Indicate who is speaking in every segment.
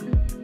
Speaker 1: Thank you.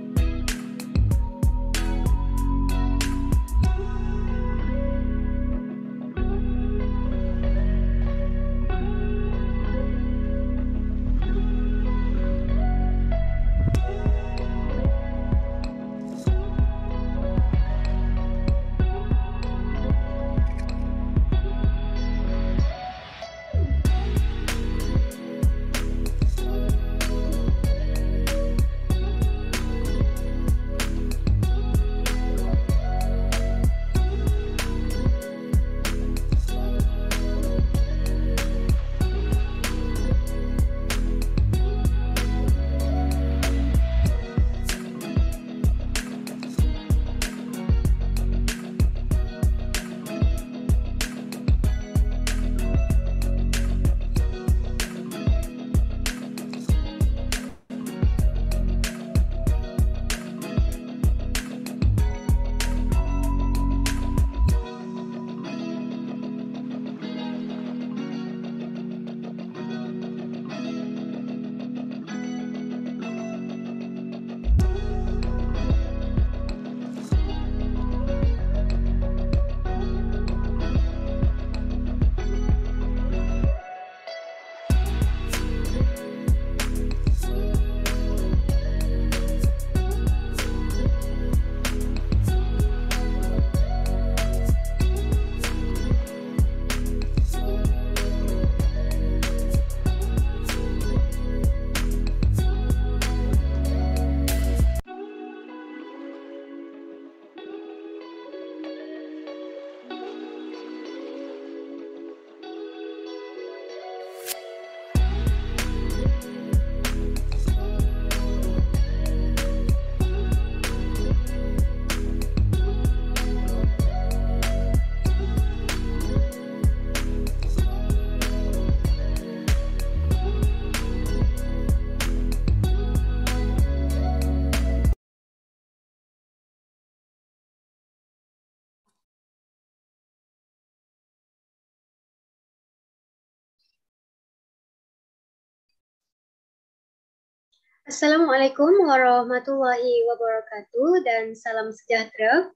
Speaker 1: Assalamualaikum warahmatullahi wabarakatuh dan salam sejahtera.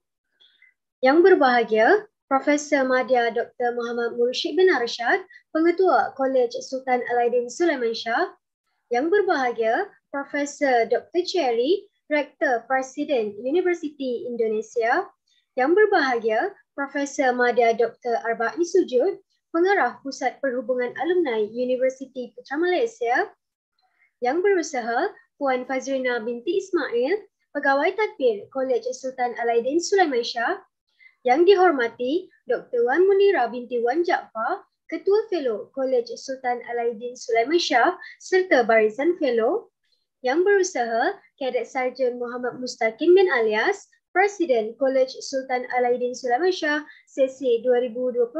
Speaker 1: Yang berbahagia, Profesor Madya Dr. Muhammad Murshid bin Arshad, Pengetua Kolej Sultan Alaidin Sulaiman Shah. Yang berbahagia, Profesor Dr. Cherry, Rektor Presiden Universiti Indonesia. Yang berbahagia, Profesor Madya Dr. Arba'i Sujud, Pengarah Pusat Perhubungan Alumni Universiti Putra Malaysia. Malaysia yang berusaha Puan Fazrina binti Ismail, Pegawai Tadbir Kolej Sultan Alaidin Sulaiman Shah, yang dihormati Dr. Wan Munira binti Wan Jaafar, Ketua Fellow Kolej Sultan Alaidin Sulaiman Shah serta Barisan Fellow, yang berusaha Kadet Sarjan Muhammad Mustaqim bin Alias, Presiden Kolej Sultan Alaidin Sulaiman Shah sesi 2021-2022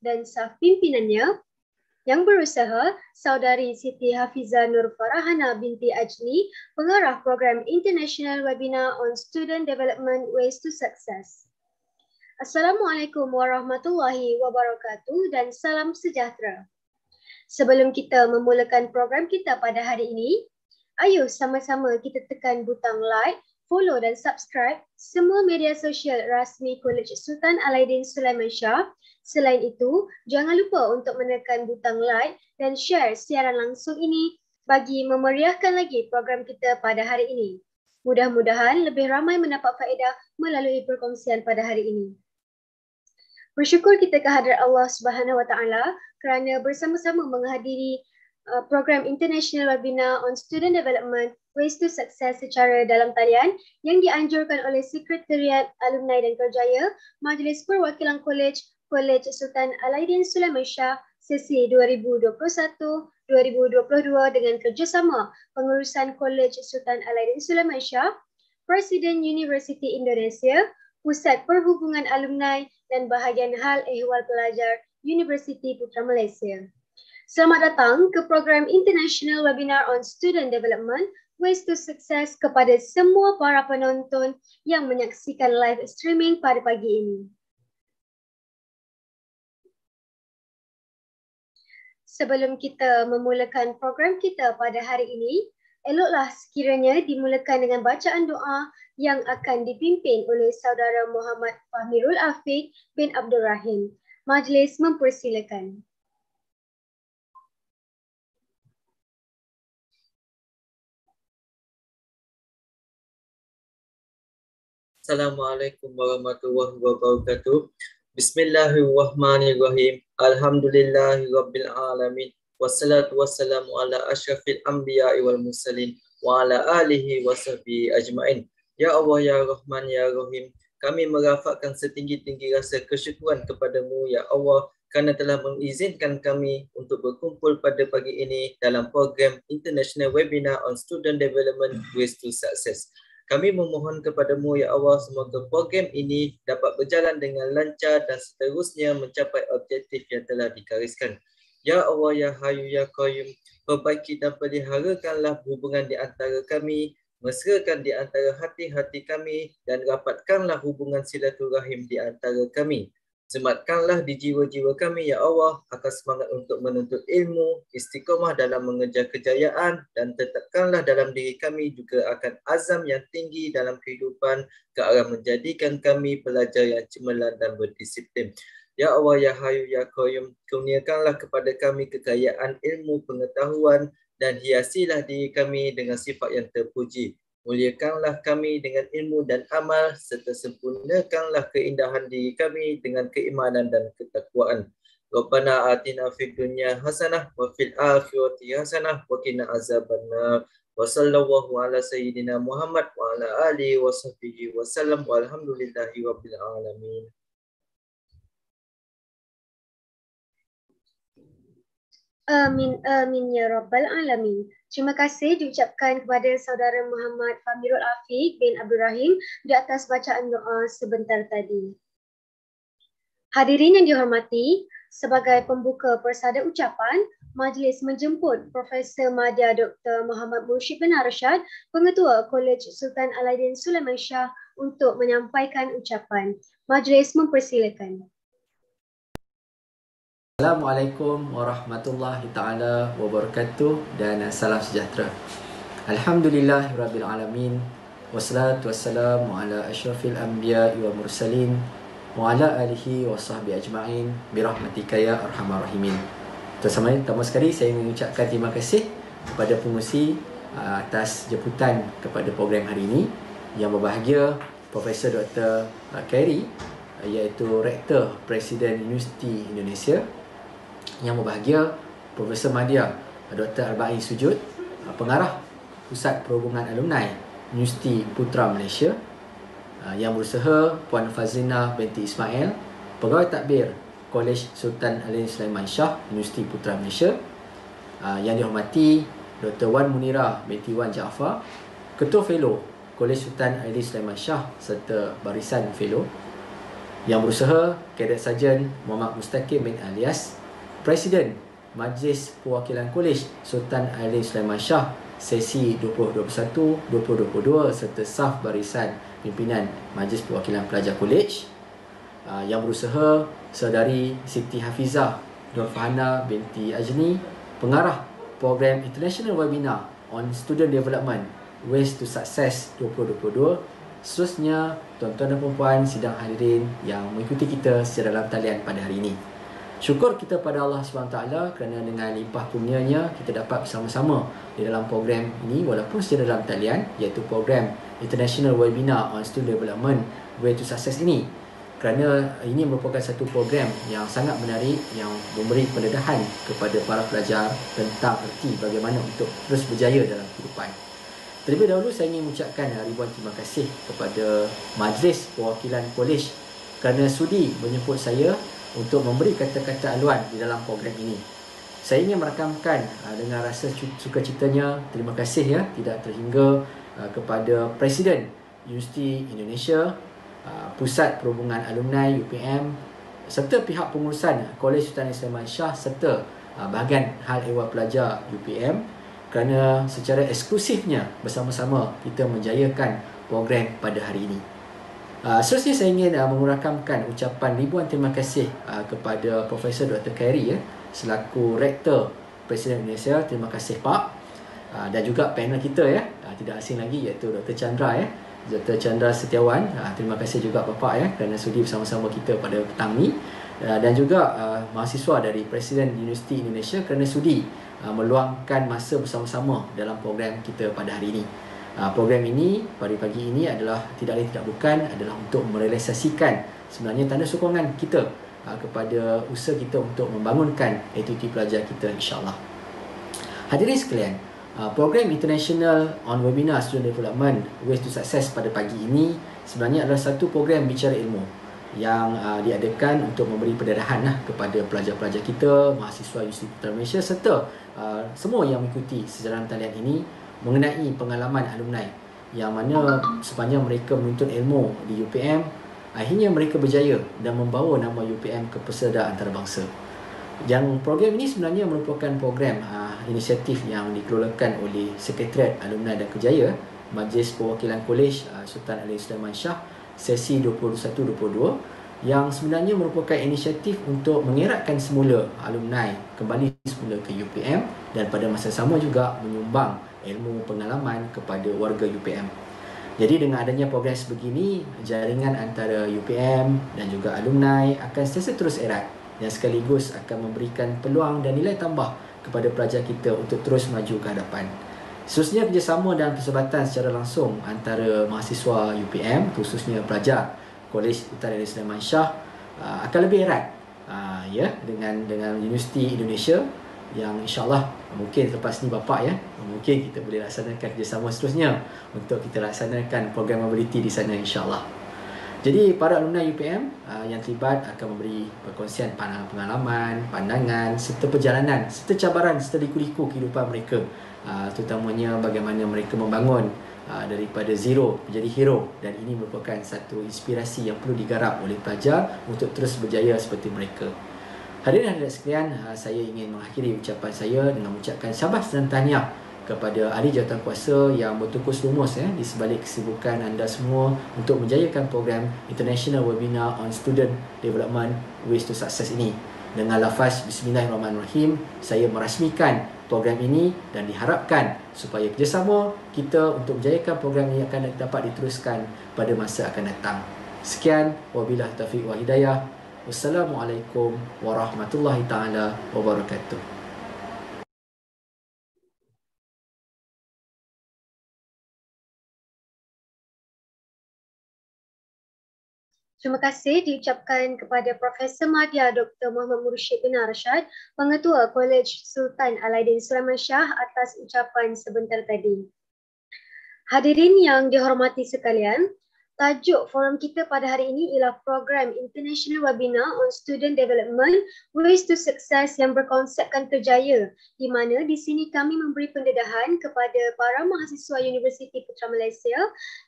Speaker 1: dan sah pimpinannya, yang berusaha saudari Siti Hafiza Nur Farahana binti Ajli, pengarah program International Webinar on Student Development Ways to Success. Assalamualaikum warahmatullahi wabarakatuh dan salam sejahtera. Sebelum kita memulakan program kita pada hari ini, ayo sama-sama kita tekan butang like, follow dan subscribe semua media sosial rasmi Kolej Sultan Alaidin Sulaiman Shah Selain itu, jangan lupa untuk menekan butang like dan share siaran langsung ini bagi memeriahkan lagi program kita pada hari ini. Mudah-mudahan lebih ramai mendapat faedah melalui perkongsian pada hari ini. Bersyukur kita kehadirat Allah Subhanahu Wa Taala kerana bersama-sama menghadiri uh, program International Webinar on Student Development Ways to Success secara dalam talian yang dianjurkan oleh Sekretariat Alumni dan Kerjaya Majlis Perwakilan College Kolej Sultan Alaidin Sulaiman Shah sesi 2021-2022 dengan kerjasama Pengurusan Kolej Sultan Alaidin Sulaiman Shah, Presiden University Indonesia, Pusat Perhubungan Alumni dan Bahagian Hal Ehwal Pelajar Universiti Putra Malaysia. Selamat datang ke program International Webinar on Student Development Ways to Success kepada semua para penonton yang menyaksikan live streaming pada pagi ini. sebelum kita memulakan program kita pada hari ini, eloklah sekiranya dimulakan dengan bacaan doa yang akan dipimpin oleh saudara Muhammad Fahmirul Afiq bin Abdul Rahim. Majlis mempersilakan.
Speaker 2: Assalamualaikum warahmatullahi wabarakatuh. Bismillahirrahmanirrahim. Alhamdulillahirrabbilalamin. Wassalatu wassalamu ala ashrafil anbiya'i wal musallin wa ala alihi wa ajma'in. Ya Allah, Ya Rahman, Ya Rahim. Kami merafakkan setinggi-tinggi rasa kesyukuran kepadamu, Ya Allah, kerana telah mengizinkan kami untuk berkumpul pada pagi ini dalam program International Webinar on Student Development Ways to Success. Kami memohon kepadamu ya Allah semoga program ini dapat berjalan dengan lancar dan seterusnya mencapai objektif yang telah dikariskan. Ya Allah ya Hayyu ya Qayyum, perbaiki dan peliharakanlah hubungan di antara kami, mesrakan di antara hati-hati kami dan rapatkanlah hubungan silaturahim di antara kami. Sematkanlah di jiwa-jiwa kami, Ya Allah, akan semangat untuk menuntut ilmu, istiqomah dalam mengejar kejayaan dan tetapkanlah dalam diri kami juga akan azam yang tinggi dalam kehidupan ke arah menjadikan kami pelajar yang cemerlang dan berdisiplin. Ya Allah, Ya Hayu, Ya Qayyum, kurniakanlah kepada kami kekayaan ilmu pengetahuan dan hiasilah diri kami dengan sifat yang terpuji. Muliakanlah kami dengan ilmu dan amal serta sempurnakanlah keindahan diri kami dengan keimanan dan ketakwaan. Rabbana atina fid dunya hasanah wa fil akhirati hasanah wa qina azabannar. Wa sallallahu ala sayyidina Muhammad wa ala alihi wa sahbihi wa sallam walhamdulillahi rabbil alamin.
Speaker 1: Amin, amin ya rabbal alamin. Terima kasih diucapkan kepada saudara Muhammad Famirul Afiq bin Abdul Rahim di atas bacaan doa sebentar tadi. Hadirin yang dihormati, sebagai pembuka persada ucapan, majlis menjemput Profesor Madya Dr. Muhammad Murshid bin Arshad, Pengetua Kolej Sultan Alaidin Sulaiman Shah untuk menyampaikan ucapan. Majlis mempersilakan.
Speaker 3: Assalamualaikum warahmatullahi taala wabarakatuh dan salam sejahtera. Alhamdulillah rabbil alamin. Wassalatu wassalamu ala asyrafil anbiya wal mursalin wa ala alihi washabbi ajmain bi rahmatika ya arhamar rahimin. Tersama ini, pertama sekali saya mengucapkan terima kasih kepada pengerusi uh, atas jemputan kepada program hari ini yang berbahagia Profesor Dr. Uh, Kerry uh, iaitu Rektor Presiden Universiti Indonesia yang berbahagia Profesor Madia Dr. Arba'i Sujud Pengarah Pusat Perhubungan Alumni Universiti Putra Malaysia ah, Yang berusaha Puan Fazlina binti Ismail Pegawai Takbir Kolej Sultan Alin Sulaiman Shah Universiti Putra Malaysia ah, Yang dihormati Dr. Wan Munira binti Wan Jaafar Ketua Fellow Kolej Sultan Alin Sulaiman Shah Serta Barisan Fellow Yang berusaha Kadet Sarjan Muhammad Mustaqim bin Alias Presiden Majlis Perwakilan Kolej Sultan Ali Sulaiman Shah sesi 2021-2022 serta saf barisan pimpinan Majlis Perwakilan Pelajar Kolej ah, yang berusaha saudari Siti Hafizah Nurfahana binti Ajni pengarah program International Webinar on Student Development Ways to Success 2022 seterusnya tuan-tuan dan puan-puan sidang hadirin yang mengikuti kita secara dalam talian pada hari ini Syukur kita pada Allah SWT kerana dengan limpah kurnianya kita dapat bersama-sama di dalam program ini walaupun secara dalam talian iaitu program International Webinar on Student Development Way to Success ini. Kerana ini merupakan satu program yang sangat menarik yang memberi pendedahan kepada para pelajar tentang erti bagaimana untuk terus berjaya dalam kehidupan. Terlebih dahulu saya ingin mengucapkan ribuan terima kasih kepada Majlis Perwakilan Kolej kerana sudi menyebut saya untuk memberi kata-kata aluan di dalam program ini. Saya ingin merakamkan ah, dengan rasa sukacitanya terima kasih ya tidak terhingga ah, kepada Presiden Universiti Indonesia, ah, Pusat Perhubungan Alumni UPM serta pihak pengurusan Kolej Sultan Islaman Shah serta bahagian hal ehwal pelajar UPM kerana secara eksklusifnya bersama-sama kita menjayakan program pada hari ini. Ah, seterusnya saya ingin uh, mengurakamkan ucapan ribuan terima kasih uh, kepada Profesor Dr. Khairi ya, selaku Rektor Presiden Indonesia. Terima kasih Pak. Uh, dan juga panel kita ya, uh, tidak asing lagi iaitu Dr. Chandra ya. Dr. Chandra Setiawan, uh, terima kasih juga Bapak ya kerana sudi bersama-sama kita pada petang ini. Uh, dan juga uh, mahasiswa dari Presiden Universiti Indonesia kerana sudi uh, meluangkan masa bersama-sama dalam program kita pada hari ini. Ah, program ini pada pagi ini adalah tidak lain tidak bukan adalah untuk merealisasikan sebenarnya tanda sokongan kita ah, kepada usaha kita untuk membangunkan aktiviti pelajar kita insyaAllah. Hadirin sekalian, ah, program International on Webinar Student Development Ways to Success pada pagi ini sebenarnya adalah satu program bicara ilmu yang uh, diadakan untuk memberi pendedahan lah, kepada pelajar-pelajar kita, mahasiswa Universiti Malaysia serta uh, semua yang mengikuti sejarah talian ini mengenai pengalaman alumni yang mana sepanjang mereka menuntut ilmu di UPM akhirnya mereka berjaya dan membawa nama UPM ke peserta antarabangsa yang program ini sebenarnya merupakan program uh, inisiatif yang dikelolakan oleh Sekretariat Alumni dan Kejaya Majlis Perwakilan Kolej uh, Sultan Ali Sulaiman Shah sesi 21-22 yang sebenarnya merupakan inisiatif untuk mengeratkan semula alumni kembali semula ke UPM dan pada masa sama juga menyumbang ilmu pengalaman kepada warga UPM. Jadi dengan adanya progres begini, jaringan antara UPM dan juga alumni akan sentiasa terus erat dan sekaligus akan memberikan peluang dan nilai tambah kepada pelajar kita untuk terus maju ke hadapan. Khususnya kerjasama dan persahabatan secara langsung antara mahasiswa UPM khususnya pelajar Kolej Utara Negeri Sdn. Shah akan lebih erat ya dengan dengan Universiti Indonesia yang insyaallah Mungkin selepas ni bapak ya Mungkin kita boleh laksanakan kerjasama seterusnya Untuk kita laksanakan program mobility di sana insyaAllah Jadi para alumni UPM uh, ah, yang terlibat akan memberi perkongsian pandangan pengalaman Pandangan serta perjalanan serta cabaran serta liku-liku kehidupan mereka uh, Terutamanya bagaimana mereka membangun uh, daripada zero menjadi hero Dan ini merupakan satu inspirasi yang perlu digarap oleh pelajar Untuk terus berjaya seperti mereka Hadirin hadirat sekalian, ah, saya ingin mengakhiri ucapan saya dengan mengucapkan syabas dan tahniah kepada ahli jawatan kuasa yang bertukus lumus ya, di sebalik kesibukan anda semua untuk menjayakan program International Webinar on Student Development Ways to Success ini. Dengan lafaz Bismillahirrahmanirrahim, saya merasmikan program ini dan diharapkan supaya kerjasama kita untuk menjayakan program ini akan dapat diteruskan pada masa akan datang. Sekian, wabillah taufiq wa hidayah. Wassalamualaikum warahmatullahi taala wabarakatuh.
Speaker 1: Terima kasih diucapkan kepada Profesor Madya Dr. Muhammad Murshid bin Arshad, Pengetua Kolej Sultan Alaidin Sulaiman Shah atas ucapan sebentar tadi. Hadirin yang dihormati sekalian, Tajuk forum kita pada hari ini ialah program International Webinar on Student Development Ways to Success yang berkonsepkan terjaya di mana di sini kami memberi pendedahan kepada para mahasiswa Universiti Putra Malaysia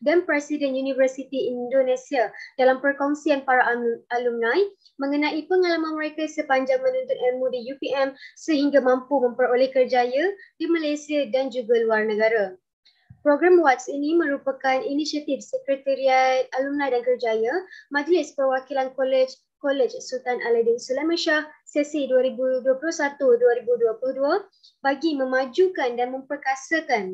Speaker 1: dan Presiden Universiti Indonesia dalam perkongsian para alumni mengenai pengalaman mereka sepanjang menuntut ilmu di UPM sehingga mampu memperoleh kerjaya di Malaysia dan juga luar negara. Program WATS ini merupakan inisiatif Sekretariat Alumni dan Kerjaya Majlis Perwakilan Kolej Kolej Sultan Aladin Sulaiman Shah sesi 2021-2022 bagi memajukan dan memperkasakan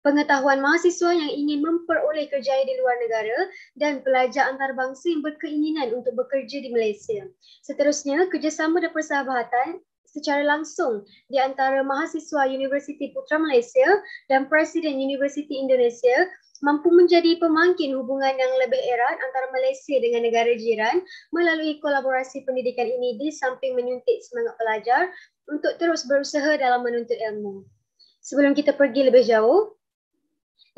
Speaker 1: pengetahuan mahasiswa yang ingin memperoleh kerjaya di luar negara dan pelajar antarabangsa yang berkeinginan untuk bekerja di Malaysia. Seterusnya, kerjasama dan persahabatan secara langsung di antara mahasiswa Universiti Putra Malaysia dan Presiden Universiti Indonesia mampu menjadi pemangkin hubungan yang lebih erat antara Malaysia dengan negara jiran melalui kolaborasi pendidikan ini di samping menyuntik semangat pelajar untuk terus berusaha dalam menuntut ilmu. Sebelum kita pergi lebih jauh,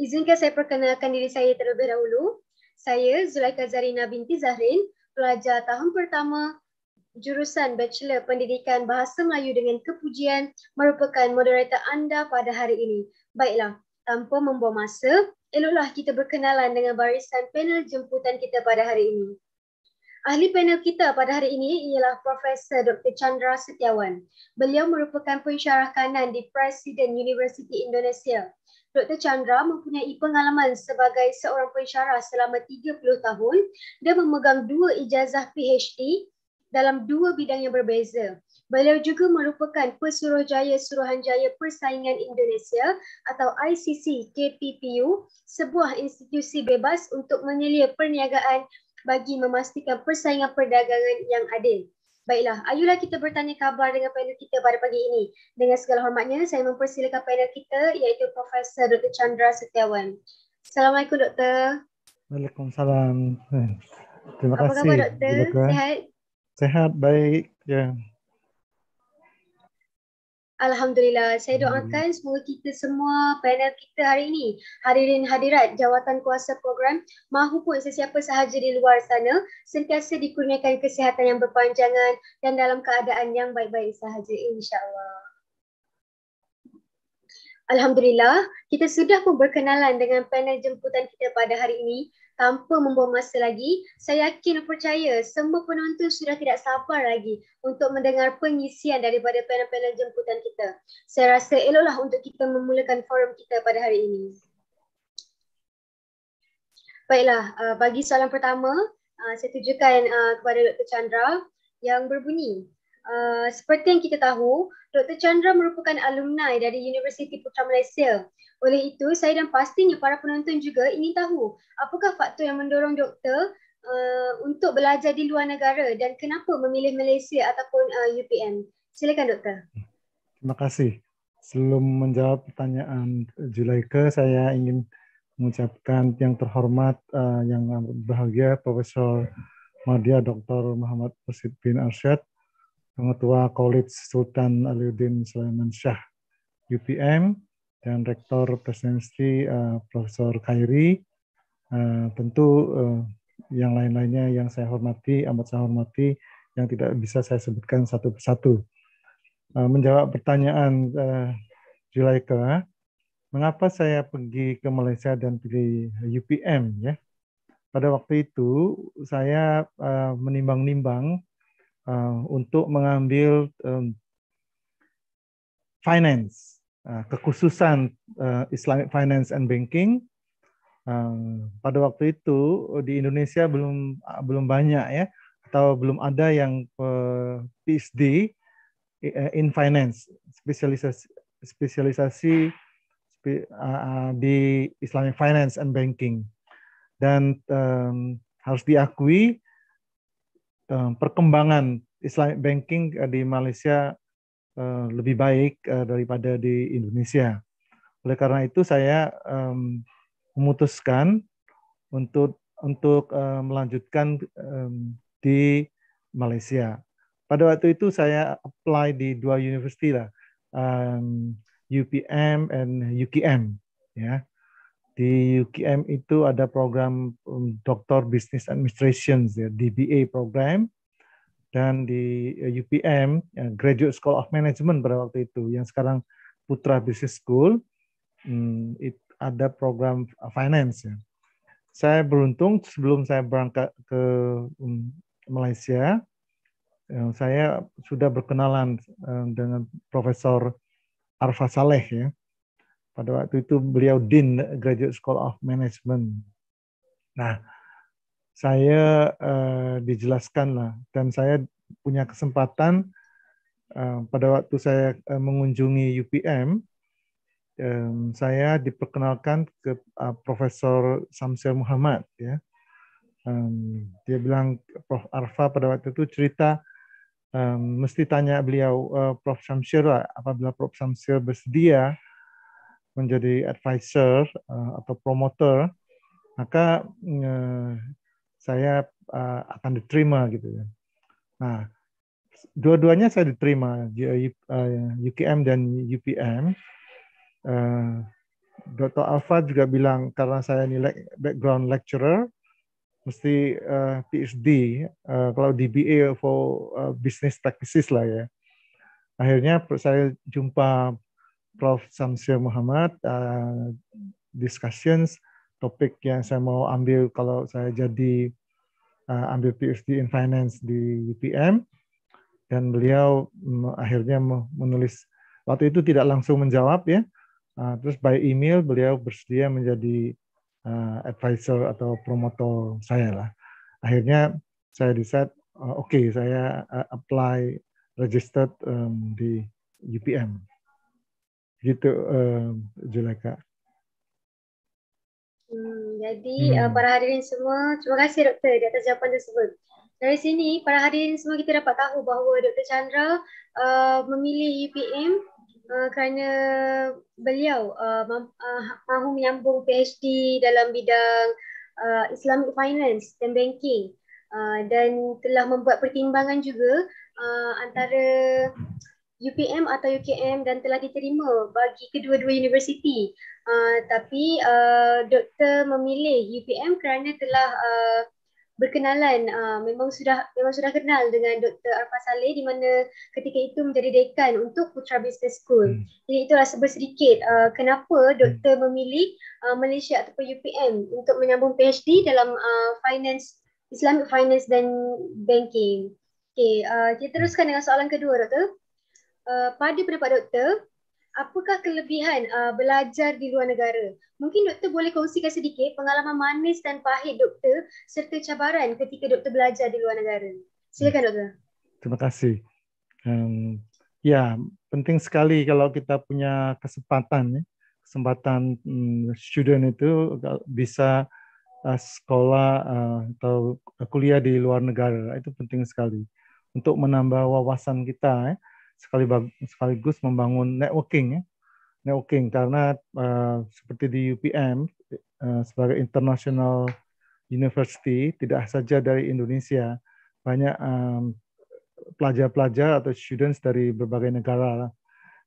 Speaker 1: izinkan saya perkenalkan diri saya terlebih dahulu. Saya Zulaika Zarina binti Zahrin, pelajar tahun pertama jurusan Bachelor Pendidikan Bahasa Melayu dengan kepujian merupakan moderator anda pada hari ini. Baiklah, tanpa membuang masa, eloklah kita berkenalan dengan barisan panel jemputan kita pada hari ini. Ahli panel kita pada hari ini ialah Profesor Dr. Chandra Setiawan. Beliau merupakan pensyarah kanan di Presiden University Indonesia. Dr. Chandra mempunyai pengalaman sebagai seorang pensyarah selama 30 tahun dan memegang dua ijazah PhD dalam dua bidang yang berbeza. Beliau juga merupakan pesuruhjaya Suruhanjaya Persaingan Indonesia atau ICC KPPU, sebuah institusi bebas untuk menyelia perniagaan bagi memastikan persaingan perdagangan yang adil. Baiklah, ayolah kita bertanya khabar dengan panel kita pada pagi ini. Dengan segala hormatnya, saya mempersilakan panel kita iaitu Profesor Dr. Chandra Setiawan. Assalamualaikum, Doktor.
Speaker 4: Waalaikumsalam. Terima kasih. Apa khabar, Doktor? Sihat? Sehat baik. Ya.
Speaker 1: Alhamdulillah. Saya doakan semua kita semua panel kita hari ini, hadirin hadirat jawatan kuasa program mahupun sesiapa sahaja di luar sana sentiasa dikurniakan kesihatan yang berpanjangan dan dalam keadaan yang baik-baik sahaja Insyaallah. Alhamdulillah, kita sudah pun berkenalan dengan panel jemputan kita pada hari ini tanpa membuang masa lagi, saya yakin dan percaya semua penonton sudah tidak sabar lagi untuk mendengar pengisian daripada panel-panel jemputan kita. Saya rasa eloklah untuk kita memulakan forum kita pada hari ini. Baiklah, uh, bagi soalan pertama, uh, saya tujukan uh, kepada Dr. Chandra yang berbunyi, Uh, seperti yang kita tahu, Dr. Chandra merupakan alumni dari Universiti Putra Malaysia. Oleh itu, saya dan pastinya para penonton juga ingin tahu apakah faktor yang mendorong doktor uh, untuk belajar di luar negara dan kenapa memilih Malaysia ataupun uh, eh, UPM. Silakan, Doktor.
Speaker 4: Terima kasih. Sebelum menjawab pertanyaan Julaika, saya ingin mengucapkan yang terhormat, uh, yang berbahagia, Profesor Madya Dr. Muhammad Rasid bin Arsyad Pengetua College Sultan Aliuddin Sulaiman Syah UPM dan Rektor Presidensi uh, Profesor Khairi. Uh, tentu uh, yang lain-lainnya yang saya hormati, amat saya hormati, yang tidak bisa saya sebutkan satu persatu. Uh, menjawab pertanyaan uh, Julaika, mengapa saya pergi ke Malaysia dan pilih UPM ya? Pada waktu itu saya uh, menimbang-nimbang uh, untuk mengambil um, finance, uh, kekhususan uh, Islamic Finance and Banking. Uh, pada waktu itu di Indonesia belum belum banyak ya atau belum ada yang uh, PhD in finance spesialisasi spesialisasi uh, di Islamic Finance and Banking dan um, harus diakui Eh, perkembangan Islamic banking eh, di Malaysia eh, lebih baik daripada di Indonesia. Oleh karena itu saya memutuskan untuk untuk melanjutkan di Malaysia. Pada waktu itu saya apply di dua universitas UPM and UKM ya di UKM itu ada program um, Doktor Business Administration ya DBA program dan di UPM uh, ya, Graduate School of Management pada waktu itu yang sekarang Putra Business School um, it, ada program uh, finance ya. Saya beruntung sebelum saya berangkat ke um, Malaysia ya, saya sudah berkenalan um, dengan Profesor Arfa Saleh ya pada waktu itu beliau Dean Graduate School of Management. Nah, saya uh, dijelaskan lah dan saya punya kesempatan uh, pada waktu saya uh, mengunjungi UPM um, saya diperkenalkan ke uh, Profesor Samsir Muhammad ya um, dia bilang Prof Arfa pada waktu itu cerita um, mesti tanya beliau uh, Prof lah apabila Prof Samsir bersedia menjadi advisor uh, atau promoter, maka uh, saya uh, akan diterima gitu ya. Nah, dua-duanya saya diterima UKM dan UPM. Uh, Dr. Alfa juga bilang karena saya ini background lecturer, mesti uh, PhD, uh, kalau DBA for uh, business practices lah ya. Akhirnya saya jumpa Prof. Samsir Muhammad uh, discussions topik yang saya mau ambil kalau saya jadi uh, ambil PhD in finance di UPM dan beliau mm, akhirnya menulis waktu itu tidak langsung menjawab ya uh, terus by email beliau bersedia menjadi uh, advisor atau promotor saya lah akhirnya saya decide uh, oke okay, saya uh, apply registered um, di UPM gitu uh, eh, Julaika.
Speaker 1: Hmm, jadi hmm. Uh, para hadirin semua, terima kasih doktor di atas jawapan tersebut. Dari sini para hadirin semua kita dapat tahu bahawa Dr. Chandra uh, memilih UPM e uh, kerana beliau uh, mahu menyambung PhD dalam bidang uh, Islamic Finance dan Banking uh, dan telah membuat pertimbangan juga uh, antara hmm UPM atau UKM dan telah diterima bagi kedua-dua universiti. Uh, tapi uh, doktor memilih UPM kerana telah uh, berkenalan uh, memang sudah memang sudah kenal dengan Dr. Arfa Saleh di mana ketika itu menjadi dekan untuk Putra Business School. Hmm. Jadi itulah sedikit uh, kenapa hmm. doktor memilih uh, Malaysia ataupun UPM untuk menyambung PhD dalam uh, finance Islamic finance dan banking. Okey, uh, kita teruskan dengan soalan kedua doktor. Eh, pada pendapat doktor, apakah kelebihan uh, belajar di luar negara? Mungkin doktor boleh kongsikan sedikit pengalaman manis dan pahit doktor serta cabaran ketika doktor belajar di luar negara. Silakan hmm. doktor.
Speaker 4: Terima kasih. Um, ya, penting sekali kalau kita punya kesempatan ya. Kesempatan um, student itu bisa uh, sekolah uh, atau kuliah di luar negara. Itu penting sekali untuk menambah wawasan kita ya. sekaligus membangun networking ya networking karena uh, seperti di UPM uh, eh, sebagai international university tidak saja dari Indonesia banyak um, pelajar-pelajar atau students dari berbagai negara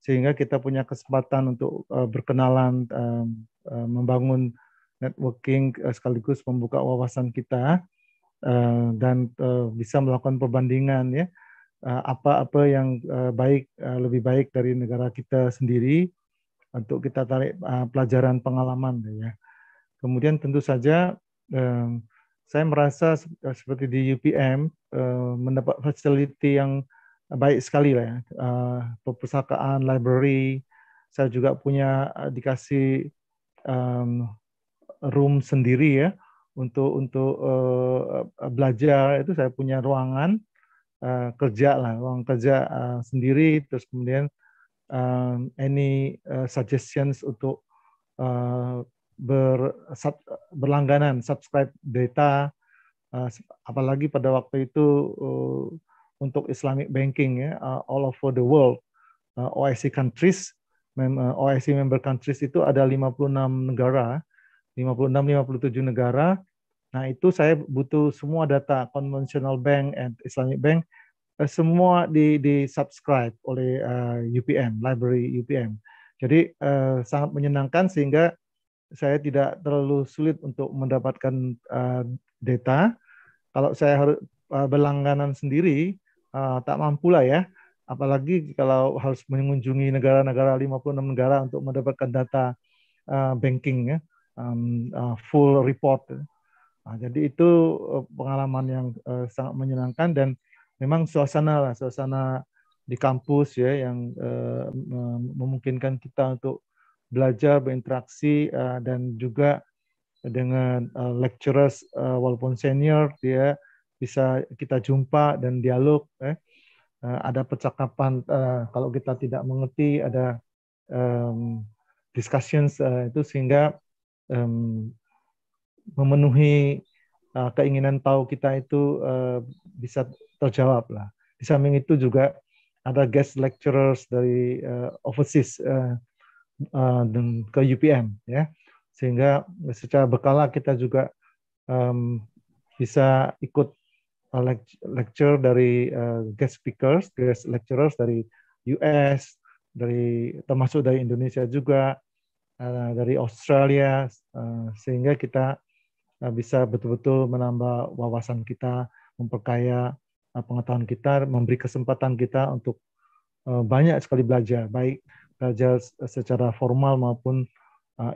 Speaker 4: sehingga kita punya kesempatan untuk uh, berkenalan um, uh, membangun networking uh, sekaligus membuka wawasan kita uh, dan uh, bisa melakukan perbandingan ya Eh, apa-apa yang eh, baik eh, lebih baik dari negara kita sendiri untuk kita tarik pelajaran pengalaman ya. Kemudian tentu saja saya merasa seperti di UPM mendapat facility yang baik sekali lah ya. Perpustakaan, library, saya juga punya dikasih room sendiri ya untuk untuk belajar itu saya punya ruangan Eh, kerja lah, ruang kerja uh, sendiri, terus kemudian um, any uh, suggestions untuk uh, ber, sub, berlangganan, subscribe data, uh, apalagi pada waktu itu uh, untuk Islamic banking ya, uh, all over the world, uh, OIC countries, mem, OIC member countries itu ada 56 negara, 56-57 negara Nah, itu saya butuh semua data konvensional bank and Islamic bank uh, semua di di subscribe oleh uh, eh, UPM, library UPM. Jadi uh, sangat menyenangkan sehingga saya tidak terlalu sulit untuk mendapatkan uh, data. Kalau saya harus uh, berlangganan sendiri uh, tak mampu lah ya. Apalagi kalau harus mengunjungi negara-negara 56 negara untuk mendapatkan data uh, banking ya, um, uh, full report. Ya. Nah, jadi itu eh, pengalaman yang uh, sangat menyenangkan dan memang suasana lah, suasana di kampus ya yang uh, memungkinkan kita untuk belajar, berinteraksi uh, dan juga dengan uh, lecturers uh, walaupun senior dia ya, bisa kita jumpa dan dialog eh. uh, ada percakapan uh, kalau kita tidak mengerti ada um, discussions uh, itu sehingga um, memenuhi uh, keinginan tahu kita itu uh, bisa terjawab lah. Di samping itu juga ada guest lecturers dari uh, overseas uh, uh, dan ke UPM ya sehingga secara berkala kita juga um, bisa ikut lecture dari uh, guest speakers, guest lecturers dari US, dari termasuk dari Indonesia juga, uh, dari Australia, uh, sehingga kita Eh, bisa betul-betul menambah wawasan kita, memperkaya eh, pengetahuan kita, memberi kesempatan kita untuk eh, banyak sekali belajar, baik belajar secara formal maupun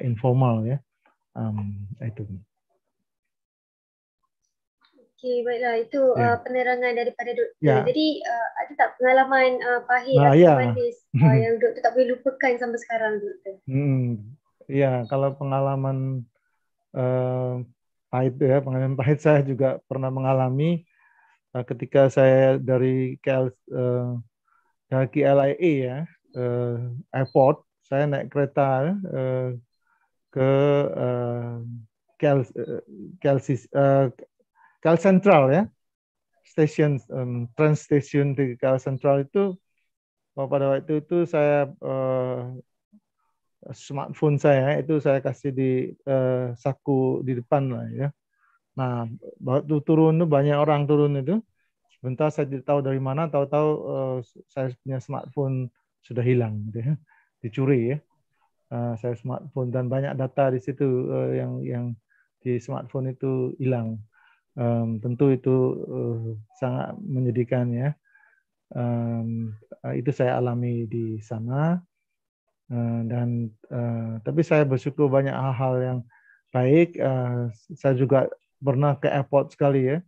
Speaker 4: informal ya. Um, itu.
Speaker 1: Okay, baiklah itu yeah. Ya. uh, penerangan daripada Dr. Yeah. Jadi uh, ada tak pengalaman uh, pahit nah, atau yeah. manis uh, yang Dr. tak boleh lupakan sampai sekarang Dr.
Speaker 4: Hmm. Ya, yeah, kalau pengalaman uh, pahit ya pengalaman pahit saya juga pernah mengalami uh, ketika saya dari KL uh, eh, KLIA e ya uh, airport saya naik kereta uh, ke uh, KL uh, KL, uh, KL Central ya station um, trans station di KL Central itu pada waktu itu saya smartphone saya itu saya kasih di eh, saku di depan lah ya. Nah, waktu turun tuh banyak orang turun itu. Sebentar saya tidak tahu dari mana, tahu-tahu eh, saya punya smartphone sudah hilang gitu ya. Dicuri ya. Eh, saya smartphone dan banyak data di situ yang yang di smartphone itu hilang. Um, tentu itu uh, sangat menyedihkan ya. Um, itu saya alami di sana Eh, dan uh, tapi saya bersyukur banyak hal-hal yang baik. Uh, saya juga pernah ke airport sekali ya.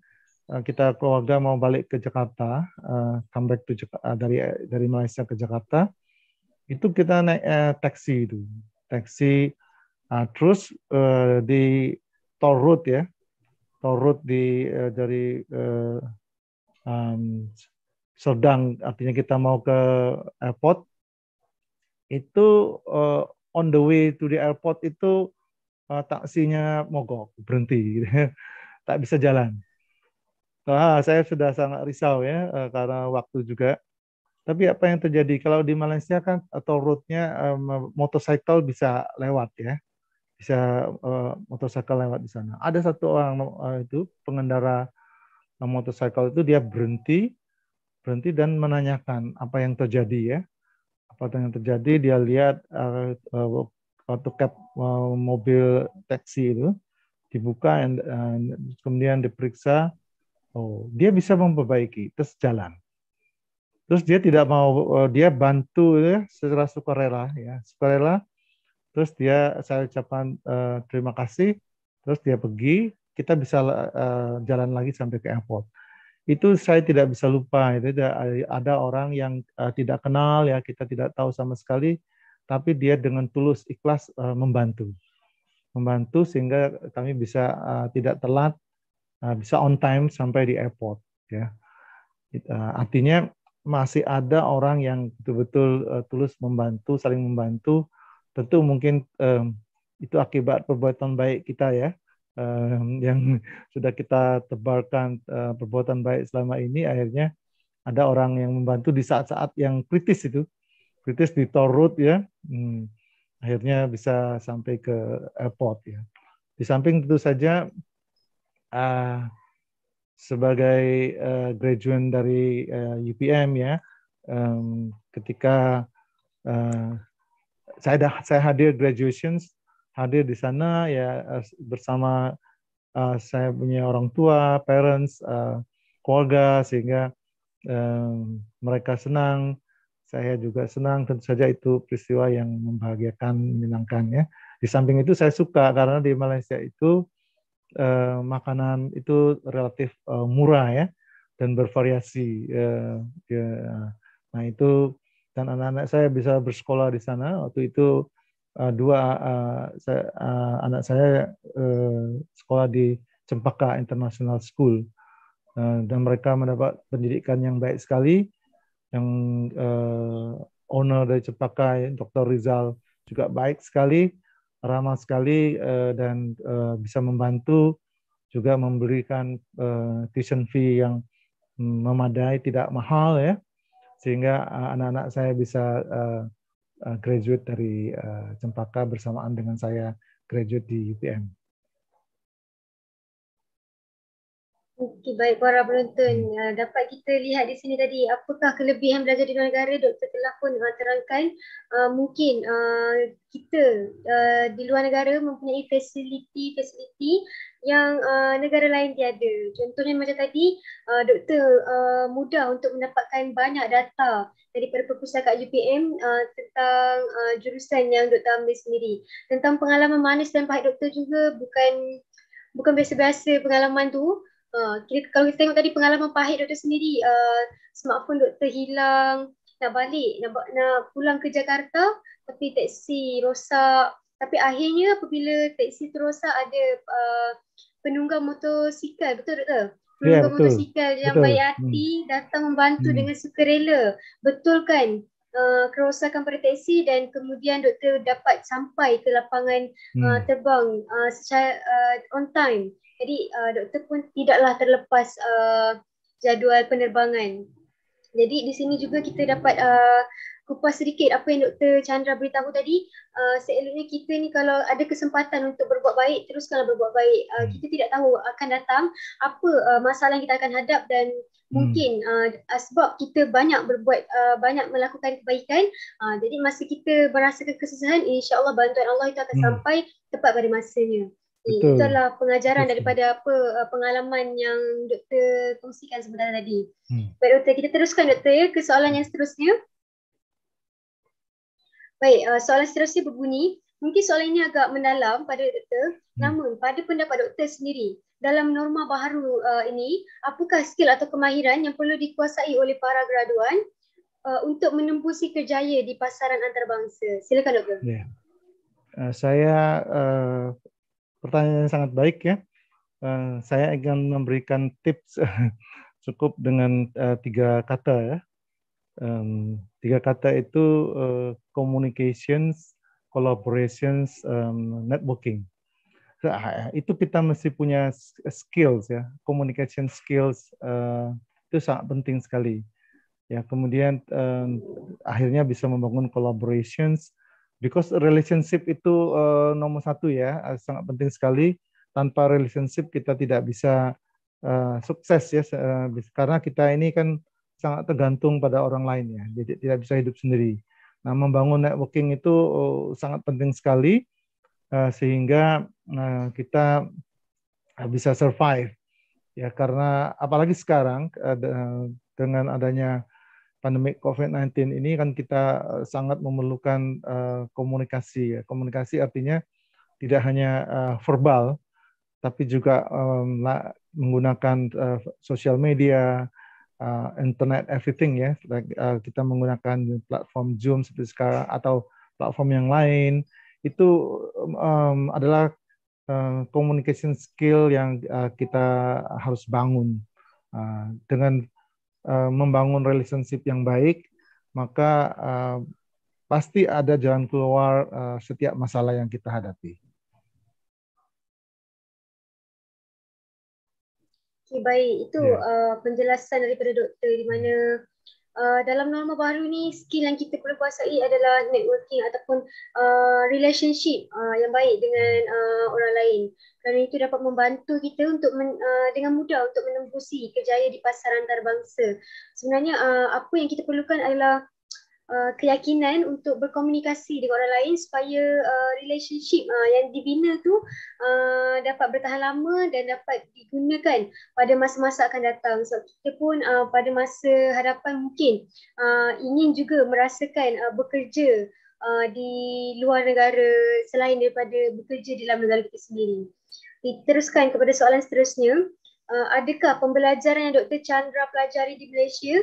Speaker 4: Uh, kita keluarga mau balik ke Jakarta, uh, comeback to Jak uh, dari dari Malaysia ke Jakarta. Itu kita naik uh, taksi itu, taksi uh, terus uh, di tol road ya, tol road di uh, dari uh, um, Serdang, artinya kita mau ke airport itu uh, on the way to the airport itu uh, taksinya mogok berhenti tak bisa jalan nah saya sudah sangat risau ya eh, karena waktu juga tapi apa yang terjadi kalau di Malaysia kan atau roadnya um, motorcycle bisa lewat ya bisa uh, motorcycle lewat di sana ada satu orang uh, itu pengendara motorcycle itu dia berhenti berhenti dan menanyakan apa yang terjadi ya apa yang terjadi dia lihat uh, waktu cap uh, mobil taksi itu dibuka and, and kemudian diperiksa oh dia bisa memperbaiki terus jalan terus dia tidak mau uh, dia bantu ya, secara sukarela ya sukarela terus dia saya ucapkan uh, terima kasih terus dia pergi kita bisa uh, jalan lagi sampai ke airport itu saya tidak bisa lupa itu ada orang yang eh, tidak kenal ya kita tidak tahu sama sekali tapi dia dengan tulus ikhlas eh, membantu membantu sehingga kami bisa eh, tidak telat bisa on time sampai di airport ya artinya masih ada orang yang betul-betul tulus membantu saling membantu tentu mungkin itu akibat perbuatan baik kita ya yang sudah kita tebarkan eh, perbuatan baik selama ini akhirnya ada orang yang membantu di saat-saat yang kritis itu kritis di tol road ya hmm, akhirnya bisa sampai ke airport ya di samping tentu saja uh, sebagai uh, eh, graduate dari uh, UPM ya um, ketika uh, saya dah, saya hadir graduations hadir di sana ya eh, bersama uh, saya punya orang tua, parents, uh, keluarga sehingga um, mereka senang, saya juga senang. Tentu saja itu peristiwa yang membahagiakan, menyenangkan ya. Di samping itu saya suka karena di Malaysia itu uh, makanan itu relatif uh, murah ya dan bervariasi. Uh, ya. Nah itu dan anak-anak saya bisa bersekolah di sana waktu itu uh, dua uh, saya, uh, anak saya uh, sekolah di Cempaka International School uh, dan mereka mendapat pendidikan yang baik sekali yang uh, owner dari Cempaka Dr. Rizal juga baik sekali ramah sekali uh, dan uh, bisa membantu juga memberikan uh, tuition fee yang mm, memadai tidak mahal ya sehingga anak-anak saya bisa uh, Uh, graduate dari uh, Cempaka bersamaan dengan saya graduate di UTM.
Speaker 1: Okey baik para penonton uh, dapat kita lihat di sini tadi apakah kelebihan belajar di luar negara doktor telah pun uh, terangkan uh, mungkin uh, kita uh, di luar negara mempunyai fasiliti-fasiliti yang uh, negara lain tiada. Contohnya macam tadi uh, doktor uh, mudah untuk mendapatkan banyak data dari perpustakaan UPM uh, tentang uh, jurusan yang doktor ambil sendiri. Tentang pengalaman manis dan pahit doktor juga bukan bukan biasa-biasa pengalaman tu. Ah, kita, kalau kita tengok tadi pengalaman pahit doktor sendiri uh, smartphone doktor hilang nak balik nak nak pulang ke Jakarta tapi teksi rosak tapi akhirnya apabila teksi tu rosak ada uh, penunggang motosikal betul doktor ya, penunggang yeah, betul. motosikal yang betul. baik hmm. hati hmm. datang membantu hmm. dengan sukarela betul kan Uh, kerosakan pada teksi dan kemudian doktor dapat sampai ke lapangan hmm. uh, terbang uh, secara uh, on time. Jadi uh, doktor pun tidaklah terlepas uh, jadual penerbangan. Jadi di sini juga kita dapat uh, kupas sedikit apa yang doktor Chandra beritahu tadi. Uh, Seelunya kita ni kalau ada kesempatan untuk berbuat baik, teruskanlah berbuat baik. Uh, hmm. kita tidak tahu akan datang apa uh, masalah yang kita akan hadap dan hmm. mungkin uh, sebab kita banyak berbuat uh, banyak melakukan kebaikan uh, jadi masa kita merasakan kesusahan insyaallah bantuan Allah itu akan hmm. sampai tepat pada masanya Betul. Itu adalah pengajaran Betul. daripada apa eh, pengalaman yang doktor kongsikan sebentar tadi. Hmm. Baik doktor, kita teruskan doktor ya ke soalan yang seterusnya. Baik, eh, soalan seterusnya berbunyi, mungkin soalan ini agak mendalam pada doktor, hmm. namun pada pendapat doktor sendiri, dalam norma baru eh, ini, apakah skill atau kemahiran yang perlu dikuasai oleh para graduan uh, untuk menembusi kerjaya di pasaran antarabangsa? Silakan doktor.
Speaker 4: Yeah. Ya. Uh, saya uh, pertanyaan yang sangat baik ya. Eh, saya akan memberikan tips cukup dengan eh, tiga kata ya. tiga kata itu uh, communications, collaborations, networking. Nah, itu kita mesti punya skills ya, communication skills itu sangat penting sekali. Ya, kemudian akhirnya bisa membangun collaborations, because relationship itu uh, nomor satu ya eh, sangat penting sekali tanpa relationship kita tidak bisa uh, sukses ya karena kita ini kan sangat tergantung pada orang lain ya jadi tidak bisa hidup sendiri nah membangun networking itu uh, sangat penting sekali uh, sehingga uh, kita bisa survive ya karena apalagi sekarang uh, dengan adanya pandemi COVID-19 ini kan kita eh, sangat memerlukan eh, komunikasi. Ya. Komunikasi artinya tidak hanya eh, verbal, tapi juga menggunakan sosial media, internet, everything ya. kita menggunakan platform Zoom seperti sekarang atau platform yang lain. Itu adalah komunikasi communication skill yang kita harus bangun. dengan Eh, membangun relationship yang baik, maka eh, pasti ada jalan keluar eh, setiap masalah yang kita hadapi.
Speaker 1: Baik, itu yeah. Ya. penjelasan daripada doktor di mana Uh, dalam norma baru ni skill yang kita perlu kuasai adalah networking ataupun uh, relationship uh, yang baik dengan uh, orang lain. Kerana itu dapat membantu kita untuk men, uh, dengan mudah untuk menembusi kejayaan di pasaran antarabangsa. Sebenarnya uh, apa yang kita perlukan adalah Uh, keyakinan untuk berkomunikasi dengan orang lain supaya uh, relationship uh, yang dibina tu uh, dapat bertahan lama dan dapat digunakan pada masa-masa akan datang. Sebab so, kita pun uh, pada masa hadapan mungkin uh, ingin juga merasakan uh, bekerja uh, di luar negara selain daripada bekerja di dalam negara kita sendiri. Diteruskan kepada soalan seterusnya. Uh, adakah pembelajaran yang Dr. Chandra pelajari di Malaysia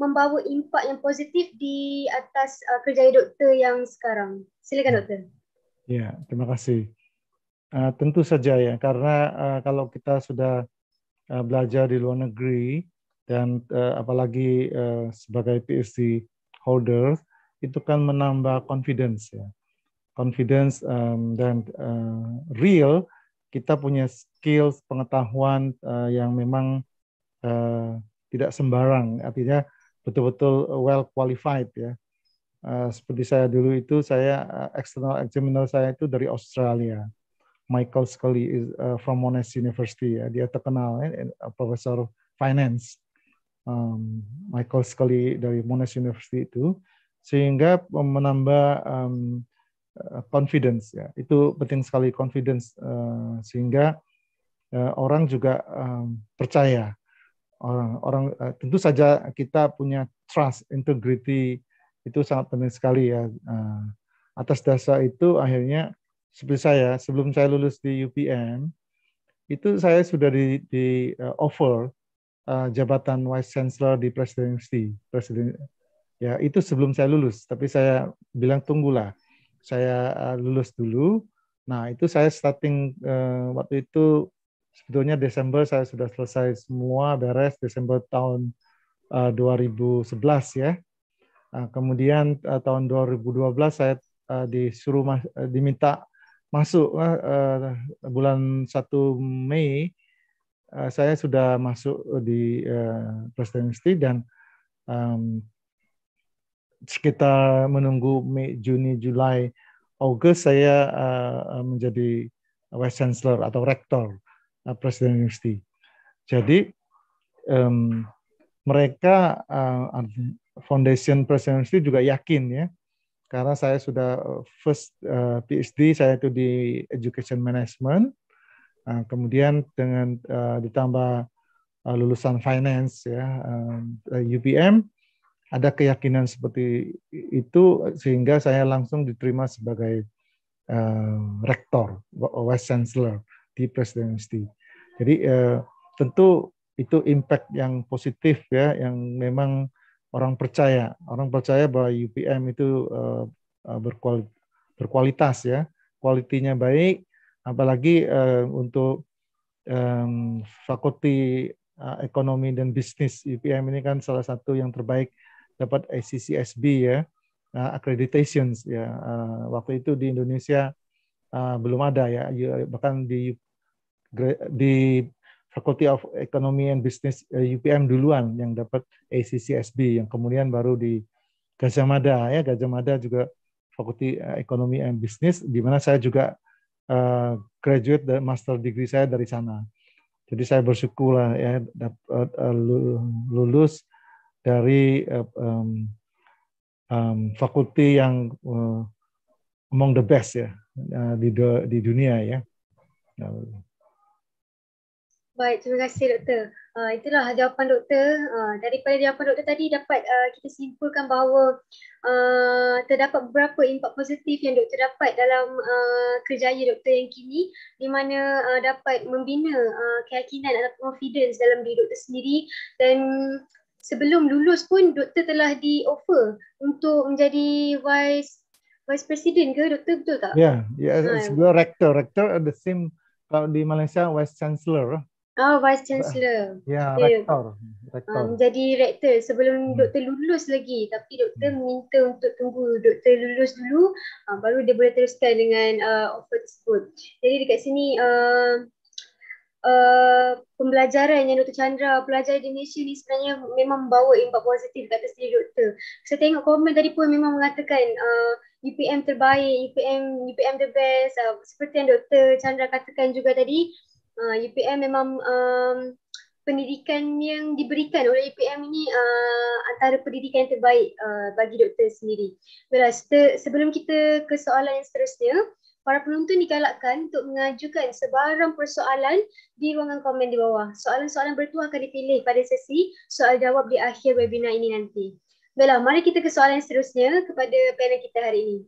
Speaker 1: membawa impak yang positif di atas uh, kerjaya doktor yang sekarang. Silakan doktor.
Speaker 4: Ya, terima kasih. Uh, tentu saja ya, karena uh, kalau kita sudah uh, belajar di luar negeri dan uh, apalagi uh, sebagai PhD holder, itu kan menambah confidence ya, confidence um, dan uh, real. Kita punya skills pengetahuan uh, yang memang uh, tidak sembarang. Artinya betul-betul well qualified ya. Eh, seperti saya dulu itu saya uh, external examiner saya itu dari Australia. Michael Scully is eh, from Monash University ya. Dia terkenal eh, profesor finance. Um, Michael Scully dari Monash University itu sehingga menambah um, confidence ya. Itu penting sekali confidence uh, sehingga uh, orang juga um, percaya orang-orang eh, tentu saja kita punya trust integrity itu sangat penting sekali ya eh, atas dasar itu akhirnya seperti saya sebelum saya lulus di UPM itu saya sudah di, di eh, offer jabatan vice chancellor di presidency presiden ya itu sebelum saya lulus tapi saya bilang tunggulah saya lulus dulu nah itu saya starting waktu itu sebetulnya Desember saya sudah selesai semua beres Desember tahun uh, eh, 2011 ya. Uh, kemudian uh, tahun 2012 saya uh, disuruh mas uh, diminta masuk uh, bulan 1 Mei uh, saya sudah masuk di uh, presidensi dan um, sekitar menunggu Mei, Juni, Juli, Ogos saya menjadi Vice Chancellor atau Rektor Uh, presiden university. Jadi um, mereka uh, foundation presiden university juga yakin ya karena saya sudah uh, first uh, PhD saya itu di education management uh, kemudian dengan uh, ditambah uh, lulusan finance ya um, uh, UPM ada keyakinan seperti itu sehingga saya langsung diterima sebagai uh, rektor vice chancellor di presidensi. Jadi eh, tentu itu impact yang positif ya, yang memang orang percaya, orang percaya bahwa UPM itu eh, eh, berkuali, berkualitas ya, kualitinya baik, apalagi eh, untuk eh, fakulti eh, ekonomi dan bisnis UPM ini kan salah satu yang terbaik dapat ACCSB ya, uh, accreditations ya. Uh, waktu itu di Indonesia uh, belum ada ya, bahkan di di Faculty of Economy and Business eh, UPM duluan yang dapat ACCSB yang kemudian baru di Gajah Mada ya Gajah Mada juga Fakulti Ekonomi eh, and Business di mana saya juga uh, graduate dan master degree saya dari sana. Jadi saya bersyukur lah ya dapat uh, lulus dari uh, um, um, fakulti yang uh, among the best ya uh, di di dunia ya. Uh,
Speaker 1: Baik, terima kasih doktor. Uh, itulah jawapan doktor. Uh, daripada jawapan doktor tadi dapat uh, kita simpulkan bahawa uh, terdapat beberapa impak positif yang doktor dapat dalam uh, kerjaya doktor yang kini di mana uh, dapat membina uh, keyakinan atau confidence dalam diri doktor sendiri dan sebelum lulus pun doktor telah di offer untuk menjadi vice vice president ke doktor betul tak? Ya, yeah, ya, yeah, sebelum
Speaker 4: rektor, rektor at the same kalau di Malaysia vice chancellor
Speaker 1: Oh, Vice Chancellor.
Speaker 4: Ya, kita Rektor. Rektor.
Speaker 1: Menjadi um, Rektor sebelum hmm. Doktor lulus lagi. Tapi Doktor hmm. minta untuk tunggu Doktor lulus dulu, uh, baru dia boleh teruskan dengan uh, offer tersebut. Jadi dekat sini, uh, uh, pembelajaran yang Doktor Chandra pelajar di Malaysia ni sebenarnya memang membawa impak positif kat sendiri Doktor. Saya tengok komen tadi pun memang mengatakan uh, UPM terbaik, UPM UPM the best. Uh, seperti yang Dr. Chandra katakan juga tadi, uh, ah, UPM e memang um, pendidikan yang diberikan oleh UPM e ini uh, antara pendidikan yang terbaik uh, bagi doktor sendiri. Baiklah, sebelum kita ke soalan yang seterusnya, para penonton digalakkan untuk mengajukan sebarang persoalan di ruangan komen di bawah. Soalan-soalan bertuah akan dipilih pada sesi soal jawab di akhir webinar ini nanti. Baiklah, mari kita ke soalan yang seterusnya kepada panel kita hari ini.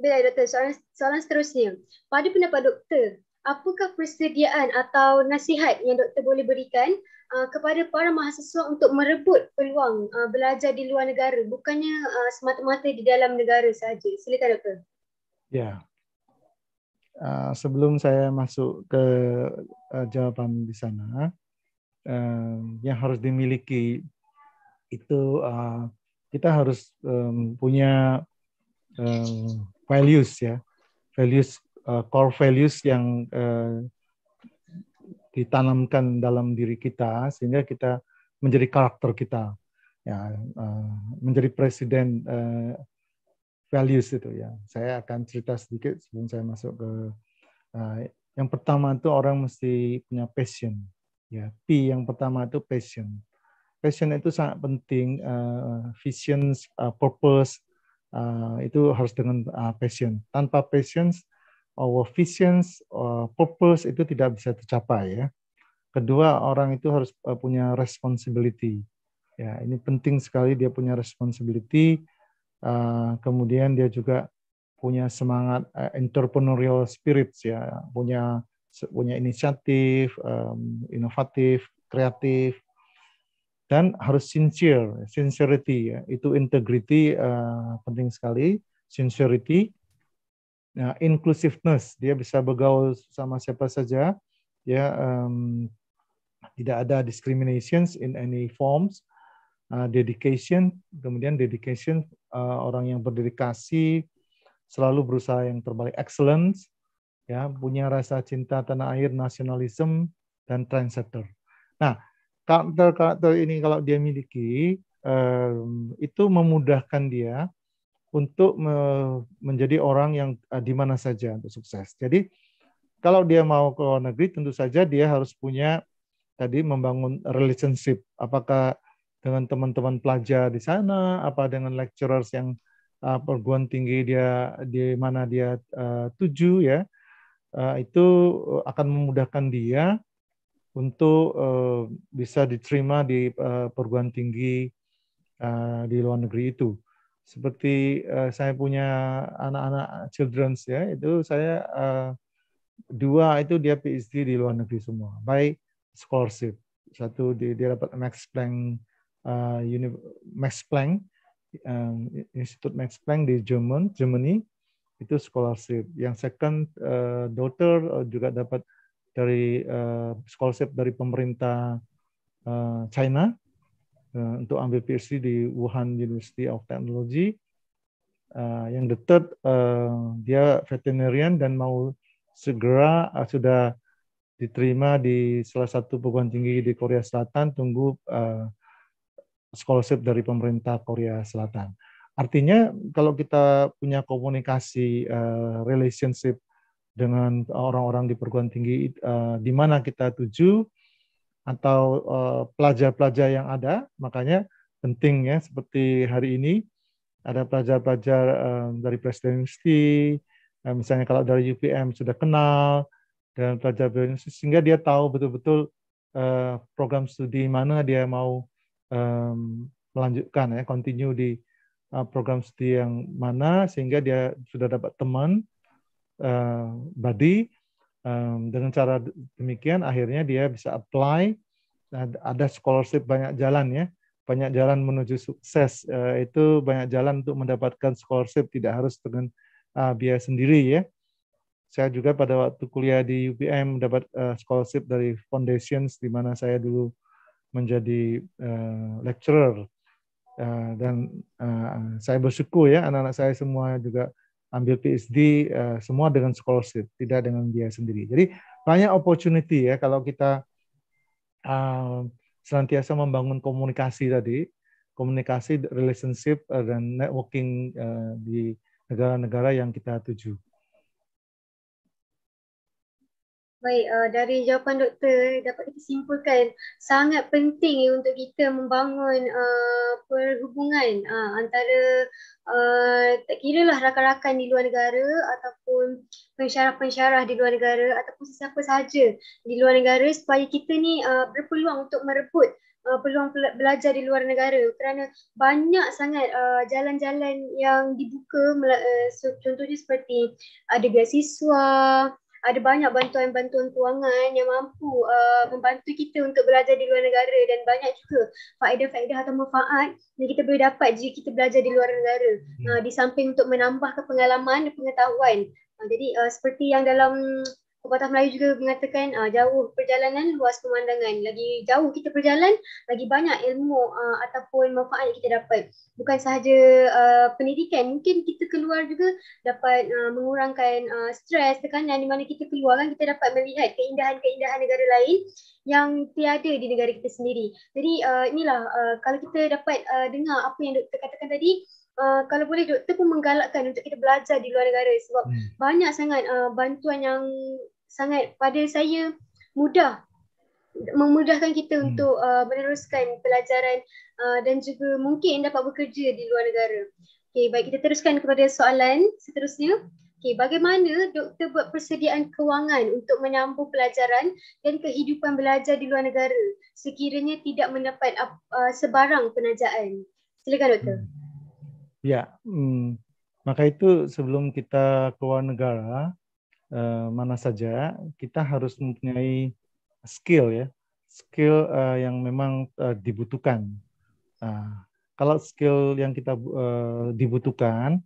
Speaker 1: Baiklah, Doktor. Soalan, soalan seterusnya. Pada pendapat Doktor, apakah persediaan atau nasihat yang doktor boleh berikan uh, kepada para mahasiswa untuk merebut peluang uh, belajar di luar negara bukannya uh, semata-mata di dalam negara sahaja silakan doktor
Speaker 4: ya yeah. uh, sebelum saya masuk ke uh, jawapan di sana uh, yang harus dimiliki itu uh, kita harus um, punya um, values ya values uh, core values yang uh, ditanamkan dalam diri kita sehingga kita menjadi karakter kita ya uh, menjadi presiden uh, values itu ya saya akan cerita sedikit sebelum saya masuk ke uh, yang pertama itu orang mesti punya passion ya P yang pertama itu passion passion itu sangat penting uh, vision uh, purpose uh, itu harus dengan uh, passion tanpa passion our visions, our uh, purpose itu tidak bisa tercapai ya. Kedua, orang itu harus uh, punya responsibility. Ya, ini penting sekali dia punya responsibility. Uh, kemudian dia juga punya semangat uh, entrepreneurial spirit ya, punya punya inisiatif, um, inovatif, kreatif, dan harus sincere, sincerity ya. itu integrity uh, penting sekali, sincerity Nah, inclusiveness dia bisa bergaul sama siapa saja, ya um, tidak ada discriminations in any forms. Uh, dedication, kemudian dedication uh, orang yang berdedikasi selalu berusaha yang terbaik, excellence, ya punya rasa cinta tanah air, nasionalisme dan trendsetter. Nah, karakter-karakter ini kalau dia miliki um, itu memudahkan dia untuk me menjadi orang yang uh, di mana saja untuk sukses. Jadi kalau dia mau ke luar negeri tentu saja dia harus punya tadi membangun relationship apakah dengan teman-teman pelajar di sana apa dengan lecturers yang uh, perguruan tinggi dia di mana dia uh, tuju ya uh, itu akan memudahkan dia untuk uh, bisa diterima di uh, perguruan tinggi uh, di luar negeri itu seperti uh, saya punya anak-anak children's ya itu saya uh, dua itu dia PhD di luar negeri semua by scholarship satu dia, dia dapat Max Planck uh, Max Planck um, Institut Max Planck di Jerman Germany itu scholarship yang second uh, daughter juga dapat dari uh, scholarship dari pemerintah uh, China Eh, untuk ambil PhD di Wuhan University of Technology. Uh, yang the third uh, dia veterinarian dan mau segera uh, sudah diterima di salah satu perguruan tinggi di Korea Selatan tunggu uh, scholarship dari pemerintah Korea Selatan. Artinya kalau kita punya komunikasi uh, relationship dengan orang-orang di perguruan tinggi uh, di mana kita tuju atau eh, pelajar-pelajar yang ada. Makanya penting ya seperti hari ini ada pelajar-pelajar eh, dari presidensi, eh, misalnya kalau dari UPM sudah kenal dan pelajar presidensi sehingga dia tahu betul-betul program studi mana dia mau melanjutkan ya, continue di program studi yang mana sehingga dia sudah dapat teman uh, body um, dengan cara demikian akhirnya dia bisa apply nah, ada scholarship banyak jalan ya banyak jalan menuju sukses uh, itu banyak jalan untuk mendapatkan scholarship tidak harus dengan uh, biaya sendiri ya saya juga pada waktu kuliah di UPM dapat uh, e, scholarship dari foundations di mana saya dulu menjadi uh, lecturer uh, dan uh, saya bersyukur ya anak-anak saya semua juga ambil PhD uh, eh, semua dengan scholarship, tidak dengan biaya sendiri. Jadi banyak opportunity ya kalau kita uh, senantiasa membangun komunikasi tadi, komunikasi, relationship uh, dan networking uh, di negara-negara yang kita tuju.
Speaker 1: Baik, uh, dari jawapan doktor dapat kita simpulkan sangat penting eh, untuk kita membangun uh, perhubungan uh, antara uh, tak kira lah rakan-rakan di luar negara ataupun pensyarah-pensyarah di luar negara ataupun sesiapa sahaja di luar negara supaya kita ni uh, berpeluang untuk merebut Uh, peluang belajar di luar negara kerana banyak sangat uh, jalan-jalan yang dibuka uh, contohnya seperti ada beasiswa, ada banyak bantuan-bantuan kewangan yang mampu uh, membantu kita untuk belajar di luar negara dan banyak juga faedah-faedah atau manfaat yang kita boleh dapat jika kita belajar di luar negara hmm. uh, di samping untuk menambah kepengalaman dan pengetahuan. Uh, jadi uh, seperti yang dalam Pepatah Melayu juga mengatakan uh, jauh perjalanan luas pemandangan. Lagi jauh kita berjalan, lagi banyak ilmu uh, ataupun manfaat yang kita dapat. Bukan sahaja uh, pendidikan, mungkin kita keluar juga dapat uh, mengurangkan uh, stres, tekanan di mana kita keluar kan kita dapat melihat keindahan-keindahan negara lain yang tiada di negara kita sendiri. Jadi uh, inilah uh, kalau kita dapat uh, dengar apa yang doktor katakan tadi, Uh, kalau boleh doktor pun menggalakkan untuk kita belajar di luar negara sebab hmm. banyak sangat uh, bantuan yang sangat pada saya mudah memudahkan kita hmm. untuk uh, meneruskan pelajaran uh, dan juga mungkin dapat bekerja di luar negara. Okey, baik kita teruskan kepada soalan seterusnya. Okey, bagaimana doktor buat persediaan kewangan untuk menyambung pelajaran dan kehidupan belajar di luar negara sekiranya tidak mendapat uh, sebarang penajaan? Silakan doktor. Hmm.
Speaker 4: Ya, hmm. maka itu sebelum kita keluar negara, Eh, mana saja, kita harus mempunyai skill ya, skill uh, yang memang uh, dibutuhkan. Nah, kalau skill yang kita uh, dibutuhkan,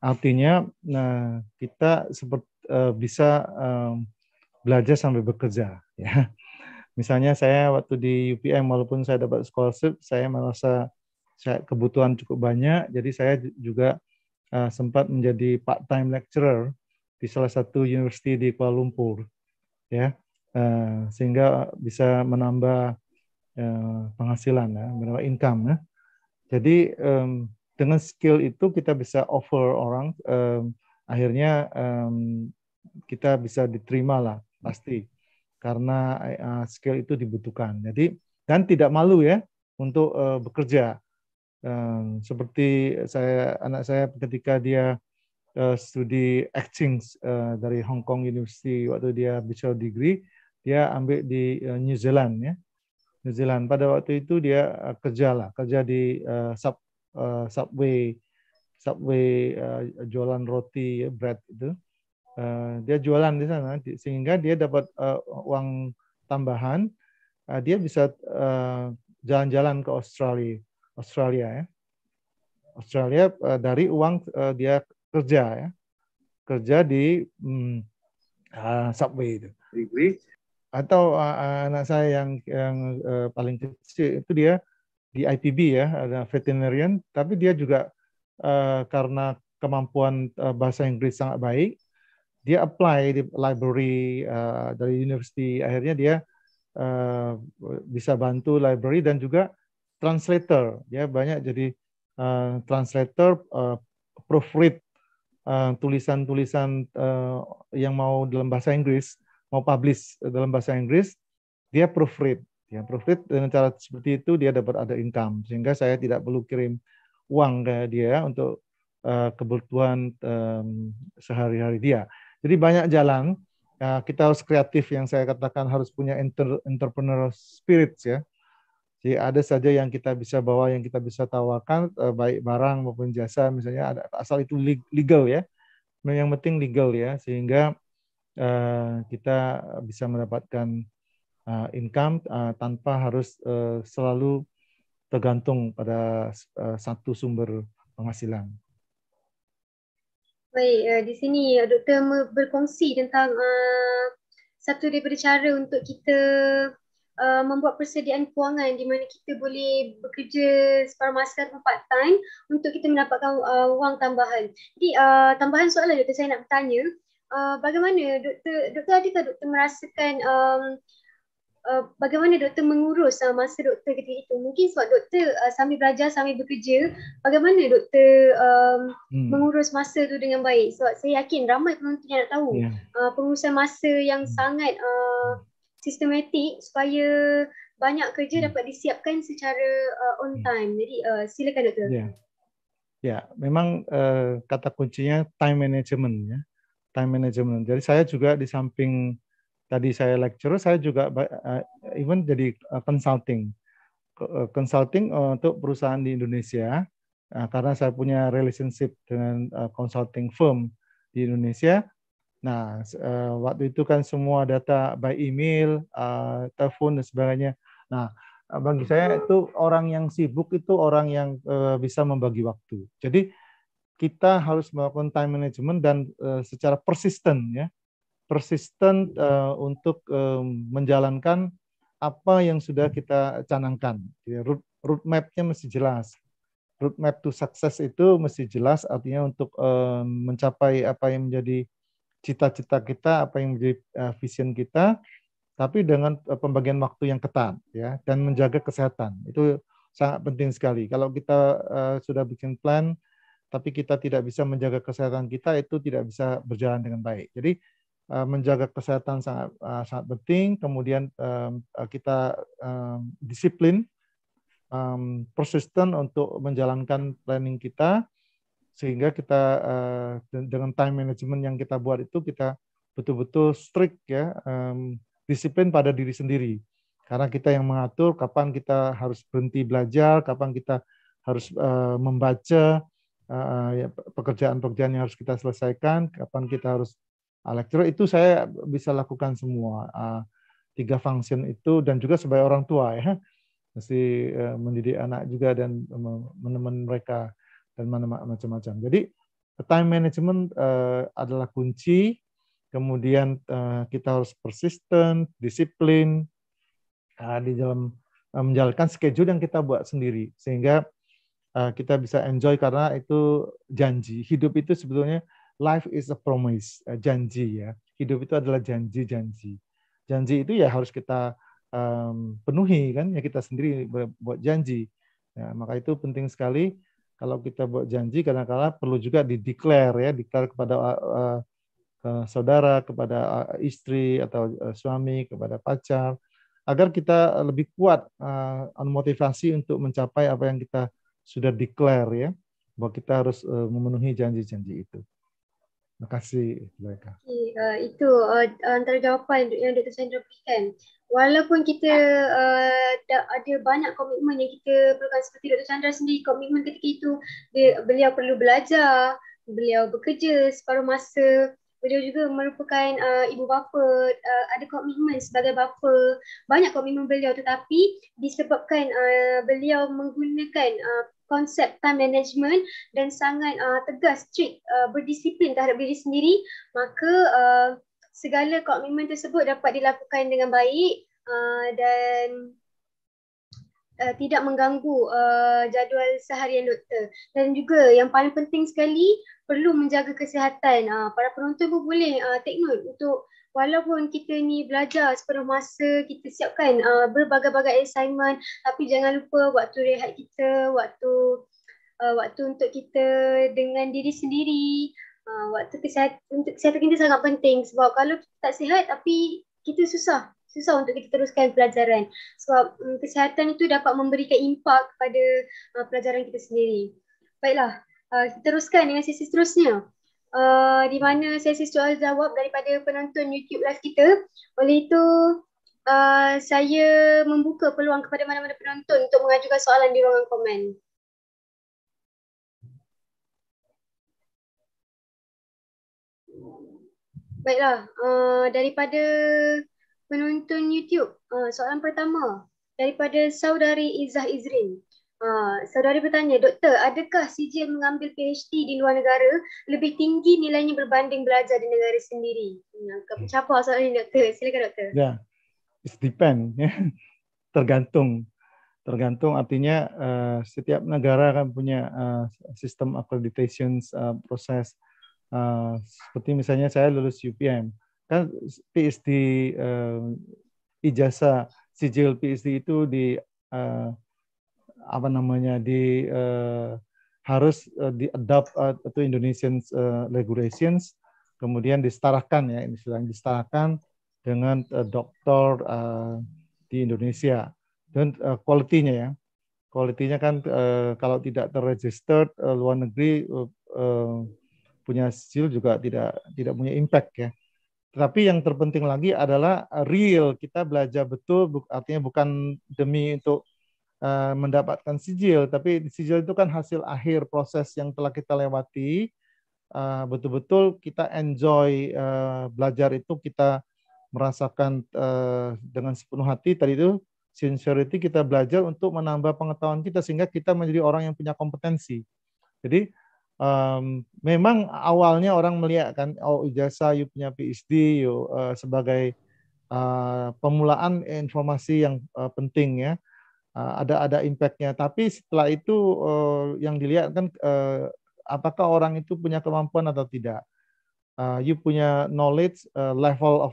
Speaker 4: artinya nah, kita seperti uh, bisa um, belajar sampai bekerja. Ya, misalnya saya waktu di UPM walaupun saya dapat scholarship, saya merasa saya kebutuhan cukup banyak, jadi saya juga uh, sempat menjadi part time lecturer di salah satu universiti di Kuala Lumpur, ya, uh, sehingga bisa menambah uh, penghasilan, ya, menambah income. Ya. Jadi um, dengan skill itu kita bisa offer orang, um, akhirnya um, kita bisa diterima lah pasti, karena uh, skill itu dibutuhkan. Jadi dan tidak malu ya untuk uh, bekerja. Um, seperti saya anak saya ketika dia uh, studi acting uh, dari Hong Kong University waktu dia bachelor degree dia ambil di uh, New Zealand ya New Zealand pada waktu itu dia uh, kerja lah kerja di uh, sub uh, subway subway uh, jualan roti ya, bread itu uh, dia jualan di sana sehingga dia dapat uh, uang tambahan uh, dia bisa jalan-jalan ke Australia Australia ya Australia uh, dari uang uh, dia kerja ya kerja di hmm, uh, subway itu atau uh, anak saya yang yang uh, paling kecil itu dia di IPB ya ada veterinarian tapi dia juga uh, karena kemampuan uh, bahasa Inggris sangat baik dia apply di library uh, dari university akhirnya dia uh, bisa bantu library dan juga translator ya banyak jadi uh, translator uh, proofread Eh, tulisan-tulisan uh, yang mau dalam bahasa Inggris, mau publish dalam bahasa Inggris, dia proofread. Ya, proofread dengan cara seperti itu dia dapat ada income sehingga saya tidak perlu kirim uang ke dia untuk uh, kebutuhan um, sehari-hari dia. Jadi banyak jalan. Uh, kita harus kreatif yang saya katakan harus punya inter entrepreneur spirit ya. Jadi ada saja yang kita bisa bawa, yang kita bisa tawarkan, eh, baik barang maupun jasa, misalnya ada, asal itu legal ya. Yang penting legal ya, sehingga eh, kita bisa mendapatkan eh, income tanpa harus selalu tergantung pada satu sumber penghasilan.
Speaker 1: Baik, di sini Doktor berkongsi tentang satu daripada cara untuk kita uh, membuat persediaan kewangan di mana kita boleh bekerja separuh masa atau part time untuk kita mendapatkan uh, wang tambahan. Jadi uh, tambahan soalan doktor saya nak bertanya, uh, bagaimana doktor doktor adakah doktor merasakan um, Uh, bagaimana doktor mengurus uh, masa doktor ketika itu? Mungkin sebab doktor uh, sambil belajar, sambil bekerja, bagaimana doktor um, hmm. mengurus masa itu dengan baik? Sebab saya yakin ramai penonton yang nak tahu yeah. uh, pengurusan masa yang hmm. sangat uh, sistematik supaya banyak kerja hmm. dapat disiapkan secara uh, on hmm. time. Jadi uh, silakan doktor. Ya.
Speaker 4: Yeah. yeah. memang uh, kata kuncinya time management ya. Time management. Jadi saya juga di samping tadi saya lecturer, saya juga uh, even jadi uh, consulting. Uh, consulting uh, untuk perusahaan di Indonesia. Uh, karena saya punya relationship dengan consulting firm di Indonesia, Nah, uh, waktu itu kan semua data by email, uh, telepon dan sebagainya. Nah, eh, bagi hmm. saya itu orang yang sibuk itu orang yang uh, bisa membagi waktu. Jadi kita harus melakukan time management dan uh, secara persisten ya. Persisten uh, untuk uh, menjalankan apa yang sudah kita canangkan. Jadi root roadmap-nya mesti jelas roadmap to success itu mesti jelas artinya untuk uh, mencapai apa yang menjadi cita-cita kita, apa yang menjadi eh, vision kita, tapi dengan eh, pembagian waktu yang ketat ya dan menjaga kesehatan. Itu sangat penting sekali. Kalau kita eh, sudah bikin plan tapi kita tidak bisa menjaga kesehatan kita itu tidak bisa berjalan dengan baik. Jadi menjaga kesehatan sangat sangat penting, kemudian kita disiplin persisten untuk menjalankan planning kita sehingga kita eh, dengan time management yang kita buat itu kita betul-betul strict ya disiplin pada diri sendiri karena kita yang mengatur kapan kita harus berhenti belajar kapan kita harus eh, membaca eh, ya, pekerjaan-pekerjaan yang harus kita selesaikan kapan kita harus uh, itu saya bisa lakukan semua tiga function itu dan juga sebagai orang tua ya masih mendidik anak juga dan menemani mereka dan macam-macam. Jadi time management uh, adalah kunci. Kemudian uh, kita harus persisten, disiplin uh, di dalam uh, menjalankan schedule yang kita buat sendiri sehingga uh, kita bisa enjoy karena itu janji. Hidup itu sebetulnya life is a promise, uh, janji ya. Hidup itu adalah janji-janji. Janji itu ya harus kita um, penuhi kan ya kita sendiri buat janji. Ya, maka itu penting sekali kalau kita buat janji kadang -kadang perlu juga dideklar ya, declare kepada uh, saudara, kepada istri atau suami, kepada pacar agar kita lebih kuat uh, motivasi untuk mencapai apa yang kita sudah declare ya bahwa kita harus uh, memenuhi janji-janji itu. Terima kasih,
Speaker 1: uh, itu uh, antara jawapan yang Dr. Sandra berikan. walaupun kita uh, eh, tak ada banyak komitmen yang kita perlukan seperti Dr. Chandra sendiri komitmen ketika itu dia, beliau perlu belajar beliau bekerja separuh masa beliau juga merupakan uh, ibu bapa uh, ada komitmen sebagai bapa banyak komitmen beliau tetapi disebabkan uh, beliau menggunakan uh, konsep time management dan sangat uh, tegas strict uh, berdisiplin terhadap diri sendiri maka uh, segala komitmen tersebut dapat dilakukan dengan baik uh, dan uh, tidak mengganggu uh, jadual seharian doktor. Dan juga yang paling penting sekali perlu menjaga kesihatan. Uh, para penonton pun boleh uh, take note untuk walaupun kita ni belajar sepenuh masa, kita siapkan uh, berbagai-bagai assignment tapi jangan lupa waktu rehat kita, waktu uh, waktu untuk kita dengan diri sendiri uh, waktu kesihatan untuk kesihatan kita sangat penting sebab kalau kita tak sihat tapi kita susah susah untuk kita teruskan pelajaran sebab um, kesihatan itu dapat memberikan impak kepada uh, pelajaran kita sendiri. Baiklah, uh, kita teruskan dengan sesi seterusnya. Uh, di mana sesi soal jawab daripada penonton YouTube live kita. Oleh itu uh, saya membuka peluang kepada mana-mana penonton untuk mengajukan soalan di ruangan komen. Baiklah, uh, daripada penonton YouTube, uh, soalan pertama daripada saudari Izzah Izrin. Uh, saudari bertanya, Doktor, adakah sijil mengambil PhD di luar negara lebih tinggi nilainya berbanding belajar di negara sendiri? Hmm, Siapa hmm. soalan ini, Doktor? Silakan, Doktor. Ya, yeah.
Speaker 4: it depend. Ya. Tergantung. Tergantung artinya uh, setiap negara kan punya uh, sistem accreditation uh, proses. Eh, seperti misalnya saya lulus UPM, kan PhD uh, eh, ijazah sijil PhD itu di uh, apa namanya di uh, harus uh, diadapt uh, atau Indonesian uh, regulations kemudian disetarakan ya ini sudah disetarakan dengan uh, doktor uh, di Indonesia dan uh, kualitinya ya kualitinya kan uh, kalau tidak terregistered uh, luar negeri uh, uh, punya skill juga tidak tidak punya impact ya. Tetapi yang terpenting lagi adalah real kita belajar betul artinya bukan demi untuk eh, mendapatkan sijil tapi sijil itu kan hasil akhir proses yang telah kita lewati eh, betul-betul kita enjoy eh, belajar itu kita merasakan dengan sepenuh hati tadi itu sincerity kita belajar untuk menambah pengetahuan kita sehingga kita menjadi orang yang punya kompetensi. Jadi um, memang awalnya orang melihat kan oh ijazah you punya PhD you uh, sebagai uh, pemulaan informasi yang uh, penting ya uh, ada ada impactnya tapi setelah itu uh, yang dilihat kan uh, apakah orang itu punya kemampuan atau tidak uh, you punya knowledge uh, level of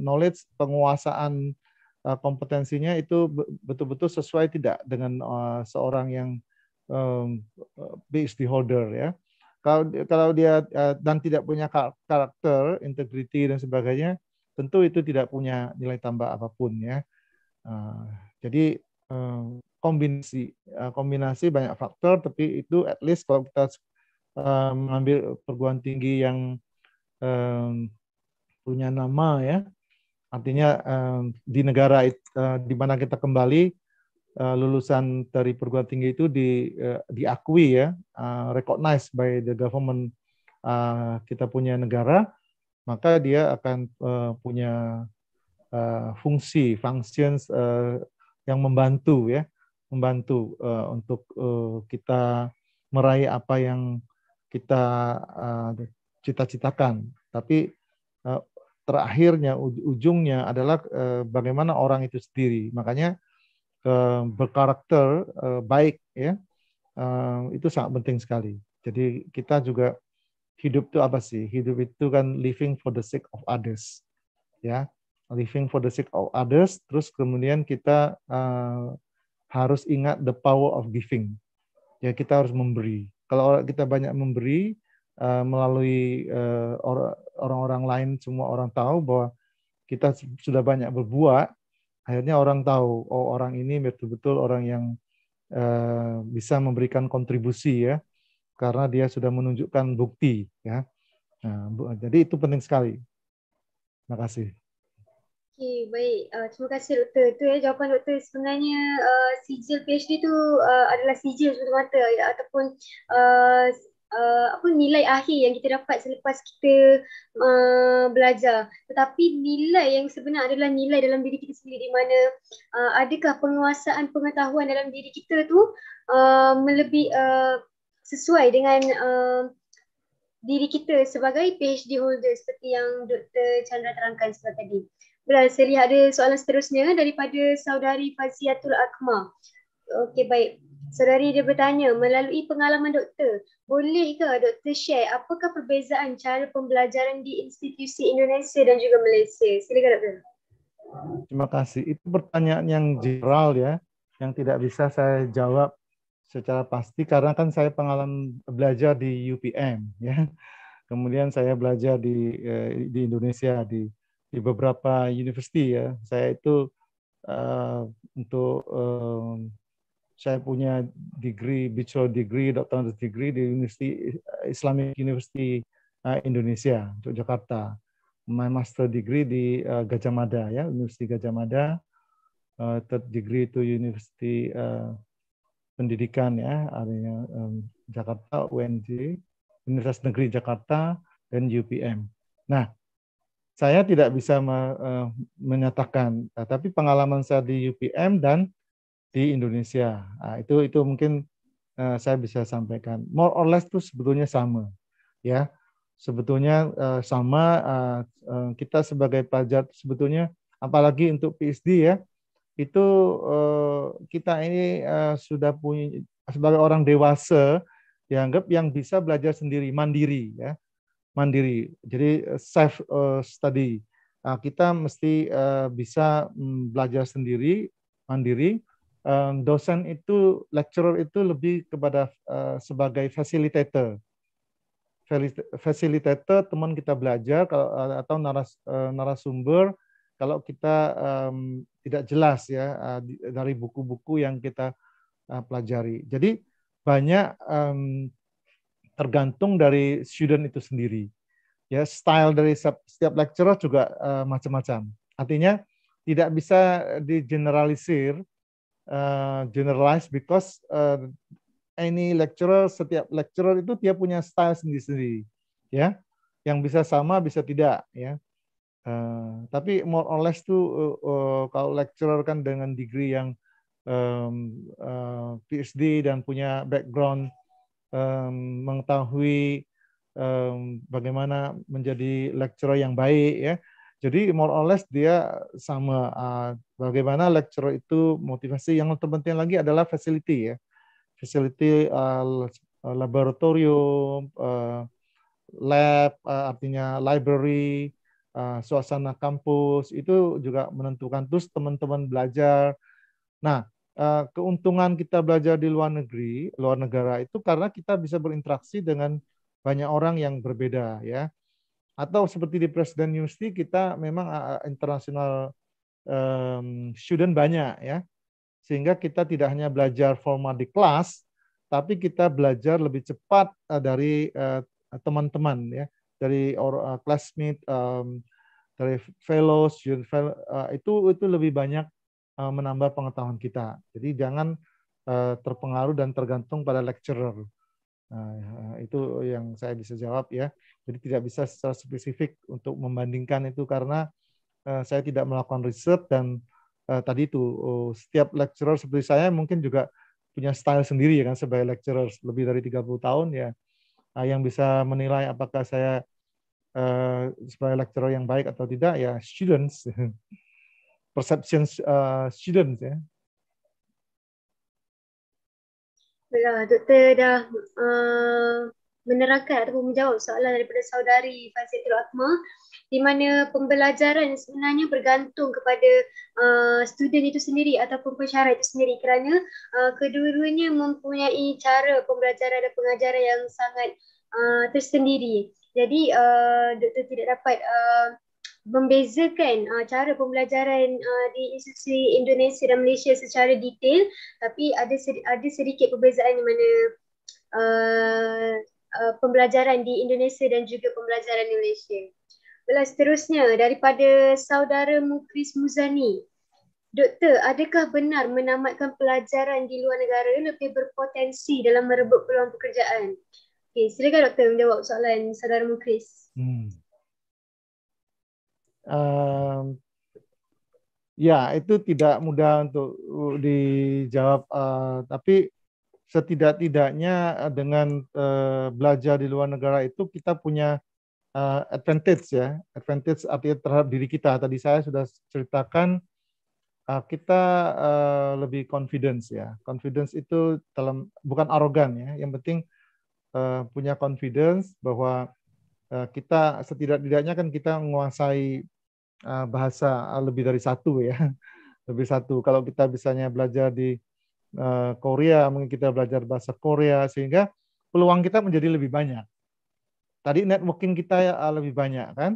Speaker 4: knowledge penguasaan kompetensinya itu betul-betul sesuai tidak dengan uh, seorang yang um, PhD holder ya kalau kalau dia eh, dan tidak punya karakter, integriti dan sebagainya, tentu itu tidak punya nilai tambah apapun ya. Eh, jadi eh, kombinasi kombinasi banyak faktor, tapi itu at least kalau kita mengambil perguruan tinggi yang punya nama ya, artinya di negara di mana kita kembali Eh, lulusan dari perguruan tinggi itu di, uh, diakui ya, uh, eh, recognized by the government uh, kita punya negara, maka dia akan uh, punya uh, fungsi, functions uh, yang membantu ya, membantu uh, untuk uh, kita meraih apa yang kita uh, cita-citakan. Tapi uh, terakhirnya ujungnya adalah uh, bagaimana orang itu sendiri. Makanya Eh, berkarakter eh, baik ya eh, itu sangat penting sekali. Jadi kita juga hidup itu apa sih? Hidup itu kan living for the sake of others, ya living for the sake of others. Terus kemudian kita harus ingat the power of giving. Ya kita harus memberi. Kalau kita banyak memberi melalui orang-orang lain, semua orang tahu bahwa kita sudah banyak berbuat, akhirnya orang tahu oh orang ini betul-betul orang yang eh, bisa memberikan kontribusi ya karena dia sudah menunjukkan bukti ya nah, jadi itu penting sekali terima kasih
Speaker 1: okay, baik. Uh, terima kasih doktor. Itu ya jawapan doktor. Sebenarnya uh, sijil PhD itu uh, eh, adalah sijil semata ya, ataupun uh, uh, apa nilai akhir yang kita dapat selepas kita uh, belajar tetapi nilai yang sebenar adalah nilai dalam diri kita sendiri di mana uh, adakah penguasaan pengetahuan dalam diri kita tu uh, melebih uh, sesuai dengan uh, diri kita sebagai PhD holder seperti yang Dr Chandra terangkan sebentar tadi. Baiklah saya lihat ada soalan seterusnya daripada saudari Faziatul Akma Okey baik. Saudari dia bertanya, melalui pengalaman doktor, bolehkah ke doktor share apakah perbezaan cara pembelajaran di institusi Indonesia dan juga Malaysia? Silakan doktor.
Speaker 4: Terima kasih. Itu pertanyaan yang general ya, yang tidak bisa saya jawab secara pasti karena kan saya pengalaman belajar di UPM ya. Kemudian saya belajar di eh, di Indonesia di di beberapa universiti ya. Saya itu uh, untuk uh, saya punya degree bachelor degree doctoral degree di University eh, Islamic University eh, Indonesia untuk Jakarta my master degree di eh, Gajah Mada ya University Gajah Mada third degree to University Pendidikan ya area Jakarta UNJ Universitas Negeri Jakarta dan UPM nah saya tidak bisa menyatakan, tapi pengalaman saya di UPM dan di Indonesia. Nah, itu itu mungkin uh, saya bisa sampaikan. More or less itu sebetulnya sama, ya. Sebetulnya uh, sama uh, uh, kita sebagai pelajar sebetulnya, apalagi untuk PhD ya, itu uh, kita ini uh, sudah punya sebagai orang dewasa dianggap yang bisa belajar sendiri, mandiri, ya, mandiri. Jadi self study. Nah, kita mesti uh, bisa mm, belajar sendiri, mandiri um, dosen itu lecturer itu lebih kepada uh, sebagai facilitator facilitator teman kita belajar kalau eh, atau naras, eh, narasumber kalau kita um, tidak jelas ya dari buku-buku yang kita uh, pelajari. Jadi banyak um, tergantung dari student itu sendiri. Ya, style dari setiap lecturer juga uh, macam-macam. Artinya tidak bisa digeneralisir uh, eh, generalize because uh, any lecturer setiap lecturer itu dia punya style sendiri-sendiri ya yang bisa sama bisa tidak ya uh, tapi more or less tuh uh, uh, kalau lecturer kan dengan degree yang um, uh, PhD dan punya background um, mengetahui um, bagaimana menjadi lecturer yang baik ya jadi more or less dia sama ah, bagaimana lecturer itu motivasi. Yang terpenting lagi adalah facility ya, facility ah, ah, laboratorium, lab, artinya library, suasana kampus itu juga menentukan. Terus teman-teman belajar. Nah keuntungan kita belajar di luar negeri, luar negara itu karena kita bisa berinteraksi dengan banyak orang yang berbeda ya atau seperti di Presiden University kita memang internasional student banyak ya. Sehingga kita tidak hanya belajar formal di kelas, tapi kita belajar lebih cepat eh, dari eh, teman-teman ya, dari or, uh, classmate, dari fellows itu itu lebih banyak menambah pengetahuan kita. Jadi jangan terpengaruh dan tergantung pada lecturer. Nah, eh, itu yang saya bisa jawab ya. Jadi tidak bisa secara spesifik untuk membandingkan itu karena eh, saya tidak melakukan riset dan eh, tadi itu oh, setiap lecturer seperti saya mungkin juga punya style sendiri ya kan sebagai lecturer lebih dari 30 tahun ya nah, yang bisa menilai apakah saya uh, sebagai lecturer yang baik atau tidak ya students perception uh, students ya
Speaker 1: Baiklah, doktor dah uh, menerangkan ataupun menjawab soalan daripada saudari Fasilitul Akma di mana pembelajaran sebenarnya bergantung kepada uh, student itu sendiri ataupun pensyarah itu sendiri kerana uh, kedua-duanya mempunyai cara pembelajaran dan pengajaran yang sangat uh, tersendiri. Jadi uh, doktor tidak dapat uh, membezakan uh, cara pembelajaran uh, di institusi Indonesia dan Malaysia secara detail tapi ada seri, ada sedikit perbezaan di mana uh, uh, pembelajaran di Indonesia dan juga pembelajaran di Malaysia. Belas seterusnya daripada saudara Mukris Muzani. Doktor, adakah benar menamatkan pelajaran di luar negara lebih berpotensi dalam merebut peluang pekerjaan? Okay, silakan doktor menjawab soalan saudara Mukris.
Speaker 4: Hmm. um, ya itu tidak mudah untuk uh, dijawab uh, tapi setidak-tidaknya eh, dengan uh, belajar di luar negara itu kita punya uh, advantage ya advantage artinya terhadap diri kita tadi saya sudah ceritakan uh, kita uh, lebih confidence ya confidence itu dalam bukan arogan ya yang penting uh, punya confidence bahwa Eh, kita setidak-tidaknya kan kita menguasai eh, bahasa eh, lebih dari satu ya lebih satu kalau kita bisanya belajar di Korea mungkin kita belajar bahasa Korea sehingga peluang kita menjadi lebih banyak tadi networking kita lebih banyak kan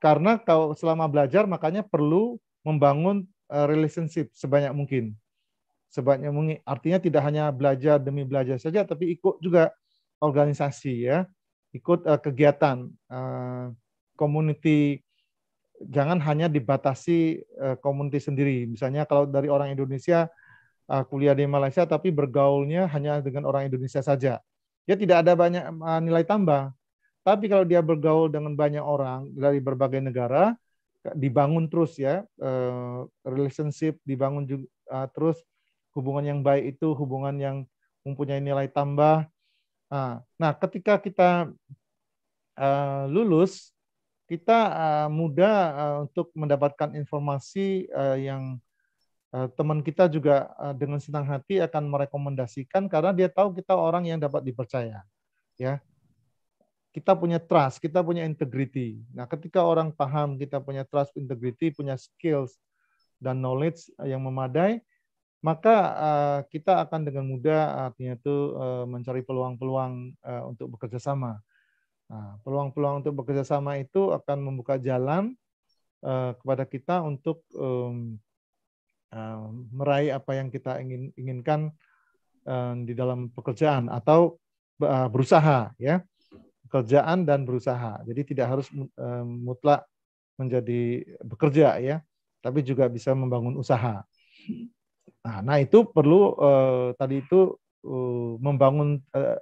Speaker 4: karena kalau selama belajar makanya perlu membangun relationship sebanyak mungkin sebanyak mungkin artinya tidak hanya belajar demi belajar saja tapi ikut juga organisasi ya, ikut uh, kegiatan uh, community jangan hanya dibatasi uh, community sendiri. Misalnya kalau dari orang Indonesia uh, kuliah di Malaysia tapi bergaulnya hanya dengan orang Indonesia saja. ya tidak ada banyak uh, nilai tambah. Tapi kalau dia bergaul dengan banyak orang dari berbagai negara, dibangun terus ya uh, relationship dibangun juga uh, terus hubungan yang baik itu hubungan yang mempunyai nilai tambah Ah, nah, ketika kita eh, lulus, kita eh, mudah eh, untuk mendapatkan informasi yang teman kita juga dengan senang hati akan merekomendasikan karena dia tahu kita orang yang dapat dipercaya, ya. Kita punya trust, kita punya integrity. Nah, ketika orang paham kita punya trust, integrity, punya skills dan knowledge yang memadai, maka eh, kita akan dengan mudah artinya itu eh, mencari peluang-peluang eh, untuk bekerja sama. Nah, peluang-peluang untuk bekerja sama itu akan membuka jalan kepada kita untuk meraih apa yang kita ingin inginkan di dalam pekerjaan atau berusaha ya pekerjaan dan berusaha. Jadi tidak harus mutlak menjadi bekerja ya, tapi juga bisa membangun usaha. Nah, nah itu perlu uh, tadi itu uh, membangun uh,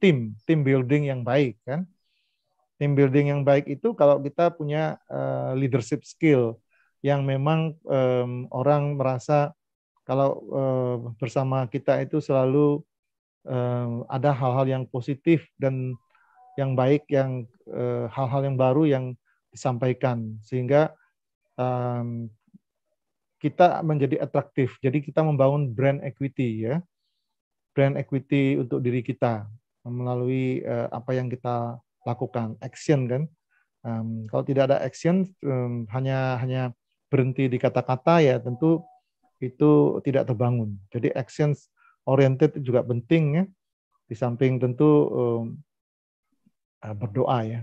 Speaker 4: tim, tim building yang baik kan. Tim building yang baik itu kalau kita punya uh, leadership skill yang memang um, orang merasa kalau uh, bersama kita itu selalu ada hal-hal yang positif dan yang baik yang hal-hal uh, yang baru yang disampaikan sehingga um, kita menjadi atraktif. Jadi kita membangun brand equity ya. Brand equity untuk diri kita melalui uh, apa yang kita lakukan, action kan. Um, kalau tidak ada action um, hanya hanya berhenti di kata-kata ya tentu itu tidak terbangun. Jadi action oriented juga penting ya. Di samping tentu um, berdoa ya.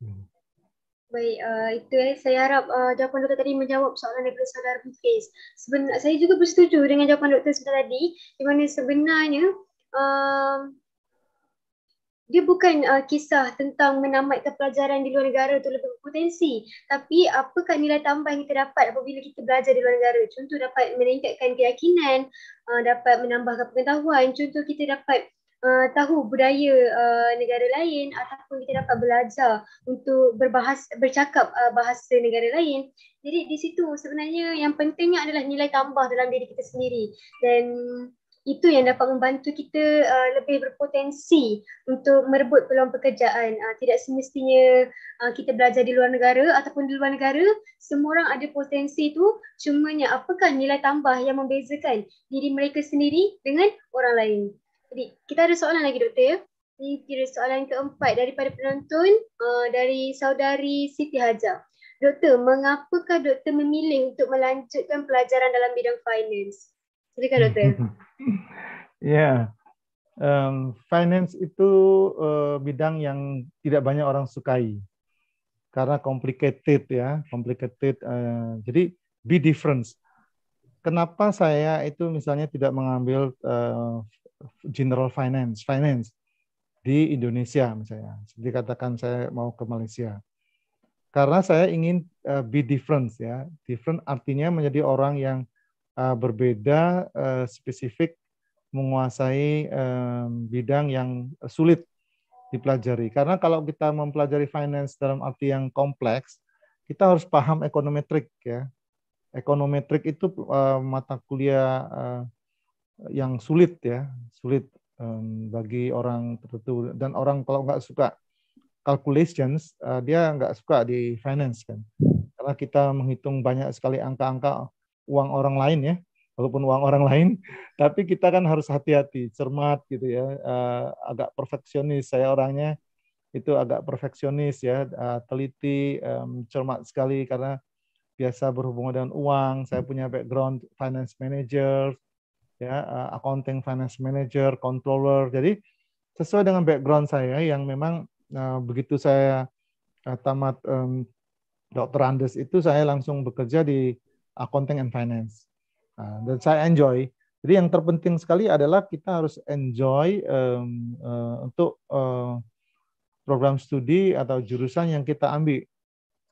Speaker 1: Hmm. Baik, uh, itu eh. Saya harap uh, jawapan doktor tadi menjawab soalan daripada saudara Mufiz. Sebenar, saya juga bersetuju dengan jawapan doktor sebentar tadi di mana sebenarnya uh, dia bukan uh, kisah tentang menamatkan pelajaran di luar negara itu lebih berpotensi. Tapi apakah nilai tambah yang kita dapat apabila kita belajar di luar negara? Contoh dapat meningkatkan keyakinan, uh, dapat menambahkan pengetahuan. Contoh kita dapat Eh, tahu budaya uh, negara lain ataupun kita dapat belajar untuk berbahas bercakap uh, bahasa negara lain. Jadi di situ sebenarnya yang pentingnya adalah nilai tambah dalam diri kita sendiri dan itu yang dapat membantu kita uh, lebih berpotensi untuk merebut peluang pekerjaan. Uh, tidak semestinya uh, kita belajar di luar negara ataupun di luar negara, semua orang ada potensi itu. Cumanya apakah nilai tambah yang membezakan diri mereka sendiri dengan orang lain? Jadi kita ada soalan lagi doktor Ini kira soalan keempat daripada penonton uh, dari saudari Siti Hajar. Doktor, mengapakah doktor memilih untuk melanjutkan pelajaran dalam bidang finance? Silakan doktor. ya,
Speaker 4: yeah. um, finance itu uh, bidang yang tidak banyak orang sukai karena complicated ya, complicated. Uh, jadi be different. Kenapa saya itu misalnya tidak mengambil uh, general finance, finance di Indonesia misalnya. Seperti katakan saya mau ke Malaysia. Karena saya ingin uh, be different ya. Different artinya menjadi orang yang uh, berbeda, uh, spesifik, menguasai um, bidang yang sulit dipelajari. Karena kalau kita mempelajari finance dalam arti yang kompleks, kita harus paham ekonometrik ya. Ekonometrik itu uh, mata kuliah uh, yang sulit ya, sulit um, bagi orang tertentu dan orang kalau nggak suka calculations, uh, dia nggak suka di finance kan, karena kita menghitung banyak sekali angka-angka uang orang lain ya, walaupun uang orang lain, tapi kita kan harus hati-hati, cermat gitu ya, uh, agak perfeksionis saya orangnya itu agak perfeksionis ya, uh, teliti, um, cermat sekali karena biasa berhubungan dengan uang, saya punya background finance manager, ya eh, accounting finance manager controller jadi sesuai dengan background saya yang memang nah, begitu saya eh, tamat um, andes itu saya langsung bekerja di accounting and finance nah, dan saya enjoy jadi yang terpenting sekali adalah kita harus enjoy um, uh, untuk uh, program studi atau jurusan yang kita ambil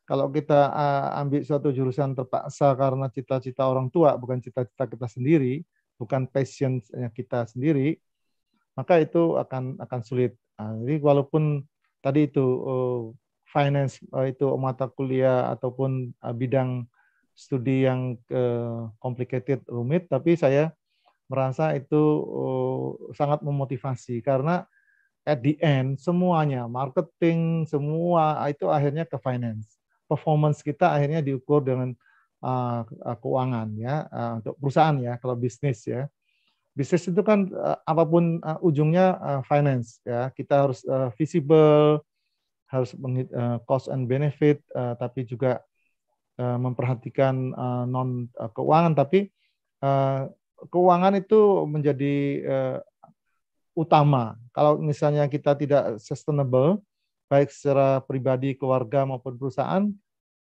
Speaker 4: kalau kita uh, ambil suatu jurusan terpaksa karena cita-cita orang tua bukan cita-cita kita sendiri bukan passion kita sendiri, maka itu akan akan sulit. Nah, jadi walaupun tadi itu oh, finance oh, itu mata kuliah ataupun ah, bidang studi yang eh, complicated rumit, tapi saya merasa itu oh, sangat memotivasi karena at the end semuanya marketing semua ah, itu akhirnya ke finance performance kita akhirnya diukur dengan Eh, eh, keuangan ya eh, untuk perusahaan ya kalau bisnis ya bisnis itu kan apapun ujungnya finance ya kita harus visible harus meng, cost and benefit tapi juga memperhatikan non keuangan tapi keuangan itu menjadi utama kalau misalnya kita tidak sustainable baik secara pribadi keluarga maupun perusahaan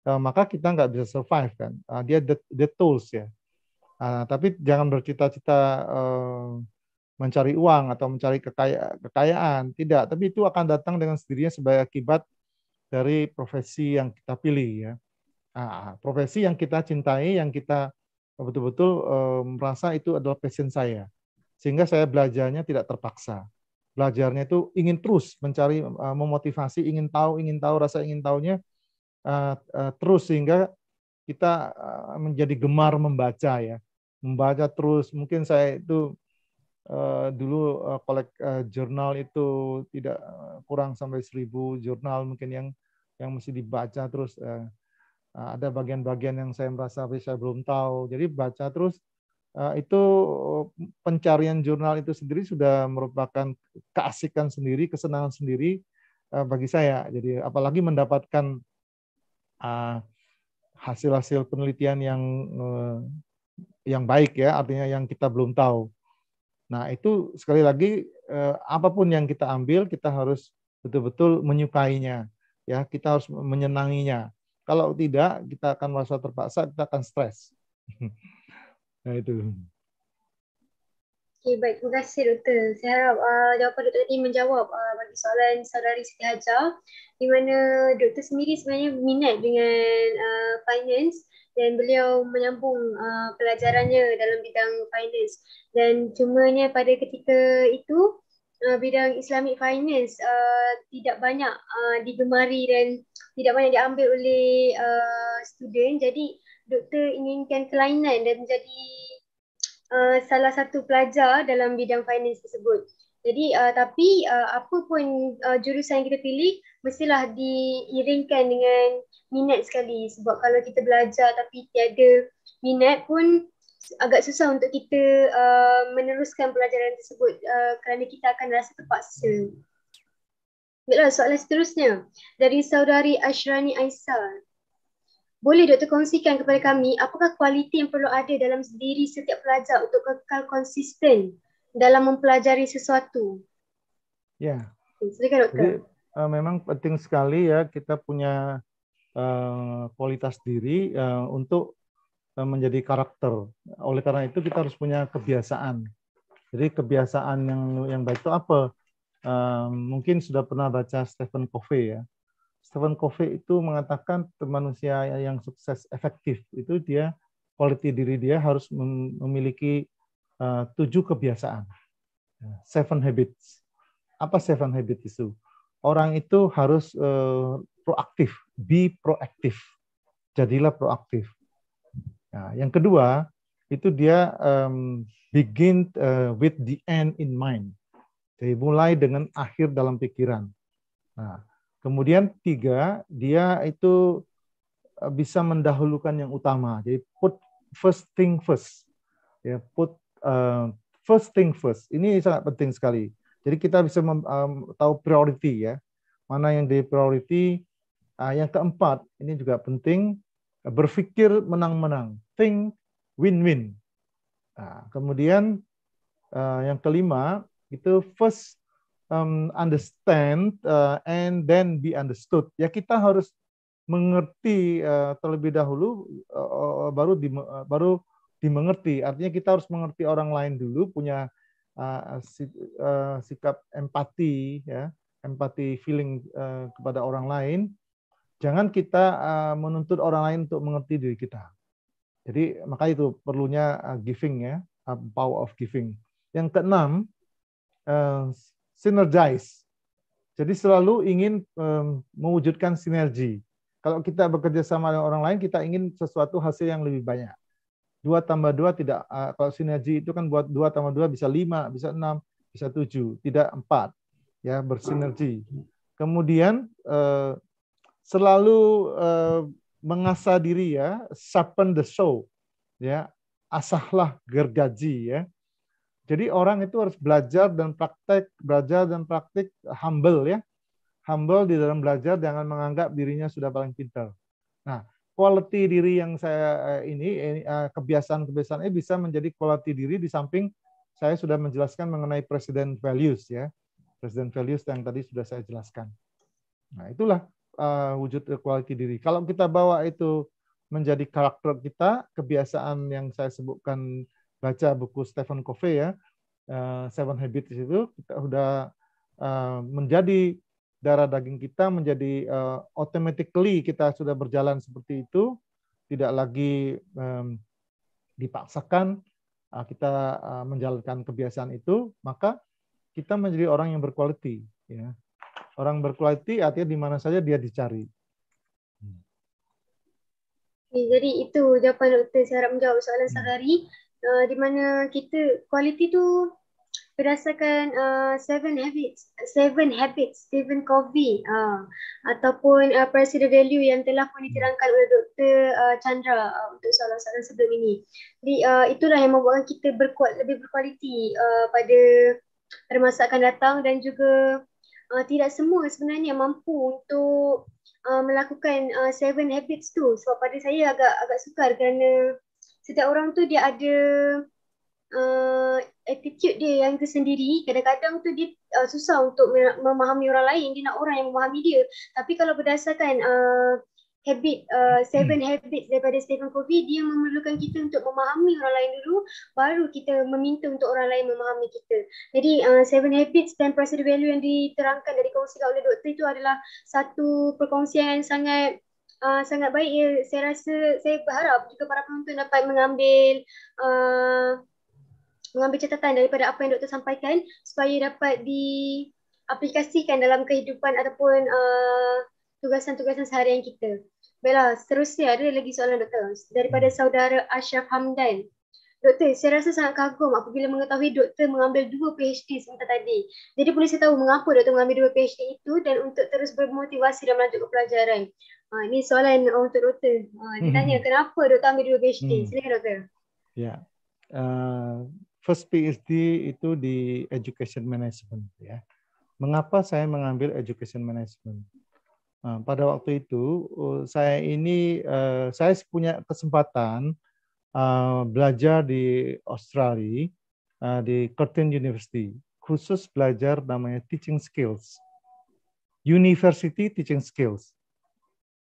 Speaker 4: uh, maka kita nggak bisa survive kan. Uh, dia the, the tools ya. Uh, tapi jangan bercita-cita uh, mencari uang atau mencari kekaya, kekayaan, tidak. Tapi itu akan datang dengan sendirinya sebagai akibat dari profesi yang kita pilih ya. uh, profesi yang kita cintai, yang kita betul-betul uh, merasa itu adalah passion saya. Sehingga saya belajarnya tidak terpaksa. Belajarnya itu ingin terus mencari memotivasi, ingin tahu, ingin tahu, rasa ingin tahunya Eh, eh, terus sehingga kita eh, menjadi gemar membaca ya membaca terus mungkin saya itu dulu kolek jurnal itu tidak kurang sampai seribu jurnal mungkin yang yang mesti dibaca terus ada bagian-bagian yang saya merasa saya belum tahu jadi baca terus itu pencarian jurnal itu sendiri sudah merupakan keasikan sendiri kesenangan sendiri bagi saya jadi apalagi mendapatkan hasil-hasil penelitian yang e, yang baik ya, artinya yang kita belum tahu. Nah, itu sekali lagi e, apapun yang kita ambil kita harus betul-betul menyukainya ya, kita harus menyenanginya. Kalau tidak, kita akan merasa terpaksa, kita akan stres. nah itu.
Speaker 1: Okay, baik. Terima kasih, Doktor. Saya harap uh, jawapan Doktor tadi menjawab uh, bagi soalan saudari Siti Hajar di mana Doktor sendiri sebenarnya minat dengan uh, finance dan beliau menyambung uh, pelajarannya dalam bidang finance. Dan cumanya pada ketika itu, uh, bidang Islamic finance uh, tidak banyak uh, digemari dan tidak banyak diambil oleh uh, student. Jadi, Doktor inginkan kelainan dan menjadi Uh, salah satu pelajar dalam bidang finance tersebut. Jadi uh, tapi uh, apa pun uh, jurusan yang kita pilih mestilah diiringkan dengan minat sekali sebab kalau kita belajar tapi tiada minat pun agak susah untuk kita uh, meneruskan pelajaran tersebut uh, kerana kita akan rasa terpaksa. Baiklah soalan seterusnya dari saudari Ashrani Aisyah. Boleh doktor kongsikan kepada kami apakah kualiti yang perlu ada dalam diri setiap pelajar untuk kekal konsisten dalam mempelajari sesuatu? Ya. Silakan doktor. Jadi,
Speaker 4: uh, memang penting sekali ya kita punya uh, kualitas diri uh, untuk uh, menjadi karakter. Oleh karena itu kita harus punya kebiasaan. Jadi kebiasaan yang yang baik itu apa? Uh, mungkin sudah pernah baca Stephen Covey ya Stephen Covey itu mengatakan manusia yang sukses efektif itu dia quality diri dia harus memiliki eh, tujuh kebiasaan, ya, seven habits. Apa seven habits itu? Orang itu harus eh, proaktif, be proaktif, jadilah proaktif. Nah, yang kedua itu dia um, begin uh, with the end in mind. Jadi mulai dengan akhir dalam pikiran. Nah, Kemudian tiga, dia itu eh, bisa mendahulukan yang utama. Jadi put first thing first. Ya, put uh, first thing first. Ini sangat penting sekali. Jadi kita bisa um, tahu priority ya. Mana yang di priority. Uh, yang keempat, ini juga penting berpikir menang-menang. Think win-win. Nah, kemudian uh, yang kelima itu first um, understand uh, and then be understood. Ya kita harus mengerti uh, terlebih dahulu uh, uh, baru di, uh, baru dimengerti. Artinya kita harus mengerti orang lain dulu, punya uh, si, uh, sikap empati ya, empati feeling uh, kepada orang lain. Jangan kita uh, menuntut orang lain untuk mengerti diri kita. Jadi maka itu perlunya uh, giving ya, uh, power of giving. Yang keenam, uh, synergize. Jadi selalu ingin um, mewujudkan sinergi. Kalau kita bekerja sama dengan orang lain, kita ingin sesuatu hasil yang lebih banyak. Dua tambah dua tidak, uh, kalau sinergi itu kan buat dua tambah dua bisa lima, bisa enam, bisa tujuh, tidak empat, ya bersinergi. Kemudian uh, selalu uh, mengasah diri ya, sharpen the show, ya asahlah gergaji ya jadi orang itu harus belajar dan praktek, belajar dan praktik humble ya. Humble di dalam belajar jangan menganggap dirinya sudah paling pintar. Nah, quality diri yang saya eh, ini eh, kebiasaan kebiasaan ini bisa menjadi quality diri di samping saya sudah menjelaskan mengenai president values ya. President values yang tadi sudah saya jelaskan. Nah, itulah eh, wujud quality diri. Kalau kita bawa itu menjadi karakter kita, kebiasaan yang saya sebutkan baca buku Stephen Covey ya, eh, Seven Habits itu kita sudah eh, menjadi darah daging kita menjadi eh, automatically kita sudah berjalan seperti itu, tidak lagi dipaksakan kita menjalankan kebiasaan itu, maka kita menjadi orang yang berkualiti. Ya. Orang berkualiti artinya di mana saja dia dicari.
Speaker 1: Jadi itu jawapan dokter. Saya harap menjawab soalan hmm. sehari. uh, di mana kita kualiti tu berdasarkan uh, seven habits seven habits seven coffee uh, ataupun uh, personal value yang telah pun diterangkan oleh Dr. Uh, Chandra uh, untuk soalan-soalan sebelum ini. Jadi uh, itulah yang membuatkan kita berkuat lebih berkualiti uh, pada permasalahan datang dan juga uh, tidak semua sebenarnya mampu untuk uh, melakukan uh, seven habits tu sebab pada saya agak agak sukar kerana setiap orang tu dia ada uh, attitude dia yang tersendiri kadang-kadang tu dia uh, susah untuk memahami orang lain dia nak orang yang memahami dia tapi kalau berdasarkan uh, habit uh, seven hmm. habits daripada Stephen Covey dia memerlukan kita untuk memahami orang lain dulu baru kita meminta untuk orang lain memahami kita jadi uh, seven habits dan prosedur value yang diterangkan dari kongsi oleh doktor itu adalah satu perkongsian yang sangat Ah, sangat baik ya. Saya rasa saya berharap juga para penonton dapat mengambil uh, mengambil catatan daripada apa yang doktor sampaikan supaya dapat diaplikasikan dalam kehidupan ataupun tugasan ah, tugasan-tugasan seharian kita. Baiklah, seterusnya ada lagi soalan doktor daripada hmm. saudara Ashraf Hamdan. Doktor, saya rasa sangat kagum apabila mengetahui doktor mengambil dua PhD sebentar tadi. Jadi boleh saya tahu mengapa doktor mengambil dua PhD itu dan untuk terus bermotivasi dan melanjutkan pelajaran. Ha, ini soalan untuk doktor. Ha, dia hmm tanya kenapa doktor ambil dua PhD. Mm. Silakan doktor. Ya.
Speaker 4: Yeah. Uh, first PhD itu di Education Management. ya. Yeah. Mengapa saya mengambil Education Management? Ah, pada waktu itu oh, saya ini saya punya kesempatan uh, belajar di Australia uh, di Curtin University khusus belajar namanya teaching skills. University teaching skills.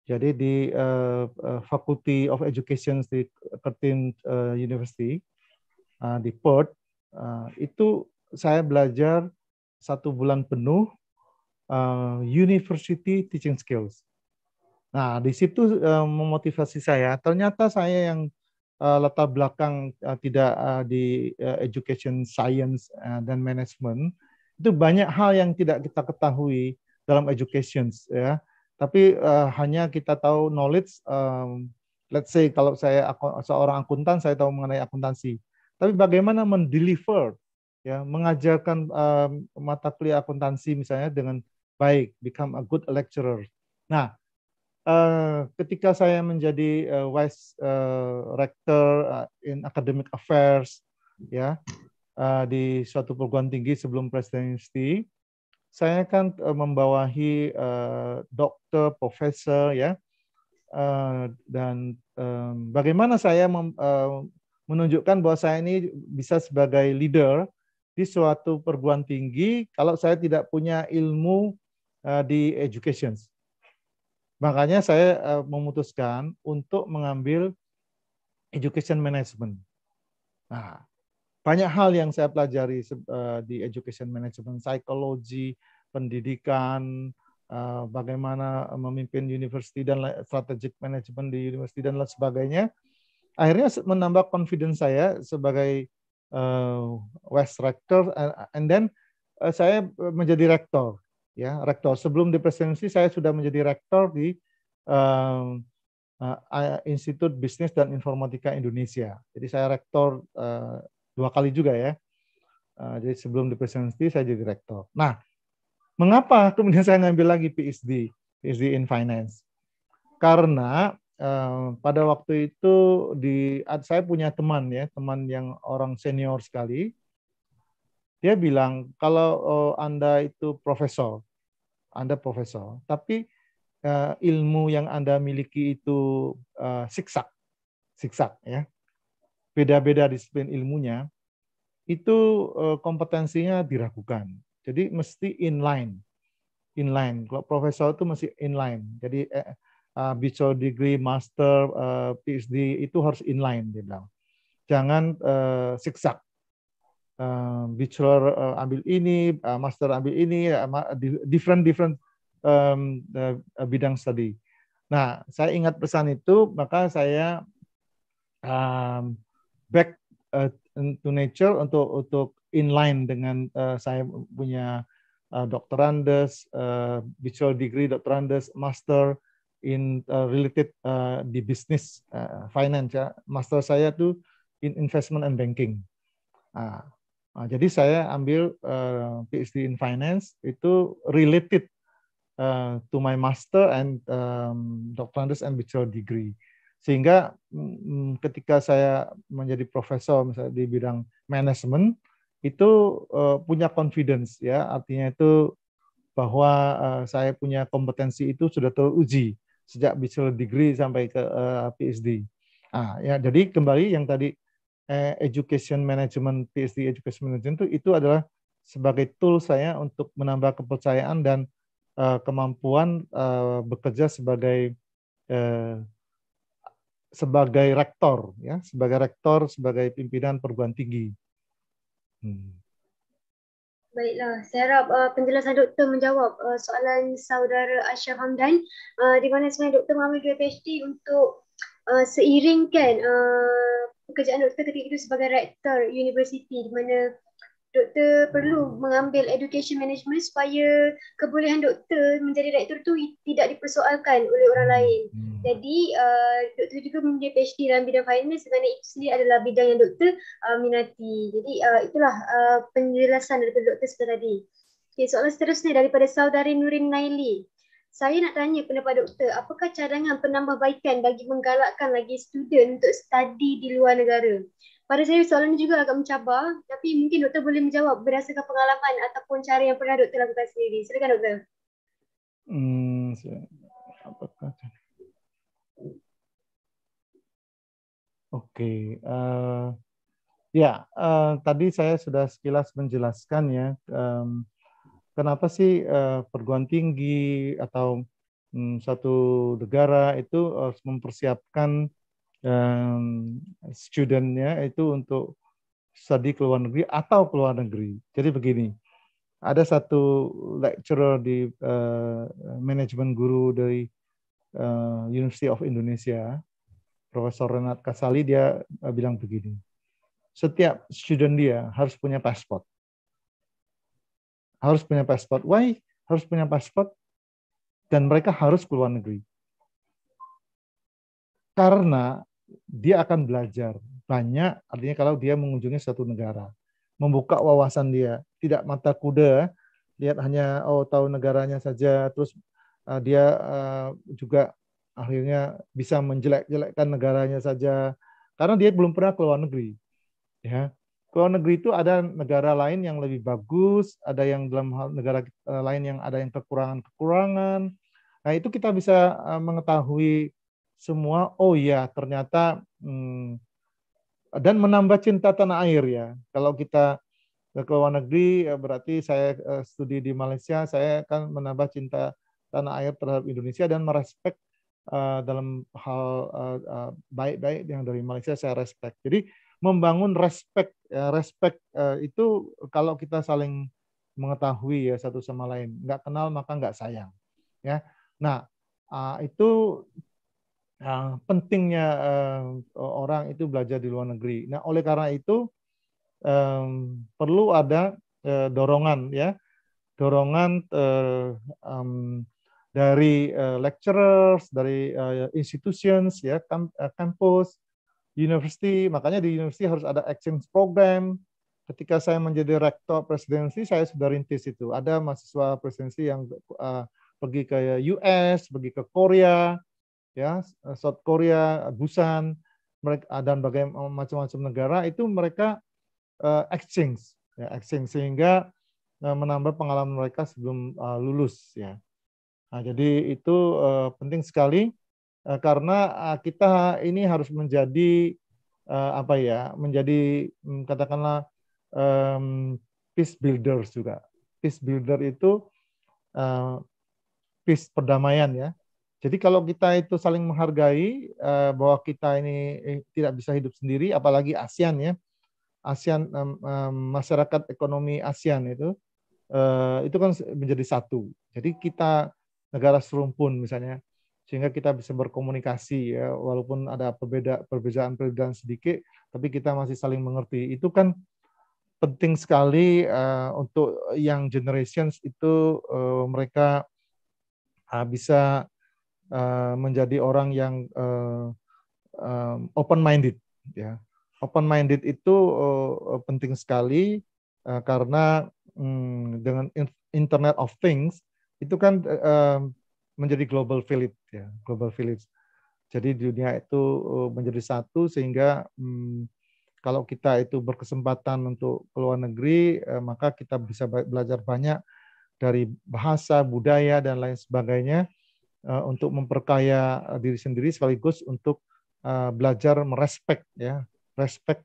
Speaker 4: Jadi di uh, uh, Faculty of Education di Curtin uh, University uh, di Perth uh, itu saya belajar satu bulan penuh uh, University teaching skills. Nah di situ uh, memotivasi saya. Ternyata saya yang uh, latar belakang uh, tidak uh, di uh, education science uh, dan management itu banyak hal yang tidak kita ketahui dalam education ya tapi uh, hanya kita tahu knowledge um, let's say kalau saya seorang akuntan saya tahu mengenai akuntansi tapi bagaimana mendeliver ya mengajarkan um, mata kuliah akuntansi misalnya dengan baik become a good lecturer nah Eh, ketika saya menjadi uh, vice uh, rector uh, in academic affairs ya uh, di suatu perguruan tinggi sebelum presidensi saya kan uh, membawahi uh, dokter profesor ya uh, dan um, bagaimana saya mem, uh, menunjukkan bahwa saya ini bisa sebagai leader di suatu perguruan tinggi kalau saya tidak punya ilmu uh, di education Makanya saya eh, memutuskan untuk mengambil education management. Nah, banyak hal yang saya pelajari eh, di education management, psikologi, pendidikan, eh, bagaimana memimpin university dan strategic management di university dan lain sebagainya. Akhirnya menambah confidence saya sebagai West Rector, and then saya menjadi rektor ya rektor. Sebelum di presidensi saya sudah menjadi rektor di um, uh, Institut Bisnis dan Informatika Indonesia. Jadi saya rektor uh, dua kali juga ya. Uh, jadi sebelum di presidensi saya jadi rektor. Nah, mengapa kemudian saya ngambil lagi PhD, PhD in Finance? Karena uh, pada waktu itu di saya punya teman ya, teman yang orang senior sekali dia bilang kalau oh, anda itu profesor, anda profesor, tapi uh, ilmu yang anda miliki itu uh, siksak, siksak ya, beda-beda disiplin ilmunya, itu uh, kompetensinya diragukan. Jadi mesti inline, inline. Kalau profesor itu mesti inline. Jadi eh, uh, bachelor degree, master, uh, PhD itu harus inline dia bilang. Jangan uh, siksak bachelor ambil ini, master ambil ini, uh, different different bidang studi. Nah, saya ingat pesan itu, maka saya back to nature untuk untuk inline dengan saya punya uh, doktorandes, uh, bachelor degree, doktorandes, master in related di bisnis finance ya. Master saya tuh in investment and banking. Nah, Nah, jadi saya ambil uh, eh, PhD in finance itu related uh, to my master and um, doctorandus and bachelor degree. Sehingga um, ketika saya menjadi profesor misalnya di bidang manajemen itu uh, punya confidence ya, artinya itu bahwa uh, saya punya kompetensi itu sudah teruji sejak bachelor degree sampai ke uh, PhD. Ah, ya, jadi kembali yang tadi Eh, education management PhD education management itu itu adalah sebagai tool saya untuk menambah kepercayaan dan uh, kemampuan uh, bekerja sebagai uh, sebagai rektor ya sebagai rektor sebagai pimpinan perguruan tinggi. Hmm.
Speaker 1: Baiklah, saya harap uh, penjelasan doktor menjawab uh, soalan saudara Asyar Hamdan uh, di mana sebenarnya doktor mengambil PhD untuk uh, seiringkan uh, pekerjaan doktor ketika itu sebagai rektor universiti di mana doktor perlu mengambil education management supaya kebolehan doktor menjadi rektor tu tidak dipersoalkan oleh orang hmm. lain. Hmm. Jadi uh, doktor juga mempunyai PhD dalam bidang finance sebenarnya itu sendiri adalah bidang yang doktor uh, minati. Jadi uh, itulah uh, penjelasan daripada doktor sebelum tadi. Okay, soalan seterusnya daripada saudari Nurin Naili saya nak tanya kepada doktor, apakah cadangan penambahbaikan bagi menggalakkan lagi student untuk study di luar negara? Pada saya soalan ini juga agak mencabar, tapi mungkin doktor boleh menjawab berdasarkan pengalaman ataupun cara yang pernah doktor lakukan sendiri. Silakan doktor.
Speaker 5: Hmm,
Speaker 4: apakah Oke, okay. uh, eh, ya uh, tadi saya sudah sekilas menjelaskan ya um, kenapa sih uh, perguruan tinggi atau um, satu negara itu harus mempersiapkan um, studentnya itu untuk studi ke luar negeri atau ke luar negeri. Jadi begini, ada satu lecturer di uh, eh, manajemen guru dari uh, University of Indonesia, Profesor Renat Kasali, dia uh, bilang begini, setiap student dia harus punya paspor harus punya paspor. Why harus punya paspor? Dan mereka harus ke luar negeri. Karena dia akan belajar banyak, artinya kalau dia mengunjungi satu negara. Membuka wawasan dia. Tidak mata kuda, lihat hanya oh tahu negaranya saja, terus uh, dia uh, juga akhirnya bisa menjelek-jelekkan negaranya saja. Karena dia belum pernah ke luar negeri. Ya, luar negeri itu ada negara lain yang lebih bagus, ada yang dalam hal negara eh, lain yang ada yang kekurangan-kekurangan. Nah, itu kita bisa eh, mengetahui semua, oh ya, ternyata hmm, dan menambah cinta tanah air ya. Kalau kita ke luar negeri ya berarti saya eh, studi di Malaysia, saya akan menambah cinta tanah air terhadap Indonesia dan merespek dalam hal baik -baik yang dari Malaysia saya respect. Jadi membangun respect ya, respect e, itu kalau kita saling mengetahui ya satu sama lain nggak kenal maka nggak sayang ya nah itu e, pentingnya e, orang itu belajar di luar negeri nah oleh karena itu perlu ada dorongan ya dorongan dari lecturers dari institutions ya kampus university. Makanya di university harus ada exchange program. Ketika saya menjadi rektor presidensi, saya sudah rintis itu. Ada mahasiswa presidensi yang uh, pergi ke US, pergi ke Korea, ya South Korea, Busan, mereka eh, dan bagaimana eh, macam-macam negara itu mereka uh, exchange, ya, exchange sehingga uh, menambah pengalaman mereka sebelum uh, lulus, ya. Nah, jadi itu uh, penting sekali Eh, karena eh, kita ini harus menjadi eh, apa ya menjadi mm, katakanlah um, peace builders juga peace builder itu uh, peace perdamaian ya jadi kalau kita itu saling menghargai uh, bahwa kita ini tidak bisa hidup sendiri apalagi ASEAN ya ASEAN um, um, masyarakat ekonomi ASEAN itu uh, itu kan menjadi satu jadi kita negara serumpun misalnya sehingga kita bisa berkomunikasi ya walaupun ada perbeda perbedaan-perbedaan sedikit tapi kita masih saling mengerti itu kan penting sekali uh, untuk yang generations itu uh, mereka uh, bisa uh, menjadi orang yang uh, um, open minded ya open minded itu uh, penting sekali uh, karena um, dengan internet of things itu kan uh, menjadi global village ya global village jadi dunia itu eh, menjadi satu sehingga hmm, kalau kita itu berkesempatan untuk keluar negeri eh, maka kita bisa belajar banyak dari bahasa budaya dan lain sebagainya eh, untuk memperkaya eh, diri sendiri sekaligus untuk eh, belajar merespek ya respek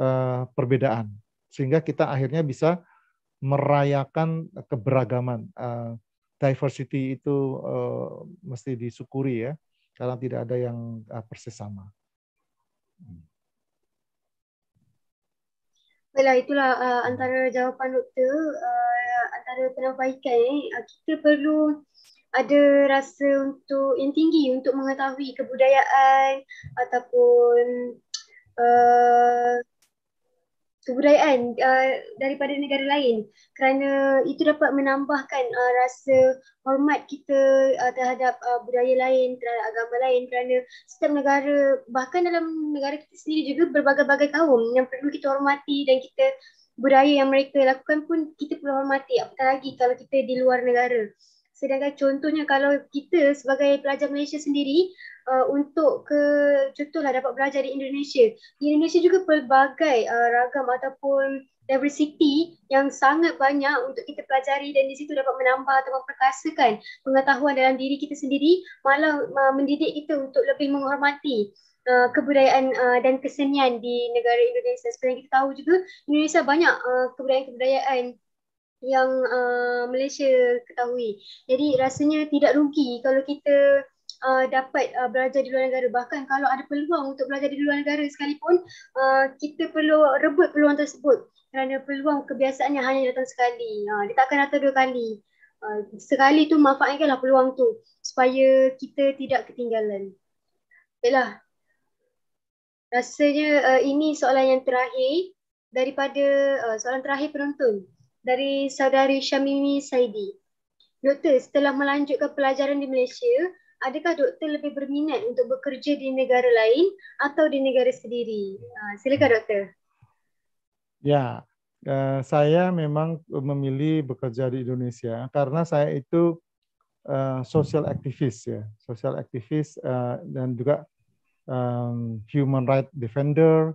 Speaker 4: eh, perbedaan sehingga kita akhirnya bisa merayakan keberagaman eh, diversity itu uh, mesti disyukuri ya karena tidak ada yang uh, persis sama.
Speaker 1: Baiklah, itulah uh, antara jawapan doktor, uh, antara penampaikan. Eh. Ah, kita perlu ada rasa untuk yang tinggi untuk mengetahui kebudayaan ataupun uh, kebudayaan uh, daripada negara lain kerana itu dapat menambahkan uh, rasa hormat kita uh, terhadap uh, budaya lain terhadap agama lain kerana setiap negara bahkan dalam negara kita sendiri juga berbagai-bagai kaum yang perlu kita hormati dan kita budaya yang mereka lakukan pun kita perlu hormati apatah lagi kalau kita di luar negara sedangkan contohnya kalau kita sebagai pelajar Malaysia sendiri Uh, untuk ke contohlah dapat belajar di Indonesia. Di Indonesia juga pelbagai uh, ragam ataupun diversity yang sangat banyak untuk kita pelajari dan di situ dapat menambah atau memperkasakan pengetahuan dalam diri kita sendiri malah uh, mendidik kita untuk lebih menghormati Uh, kebudayaan uh, dan kesenian di negara Indonesia. Seperti kita tahu juga, Indonesia banyak uh, kebudayaan-kebudayaan uh, yang uh, Malaysia ketahui. Jadi rasanya tidak rugi kalau kita uh, dapat uh, belajar di luar negara bahkan kalau ada peluang untuk belajar di luar negara sekalipun uh, kita perlu rebut peluang tersebut kerana peluang kebiasaannya hanya datang sekali uh, dia takkan datang dua kali uh, sekali tu manfaatkanlah peluang tu supaya kita tidak ketinggalan baiklah rasanya uh, ini soalan yang terakhir daripada uh, soalan terakhir penonton dari saudari Syamimi Saidi Doktor, setelah melanjutkan pelajaran di Malaysia, adakah doktor lebih berminat untuk bekerja di negara lain atau di negara sendiri? Ah, silakan doktor.
Speaker 4: Ya, eh, saya memang memilih bekerja di Indonesia karena saya itu uh, social activist ya, social activist eh, dan juga human right defender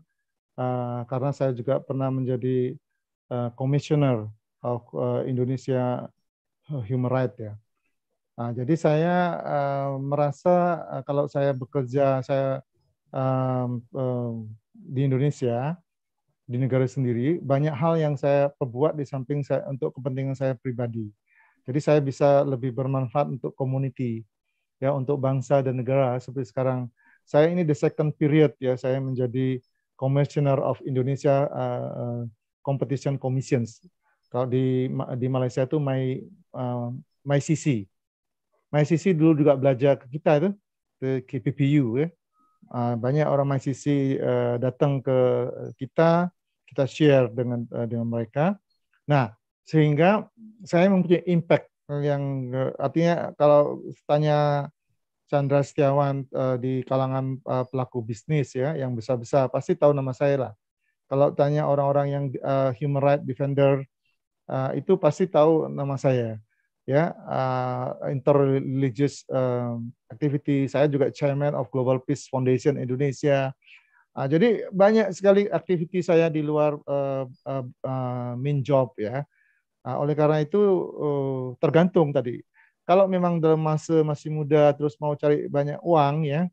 Speaker 4: karena saya juga pernah menjadi uh, commissioner of Indonesia human right ya. Nah, jadi saya uh, merasa uh, kalau saya bekerja saya um, um, di Indonesia di negara sendiri banyak hal yang saya perbuat di samping saya untuk kepentingan saya pribadi. Jadi saya bisa lebih bermanfaat untuk community ya untuk bangsa dan negara seperti sekarang saya ini the second period ya saya menjadi commissioner of Indonesia uh, competition commissions kalau di di Malaysia itu my uh, my CC MyCC dulu juga belajar ke kita itu ke KPPU ya. Ah, banyak orang MyCC uh, eh, datang ke kita, kita share dengan uh, dengan mereka. Nah, sehingga saya mempunyai impact yang eh, artinya kalau tanya Chandra Setiawan di kalangan pelaku bisnis ya yang besar-besar pasti tahu nama saya lah. Kalau tanya orang-orang yang human right defender itu pasti tahu nama saya ya uh, interreligious uh, activity. Saya juga chairman of Global Peace Foundation Indonesia. Uh, jadi banyak sekali aktiviti saya di luar uh, uh, uh, main job ya. Uh, oleh karena itu uh, tergantung tadi. Kalau memang dalam masa masih muda terus mau cari banyak uang ya,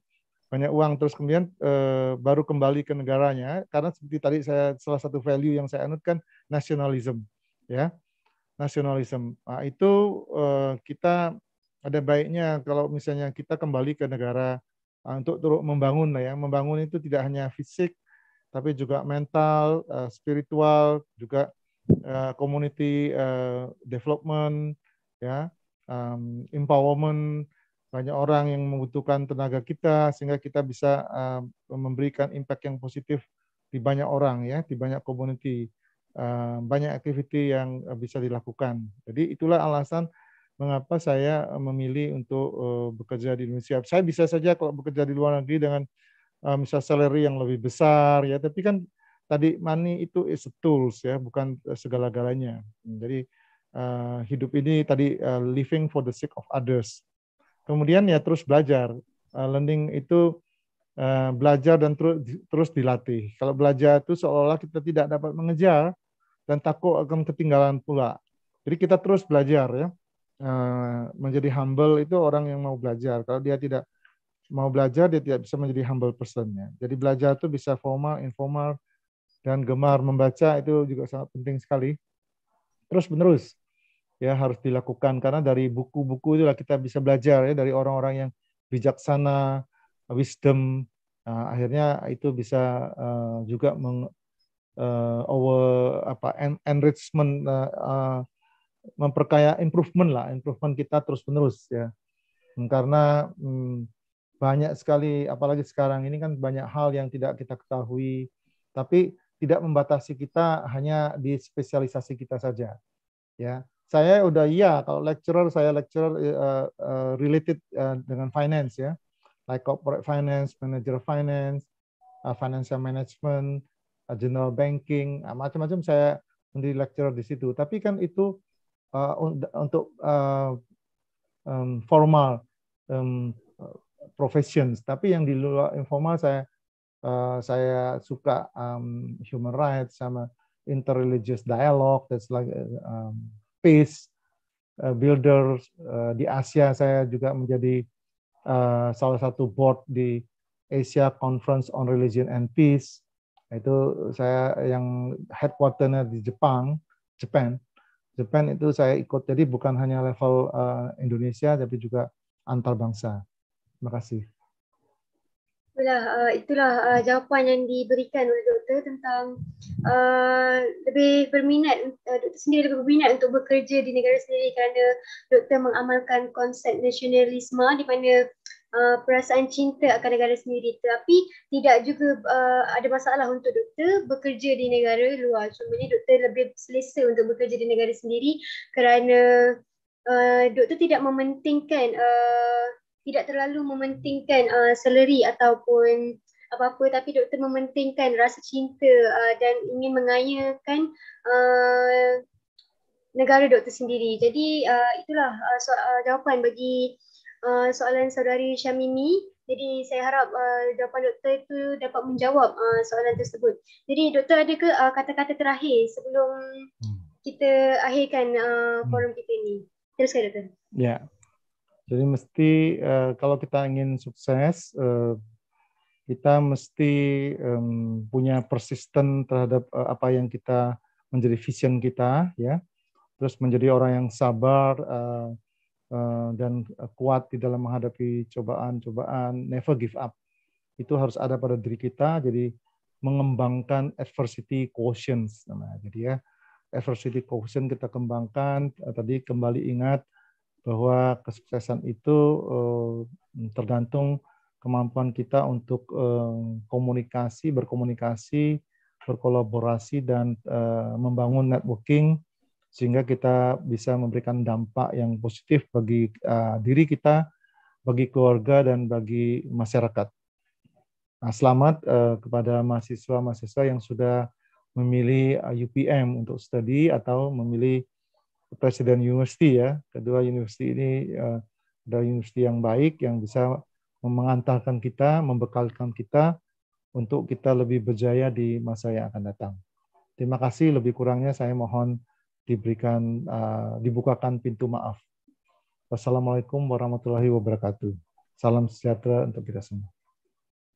Speaker 4: banyak uang terus kemudian e, baru kembali ke negaranya. Karena seperti tadi saya salah satu value yang saya anut kan nasionalisme ya nasionalisme. Nah, itu eh, kita ada baiknya kalau misalnya kita kembali ke negara eh, untuk turut membangun ya. Membangun itu tidak hanya fisik tapi juga mental, eh, spiritual, juga community development ya, empowerment banyak orang yang membutuhkan tenaga kita sehingga kita bisa memberikan impact yang positif di banyak orang ya, di banyak community. Eh, banyak aktiviti yang eh, bisa dilakukan. Jadi itulah alasan mengapa saya eh, memilih untuk bekerja di Indonesia. Saya bisa saja kalau bekerja di luar negeri dengan misal salary yang lebih besar ya, tapi kan tadi money itu is a tools ya, bukan segala-galanya. Jadi hidup ini tadi living for the sake of others. Kemudian ya terus belajar. learning itu belajar dan terus dilatih. Kalau belajar itu seolah-olah kita tidak dapat mengejar, dan takut akan ketinggalan pula. Jadi kita terus belajar ya. Eh, menjadi humble itu orang yang mau belajar. Kalau dia tidak mau belajar, dia tidak bisa menjadi humble person. Ya. Jadi belajar itu bisa formal, informal, dan gemar membaca itu juga sangat penting sekali. Terus menerus ya harus dilakukan karena dari buku-buku itulah kita bisa belajar ya dari orang-orang yang bijaksana, wisdom. Nah, akhirnya itu bisa uh, juga meng, uh, our apa en enrichment uh, uh, memperkaya improvement lah improvement kita terus menerus ya hmm, karena um, banyak sekali apalagi sekarang ini kan banyak hal yang tidak kita ketahui tapi tidak membatasi kita hanya di spesialisasi kita saja ya saya udah iya kalau lecturer saya lecturer uh, uh, related uh, dengan finance ya like corporate finance manager finance uh, financial management general banking, ah, macam-macam saya menjadi lecturer di situ. Tapi kan itu uh, untuk uh, um, formal um, professions. Tapi yang di luar informal saya uh, saya suka um, human rights sama interreligious dialogue, that's like um, peace builders di Asia. Saya juga menjadi salah satu board di Asia Conference on Religion and Peace. itu saya yang headquarternya di Jepang, Japan. Japan itu saya ikut jadi bukan hanya level uh, Indonesia tapi juga antar bangsa. Terima kasih.
Speaker 1: Eh, itulah, uh, eh, itulah uh, jawapan yang diberikan oleh doktor tentang uh, lebih berminat uh, doktor sendiri lebih berminat untuk bekerja di negara sendiri kerana doktor mengamalkan konsep nasionalisme di mana uh, perasaan cinta akan negara sendiri tetapi tidak juga uh, ada masalah untuk doktor bekerja di negara luar cuma ni doktor lebih selesa untuk bekerja di negara sendiri kerana uh, doktor tidak mementingkan uh, tidak terlalu mementingkan uh, salary ataupun apa-apa tapi doktor mementingkan rasa cinta uh, dan ingin mengayakan uh, negara doktor sendiri. Jadi uh, itulah uh, so, uh, jawapan bagi Eh, soalan saudari Syamini. Jadi saya harap uh, jawapan doktor itu dapat menjawab uh, soalan tersebut. Jadi doktor ada ke uh, kata-kata terakhir sebelum hmm. kita akhirkan uh, forum hmm. kita ini? Teruskan doktor. Ya.
Speaker 4: Yeah. Jadi mesti uh, kalau kita ingin sukses uh, kita mesti um, punya persisten terhadap uh, apa yang kita menjadi vision kita ya. Terus menjadi orang yang sabar uh, Eh, dan eh, kuat di dalam menghadapi cobaan-cobaan, never give up. Itu harus ada pada diri kita, jadi mengembangkan adversity quotient, namanya. Jadi ya, adversity quotient kita kembangkan, eh, tadi kembali ingat bahwa kesuksesan itu tergantung kemampuan kita untuk komunikasi, berkomunikasi, berkolaborasi dan membangun networking sehingga kita bisa memberikan dampak yang positif bagi uh, diri kita, bagi keluarga dan bagi masyarakat. Nah, selamat uh, kepada mahasiswa-mahasiswa yang sudah memilih eh, UPM untuk studi atau memilih Presiden University ya. Kedua university ini uh, adalah university yang baik yang bisa mengantarkan kita, membekalkan kita untuk kita lebih berjaya di masa yang akan datang. Terima kasih. Lebih kurangnya saya mohon diberikan uh, dibukakan pintu maaf. Wassalamualaikum warahmatullahi wabarakatuh. Salam sejahtera untuk kita semua.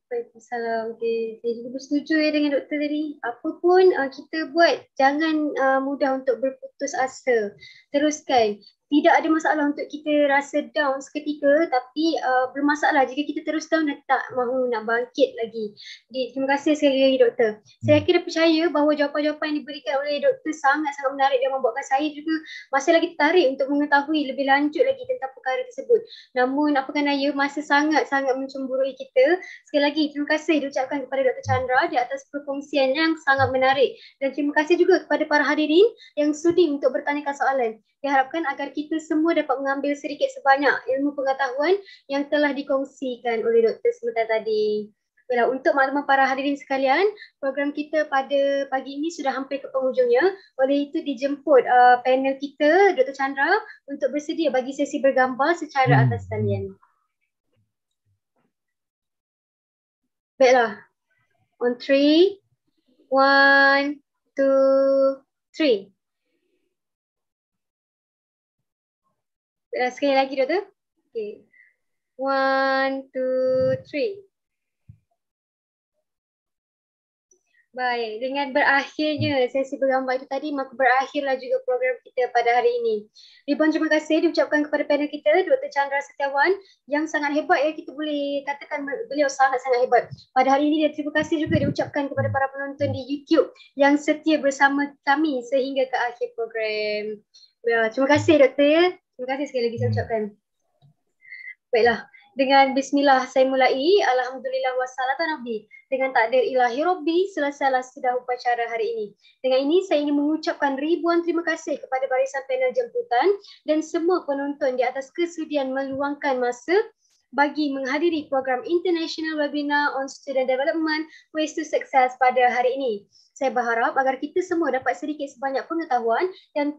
Speaker 1: Waalaikumsalam. Okay. Saya juga bersetuju ya dengan doktor tadi. Apapun uh, kita buat, jangan uh, mudah untuk berputus asa. Teruskan tidak ada masalah untuk kita rasa down seketika tapi uh, bermasalah jika kita terus down dan tak mahu nak bangkit lagi. Jadi, terima kasih sekali lagi doktor. Hmm. Saya kira percaya bahawa jawapan-jawapan yang diberikan oleh doktor sangat-sangat menarik dan membuatkan saya juga masih lagi tertarik untuk mengetahui lebih lanjut lagi tentang perkara tersebut. Namun apakah daya masa sangat-sangat mencemburui kita. Sekali lagi terima kasih diucapkan kepada Doktor Chandra di atas perkongsian yang sangat menarik dan terima kasih juga kepada para hadirin yang sudi untuk bertanyakan soalan diharapkan agar kita semua dapat mengambil sedikit sebanyak ilmu pengetahuan yang telah dikongsikan oleh Dr. Sementara tadi. Baiklah, untuk makluman para hadirin sekalian, program kita pada pagi ini sudah hampir ke penghujungnya. Oleh itu, dijemput uh, panel kita, Dr. Chandra, untuk bersedia bagi sesi bergambar secara hmm. atas talian. Baiklah, on three, one, two, three. Terus eh, sekali lagi tu. Okay. One, two, three. Baik, dengan berakhirnya sesi bergambar itu tadi, maka berakhirlah juga program kita pada hari ini. Ribuan terima kasih diucapkan kepada panel kita, Dr. Chandra Setiawan, yang sangat hebat ya. Kita boleh katakan beliau sangat-sangat hebat. Pada hari ini, dan terima kasih juga diucapkan kepada para penonton di YouTube yang setia bersama kami sehingga ke akhir program. Ya, terima kasih, Doktor. Ya. Terima kasih sekali lagi saya hmm. ucapkan. Baiklah. Dengan bismillah saya mulai. Alhamdulillah wassalatu nabi. Dengan takdir ilahi rabbi, selesailah sudah upacara hari ini. Dengan ini saya ingin mengucapkan ribuan terima kasih kepada barisan panel jemputan dan semua penonton di atas kesudian meluangkan masa bagi menghadiri program International Webinar on Student Development Ways to Success pada hari ini. Saya berharap agar kita semua dapat sedikit sebanyak pengetahuan dan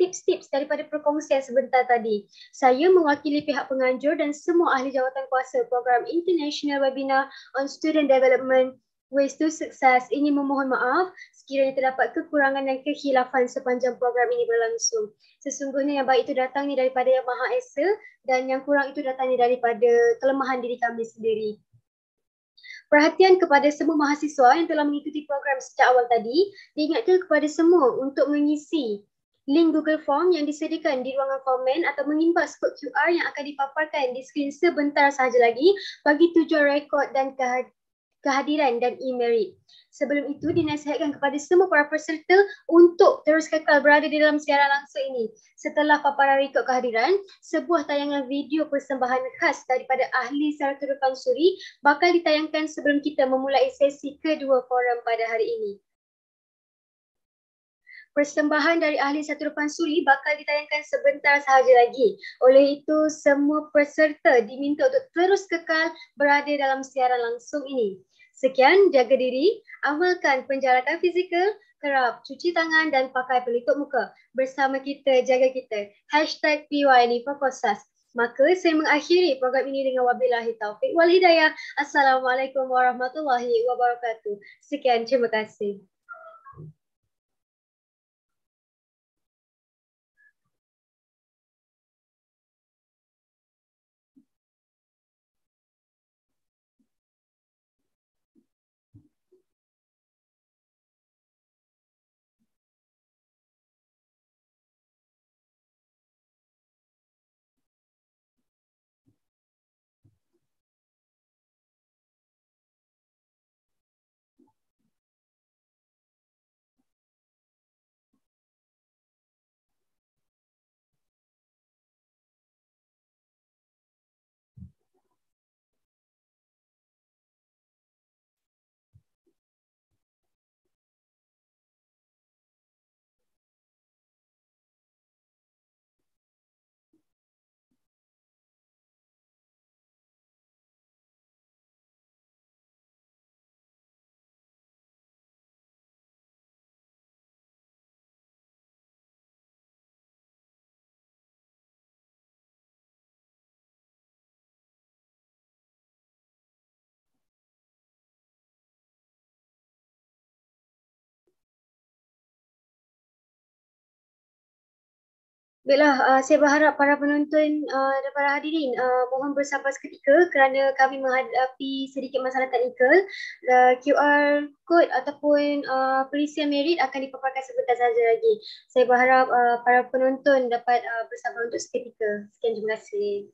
Speaker 1: tips-tips daripada perkongsian sebentar tadi. Saya mewakili pihak penganjur dan semua ahli jawatan kuasa program International Webinar on Student Development Ways to Success ini memohon maaf sekiranya terdapat kekurangan dan kehilafan sepanjang program ini berlangsung. Sesungguhnya yang baik itu datangnya daripada Yang Maha Esa dan yang kurang itu datangnya daripada kelemahan diri kami sendiri. Perhatian kepada semua mahasiswa yang telah mengikuti program sejak awal tadi, diingatkan kepada semua untuk mengisi link Google Form yang disediakan di ruangan komen atau mengimbas kod QR yang akan dipaparkan di skrin sebentar sahaja lagi bagi tujuan rekod dan kehadiran dan e-merit. Sebelum itu, dinasihatkan kepada semua para peserta untuk terus kekal berada di dalam siaran langsung ini. Setelah paparan rekod kehadiran, sebuah tayangan video persembahan khas daripada ahli Sarkadu Pansuri bakal ditayangkan sebelum kita memulai sesi kedua forum pada hari ini persembahan dari ahli satu depan suri bakal ditayangkan sebentar sahaja lagi. Oleh itu, semua peserta diminta untuk terus kekal berada dalam siaran langsung ini. Sekian, jaga diri, amalkan penjarakan fizikal, kerap cuci tangan dan pakai pelitup muka. Bersama kita, jaga kita. Hashtag PYNI Fokosas. Maka saya mengakhiri program ini dengan wabillahi taufiq wal hidayah. Assalamualaikum warahmatullahi wabarakatuh. Sekian, terima kasih. Baiklah, uh, saya berharap para penonton uh, dan para hadirin uh, mohon bersabar seketika kerana kami menghadapi sedikit masalah teknikal. Uh, QR code ataupun uh, perisian merit akan dipaparkan sebentar saja lagi. Saya berharap uh, para penonton dapat uh, bersabar untuk seketika. Sekian, terima kasih.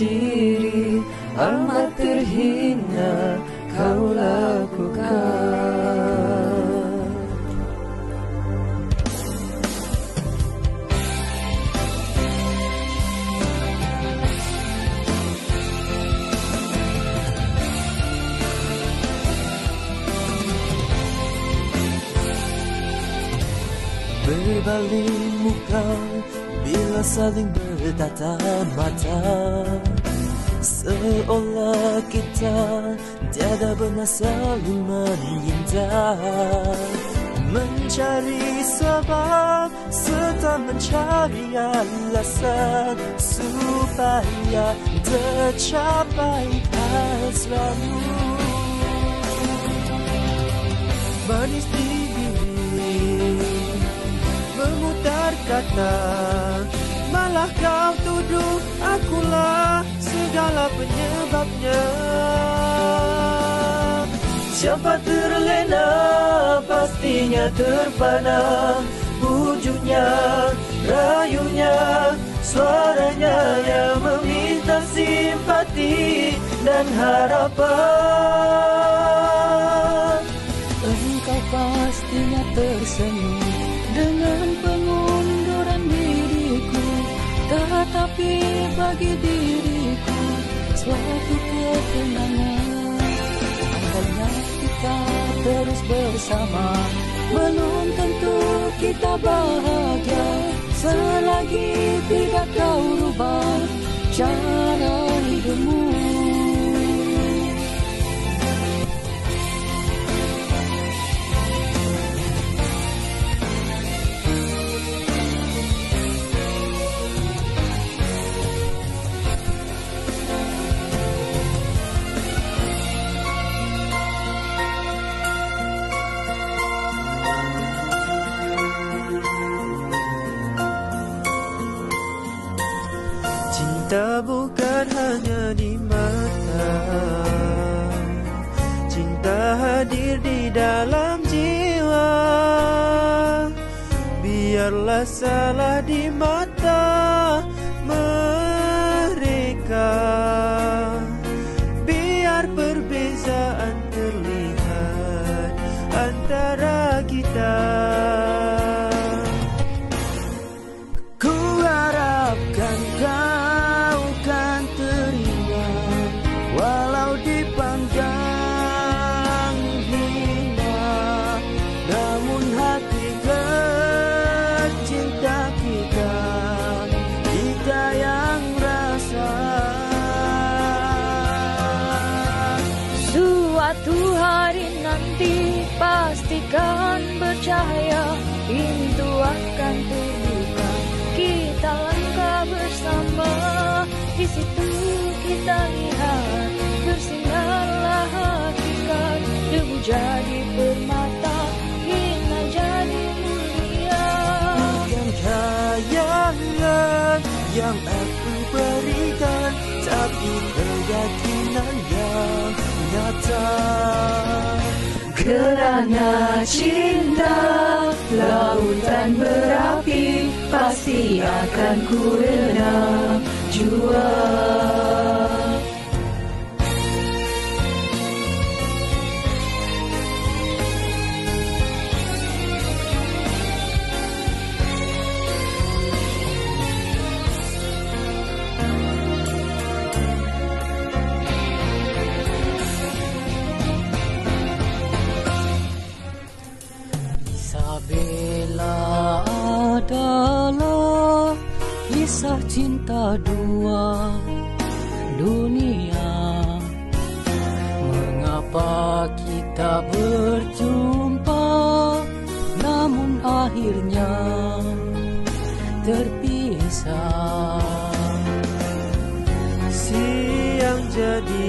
Speaker 6: diri amat terhina kau lakukan Berbalik muka Bila saling berdata mata kita Tiada pernah selalu meminta Mencari sebab serta mencari alasan Supaya tercapai hasratmu Manis di diri Memutar kata Malah kau tuduh akulah segala penyebabnya Siapa terlena pastinya terpana Wujudnya, rayunya, suaranya yang meminta simpati dan harapan Engkau pastinya tersenyum dengan pengunduran diriku Tetapi bagi diri suatu kekenangan Akhirnya kita terus bersama Belum tentu kita bahagia Selagi tidak kau rubah cara salah di mata menjadi permata hingga jadi mulia yang jayalah yang aku berikan tapi keyakinan yang nyata kerana cinta lautan berapi pasti akan ku renang jual Dua dunia Mengapa kita berjumpa Namun akhirnya terpisah Siang jadi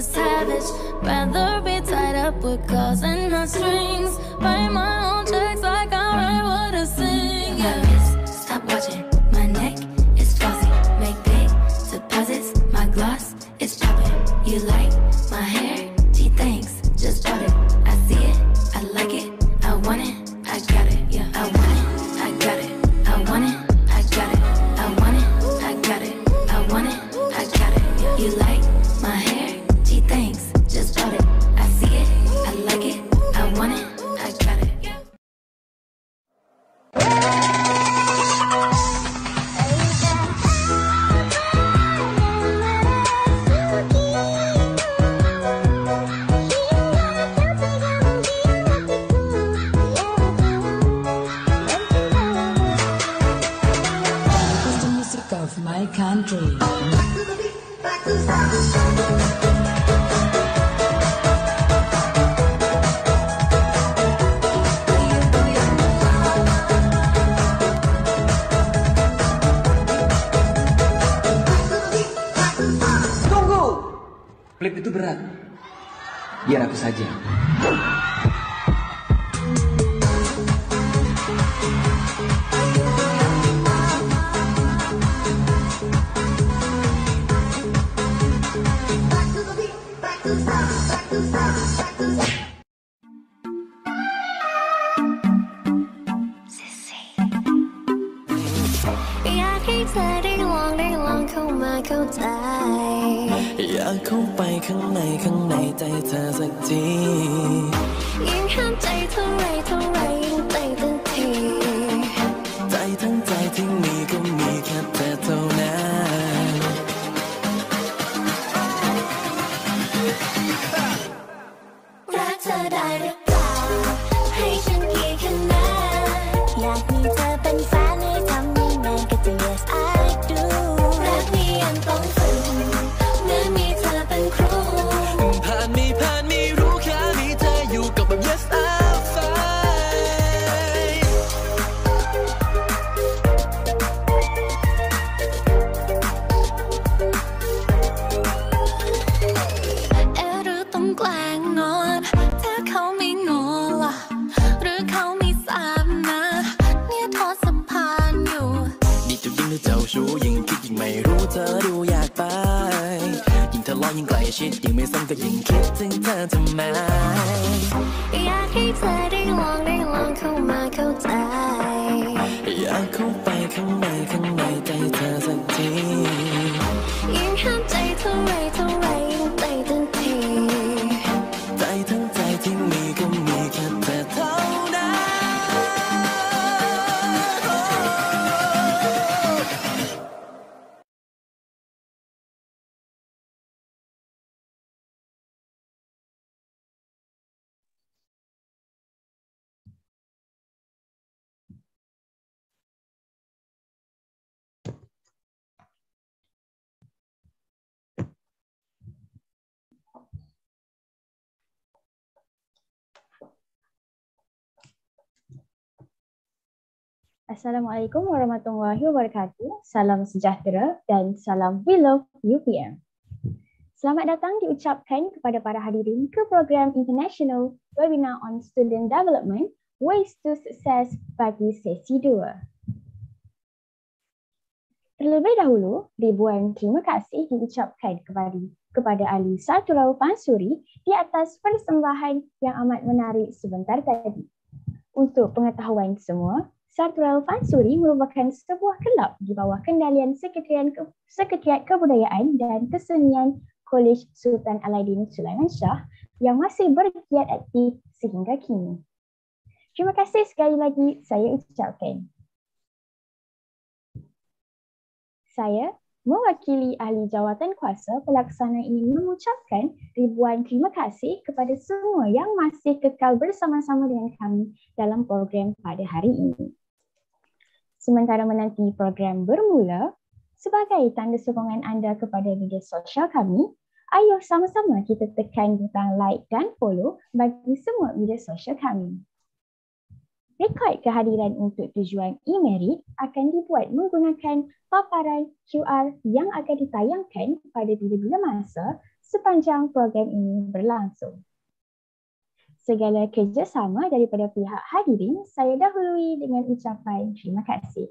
Speaker 6: savage. Rather be tied up with claws and not strings by my
Speaker 7: Assalamualaikum warahmatullahi wabarakatuh. Salam sejahtera dan salam we love UPM. Selamat datang diucapkan kepada para hadirin ke program International Webinar on Student Development Ways to Success bagi sesi 2. Terlebih dahulu, ribuan terima kasih diucapkan kepada kepada Ali Satulau Pansuri di atas persembahan yang amat menarik sebentar tadi. Untuk pengetahuan semua, Sartural Fansuri merupakan sebuah kelab di bawah kendalian Sekretarian, Ke- Sekretariat Kebudayaan dan Kesenian Kolej Sultan Alaidin Sulaiman Shah yang masih bergiat aktif sehingga kini. Terima kasih sekali lagi saya ucapkan. Saya mewakili ahli jawatan kuasa pelaksana ini mengucapkan ribuan terima kasih kepada semua yang masih kekal bersama-sama dengan kami dalam program pada hari ini sementara menanti program bermula, sebagai tanda sokongan anda kepada media sosial kami, ayo sama-sama kita tekan butang like dan follow bagi semua media sosial kami. Rekod kehadiran untuk tujuan e-merit akan dibuat menggunakan paparan QR yang akan ditayangkan pada bila-bila masa sepanjang program ini berlangsung segala kerjasama daripada pihak hadirin, saya dahului dengan ucapan terima kasih.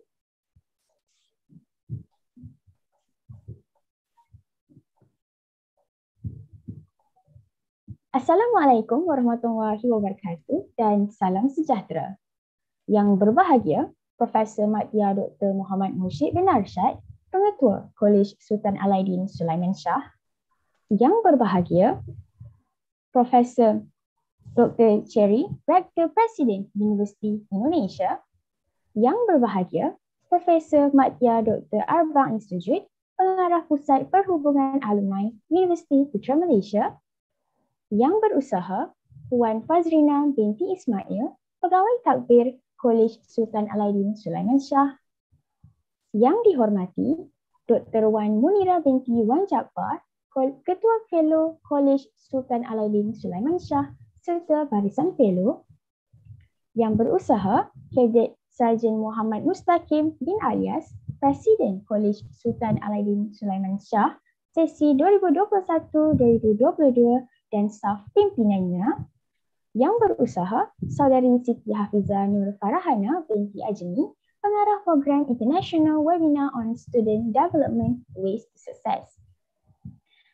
Speaker 7: Assalamualaikum warahmatullahi wabarakatuh dan salam sejahtera. Yang berbahagia, Profesor Matia Dr. Muhammad Mushid bin Arshad, Pengetua Kolej Sultan Alaidin Sulaiman Shah. Yang berbahagia, Profesor Dr. Cherry, Rektor Presiden Universiti Indonesia. Yang berbahagia, Profesor Matya Dr. Arbang Institute, Pengarah Pusat Perhubungan Alumni Universiti Putra Malaysia. Yang berusaha, Puan Fazrina binti Ismail, Pegawai Takbir Kolej Sultan Alaidin Sulaiman Shah. Yang dihormati, Dr. Wan Munira binti Wan Jaafar, Ketua Fellow Kolej Sultan Alaidin Sulaiman Shah serta barisan pelu yang berusaha Kadet Sarjan Muhammad Mustaqim bin Alias, Presiden Kolej Sultan Alaidin Sulaiman Shah, sesi 2021-2022 dan staf pimpinannya yang berusaha Saudari Siti Hafizah Nur Farahana binti Ajni, pengarah program International Webinar on Student Development Ways to Success.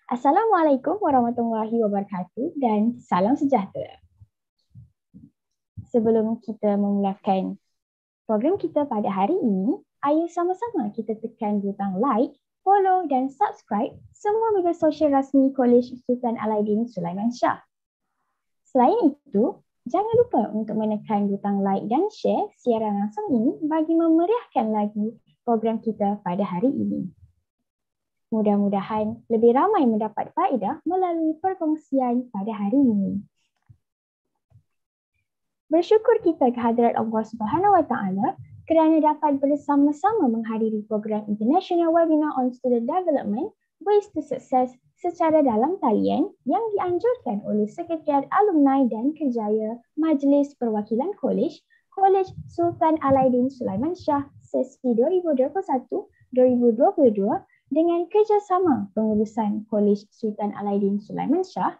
Speaker 7: Assalamualaikum warahmatullahi wabarakatuh dan salam sejahtera. Sebelum kita memulakan program kita pada hari ini, ayo sama-sama kita tekan butang like, follow dan subscribe semua media sosial rasmi Kolej Sultan Alaidin Sulaiman Shah. Selain itu, jangan lupa untuk menekan butang like dan share siaran langsung ini bagi memeriahkan lagi program kita pada hari ini. Mudah-mudahan lebih ramai mendapat faedah melalui perkongsian pada hari ini. Bersyukur kita kehadirat Allah Subhanahu Wa Taala kerana dapat bersama-sama menghadiri program International Webinar on Student Development Ways to Success secara dalam talian yang dianjurkan oleh Sekretariat Alumni dan Kerjaya Majlis Perwakilan Kolej Kolej Sultan Alaidin Sulaiman Shah sesi 2021-2022 dengan kerjasama pengurusan Kolej Sultan Alaidin Sulaiman Shah,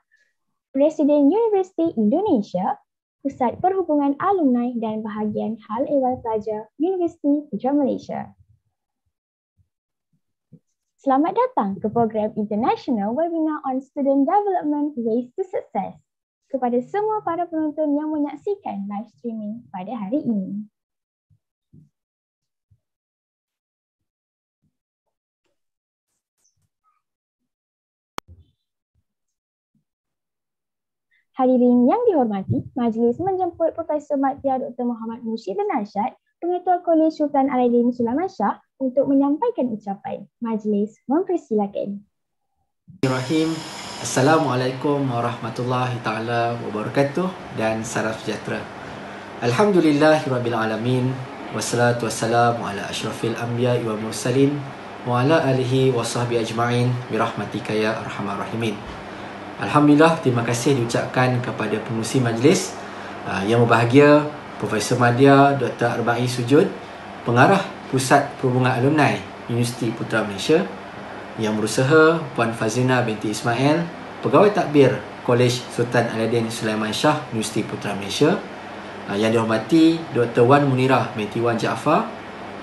Speaker 7: Presiden Universiti Indonesia, Pusat Perhubungan Alumni dan Bahagian Hal Ehwal Pelajar Universiti Putra Malaysia. Selamat datang ke program International Webinar on Student Development Ways to Success kepada semua para
Speaker 1: penonton yang menyaksikan live streaming pada hari ini.
Speaker 5: Hadirin yang dihormati,
Speaker 7: majlis menjemput Profesor Matia Dr. Muhammad Mushir dan Nasyad, Pengetua Kolej Sultan Alaidin Sulaiman Shah untuk menyampaikan ucapan. Majlis mempersilakan.
Speaker 3: Rahim. Assalamualaikum warahmatullahi taala wabarakatuh dan salam sejahtera. Alhamdulillahirabbilalamin wassalatu wassalamu ala asyrafil anbiya wal mursalin wa ala alihi wa sahbihi ajma'in birahmatika ya arhamar rahimin. Alhamdulillah, terima kasih diucapkan kepada pengurusi majlis ah, yang berbahagia Profesor Madia Dr. Arba'i Sujud, pengarah Pusat Perhubungan Alumni Universiti Putra Malaysia yang berusaha Puan Fazina binti Ismail, Pegawai Takbir Kolej Sultan Aladin Sulaiman Shah Universiti Putra Malaysia ah, yang dihormati Dr. Wan Munirah binti Wan Jaafar,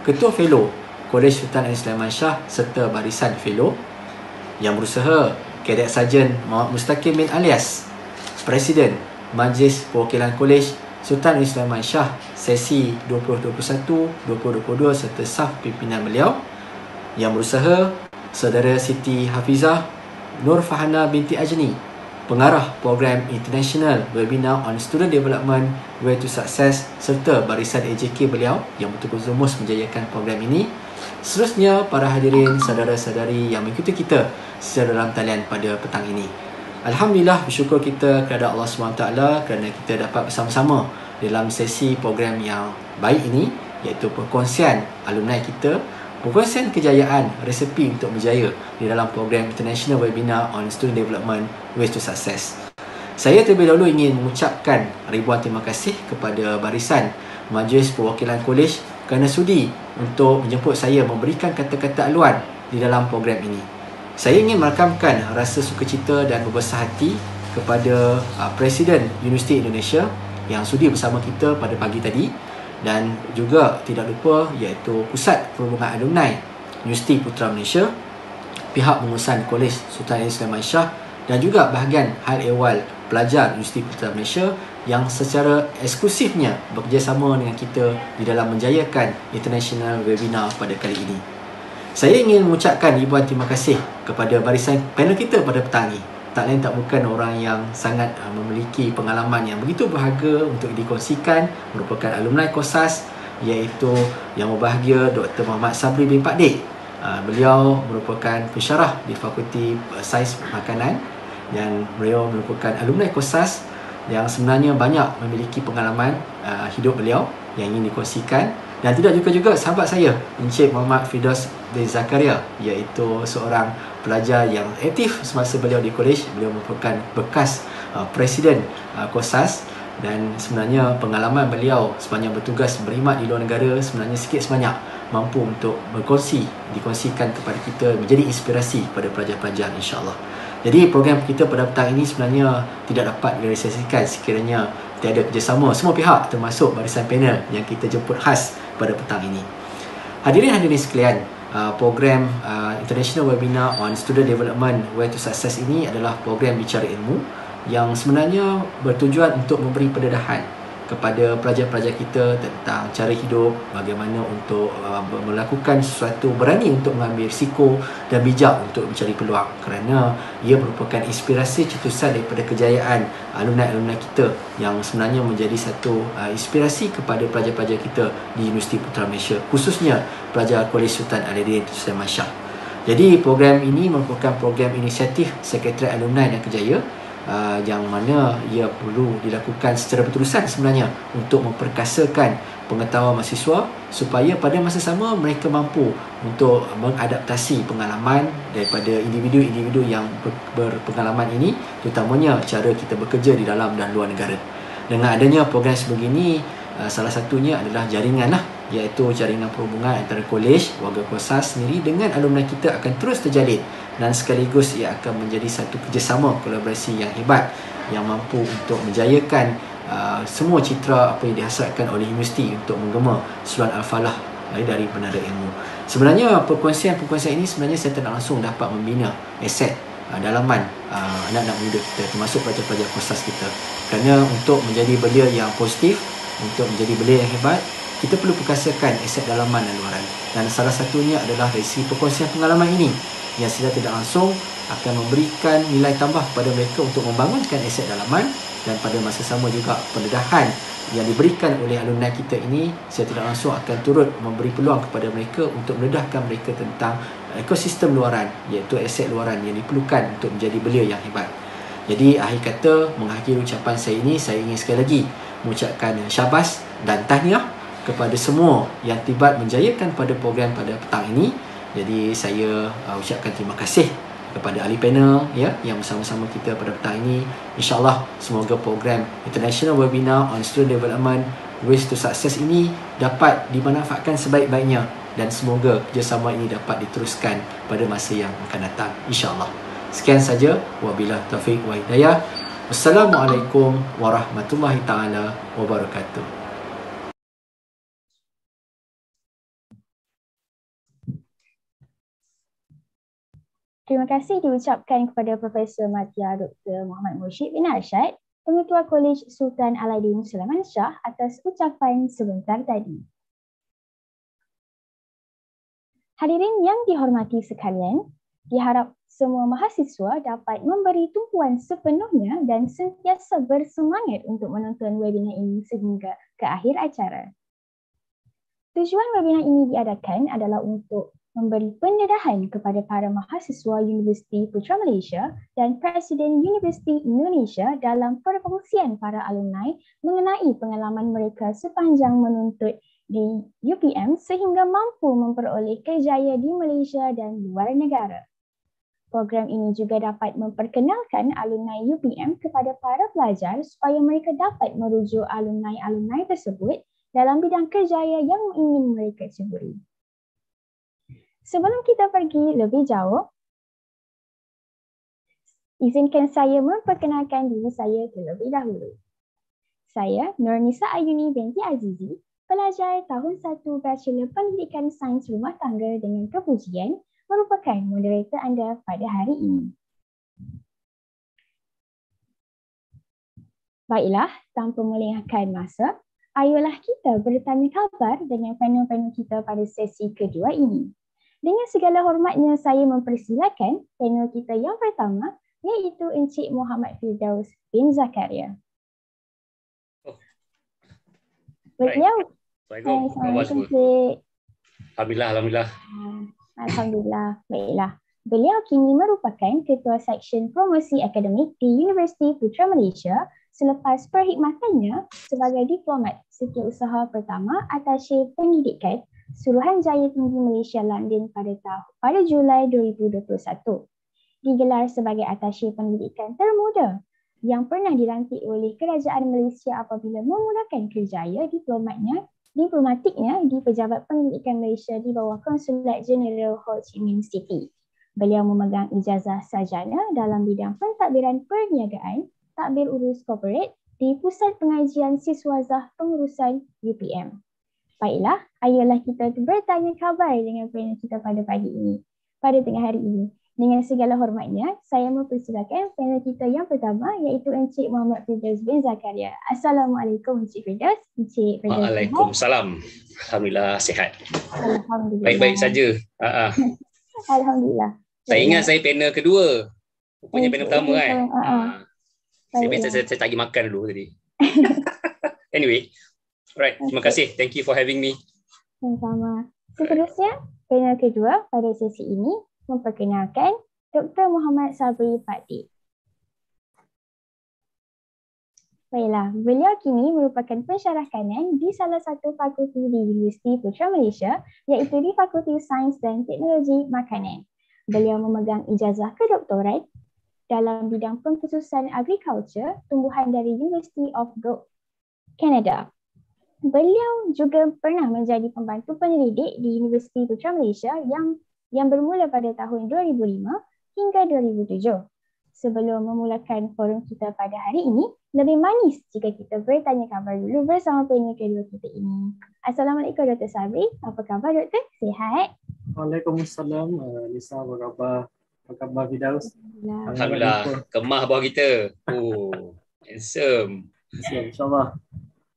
Speaker 3: Ketua Fellow Kolej Sultan Aladin Sulaiman Shah serta Barisan Fellow yang berusaha Cadet Sarjan Mahmud Mustaqim bin Alias Presiden Majlis Perwakilan Kolej Sultan Islaman Shah sesi 2021-2022 serta saf pimpinan beliau yang berusaha saudara Siti Hafizah Nur Fahana binti Ajni pengarah program International Webinar on Student Development Way to Success serta barisan AJK beliau yang betul-betul menjayakan program ini Seterusnya, para hadirin saudara-saudari yang mengikuti kita secara dalam talian pada petang ini. Alhamdulillah, bersyukur kita kepada Allah SWT kerana kita dapat bersama-sama dalam sesi program yang baik ini iaitu perkongsian alumni kita perkongsian kejayaan resepi untuk berjaya di dalam program International Webinar on Student Development Ways to Success. Saya terlebih dahulu ingin mengucapkan ribuan terima kasih kepada barisan Majlis Perwakilan Kolej kerana sudi untuk menjemput saya memberikan kata-kata aluan di dalam program ini. Saya ingin merakamkan rasa sukacita dan berbesar hati kepada uh, Presiden Universiti Indonesia yang sudi bersama kita pada pagi tadi dan juga tidak lupa iaitu Pusat Perhubungan Alumni Universiti Putra Malaysia, pihak pengurusan Kolej Sultan Ali Sulaiman dan juga bahagian hal ehwal pelajar Universiti Putra Malaysia yang secara eksklusifnya bekerjasama dengan kita di dalam menjayakan international webinar pada kali ini. Saya ingin mengucapkan ribuan terima kasih kepada barisan panel kita pada petang ini. Tak lain tak bukan orang yang sangat ah, memiliki pengalaman yang begitu berharga untuk dikongsikan merupakan alumni KOSAS iaitu yang berbahagia Dr. Muhammad Sabri bin Pakdik. Ah, beliau merupakan pensyarah di Fakulti Sains Makanan dan beliau merupakan alumni KOSAS yang sebenarnya banyak memiliki pengalaman uh, hidup beliau yang ingin dikongsikan dan tidak juga juga sahabat saya Encik Muhammad Fidos bin Zakaria iaitu seorang pelajar yang aktif semasa beliau di kolej beliau merupakan bekas uh, presiden uh, KOSAS dan sebenarnya pengalaman beliau sepanjang bertugas berkhidmat di luar negara sebenarnya sikit sebanyak mampu untuk berkongsi dikongsikan kepada kita menjadi inspirasi kepada pelajar-pelajar insyaallah jadi program kita pada petang ini sebenarnya tidak dapat direalisasikan sekiranya tiada kerjasama semua pihak termasuk barisan panel yang kita jemput khas pada petang ini. Hadirin hadirin sekalian, uh, program uh, International Webinar on Student Development Where to Success ini adalah program bicara ilmu yang sebenarnya bertujuan untuk memberi pendedahan kepada pelajar-pelajar kita tentang cara hidup bagaimana untuk uh, melakukan sesuatu berani untuk mengambil risiko dan bijak untuk mencari peluang kerana ia merupakan inspirasi cetusan daripada kejayaan alumni-alumni kita yang sebenarnya menjadi satu uh, inspirasi kepada pelajar-pelajar kita di Universiti Putra Malaysia khususnya pelajar Kolej Sultan Aladdin Sultan Masyar jadi program ini merupakan program inisiatif Sekretariat Alumni dan Kejayaan Ah, yang mana ia perlu dilakukan secara berterusan sebenarnya untuk memperkasakan pengetahuan mahasiswa supaya pada masa sama mereka mampu untuk mengadaptasi pengalaman daripada individu-individu yang berpengalaman ini terutamanya cara kita bekerja di dalam dan luar negara. Dengan adanya program sebegini ah, salah satunya adalah jaringan lah iaitu jaringan perhubungan antara kolej, warga kuasa sendiri dengan alumni kita akan terus terjalin dan sekaligus ia akan menjadi satu kerjasama kolaborasi yang hebat yang mampu untuk menjayakan uh, semua citra apa yang dihasratkan oleh universiti untuk menggema seluruh al-falah dari penada ilmu. Sebenarnya perkongsian-perkongsian ini sebenarnya saya tidak langsung dapat membina aset uh, dalaman uh, anak-anak muda kita termasuk pelajar-pelajar kursus kita. Kerana untuk menjadi belia yang positif, untuk menjadi belia yang hebat, kita perlu perkasakan aset dalaman dan luaran dan salah satunya adalah dari segi perkongsian pengalaman ini yang secara tidak langsung akan memberikan nilai tambah kepada mereka untuk membangunkan aset dalaman dan pada masa sama juga pendedahan yang diberikan oleh alumni kita ini secara tidak langsung akan turut memberi peluang kepada mereka untuk mendedahkan mereka tentang ekosistem luaran iaitu aset luaran yang diperlukan untuk menjadi belia yang hebat jadi akhir kata mengakhiri ucapan saya ini saya ingin sekali lagi mengucapkan syabas dan tahniah kepada semua yang tiba-tiba menjayakan pada program pada petang ini. Jadi saya uh, ucapkan terima kasih kepada ahli panel ya yang bersama-sama kita pada petang ini. Insya-Allah semoga program International Webinar on Student Development Ways to Success ini dapat dimanfaatkan sebaik-baiknya dan semoga kerjasama ini dapat diteruskan pada masa yang akan datang insya-Allah. Sekian saja wabillah taufik wa hidayah. Assalamualaikum warahmatullahi taala wabarakatuh.
Speaker 1: Terima kasih diucapkan
Speaker 7: kepada Profesor Matia Dr. Muhammad Murshid bin Arshad, Pengetua Kolej Sultan Alaidin Sulaiman Shah atas ucapan sebentar tadi. Hadirin yang dihormati sekalian, diharap semua mahasiswa dapat memberi tumpuan sepenuhnya dan sentiasa bersemangat untuk menonton webinar ini sehingga ke akhir acara. Tujuan webinar ini diadakan adalah untuk memberi pendedahan kepada para mahasiswa Universiti Putra Malaysia dan Presiden Universiti Indonesia dalam perkongsian para alumni mengenai pengalaman mereka sepanjang menuntut di UPM sehingga mampu memperoleh kejayaan di Malaysia dan luar negara. Program ini juga dapat memperkenalkan alumni UPM kepada para pelajar supaya mereka dapat merujuk alumni-alumni tersebut dalam bidang kerjaya yang ingin mereka ceburi. Sebelum kita pergi lebih jauh, izinkan saya memperkenalkan diri saya terlebih dahulu. Saya Nur Nisa Ayuni binti Azizi, pelajar tahun 1 Bachelor Pendidikan Sains Rumah Tangga dengan kepujian merupakan moderator anda pada hari ini. Baiklah, tanpa melengahkan masa, ayolah kita bertanya kabar dengan panel-panel kita pada sesi kedua ini. Dengan segala hormatnya, saya mempersilakan panel kita yang pertama iaitu Encik Muhammad Firdaus bin Zakaria. Oh. Beliau, Baik. Baik.
Speaker 8: Alhamdulillah, Alhamdulillah.
Speaker 7: Ah, Alhamdulillah, baiklah. Beliau kini merupakan Ketua Seksyen Promosi Akademik di Universiti Putra Malaysia selepas perkhidmatannya sebagai diplomat setiausaha pertama atas pendidikan Suruhanjaya Tinggi Malaysia London pada tahun pada Julai 2021 digelar sebagai atasye pendidikan termuda yang pernah dilantik oleh kerajaan Malaysia apabila memulakan kerjaya diplomatnya diplomatiknya di Pejabat Pendidikan Malaysia di bawah Konsulat General Ho Chi Minh City. Beliau memegang ijazah sarjana dalam bidang pentadbiran perniagaan, takbir urus corporate di Pusat Pengajian Siswazah Pengurusan UPM baiklah, ayolah kita bertanya khabar dengan panel kita pada pagi ini, pada tengah hari ini. Dengan segala hormatnya, saya mempersilakan panel kita yang pertama iaitu Encik Muhammad Fidus bin Zakaria. Assalamualaikum Encik Fidus. Encik Fidus. Waalaikumsalam.
Speaker 9: Alhamdulillah sihat.
Speaker 7: Alhamdulillah. Baik-baik
Speaker 9: saja. Uh-huh.
Speaker 5: Alhamdulillah.
Speaker 7: Saya ingat saya
Speaker 9: panel kedua. Punya panel pertama kan. Uh-huh. Saya biasa saya, saya tagi makan dulu tadi. anyway, Alright, terima kasih. Thank you for having me.
Speaker 7: Sama-sama. Seterusnya, panel kedua pada sesi ini memperkenalkan Dr. Muhammad Sabri Fadli. Baiklah, beliau kini merupakan pensyarah kanan di salah satu fakulti di Universiti Putra Malaysia iaitu di Fakulti Sains dan Teknologi Makanan. Beliau memegang ijazah kedoktoran dalam bidang pengkhususan agriculture tumbuhan dari University of Gulf, Canada beliau juga pernah menjadi pembantu penyelidik di Universiti Putra Malaysia yang yang bermula pada tahun 2005 hingga 2007. Sebelum memulakan forum kita pada hari ini, lebih manis jika kita bertanya khabar dulu bersama penyanyi kedua kita ini. Assalamualaikum Dr. Sabri, apa khabar Dr? Sihat?
Speaker 8: Waalaikumsalam, Nisa, eh, apa khabar? Apa khabar Fidaus? Alhamdulillah,
Speaker 9: kemah bawah kita. Oh, handsome. Handsome, insyaAllah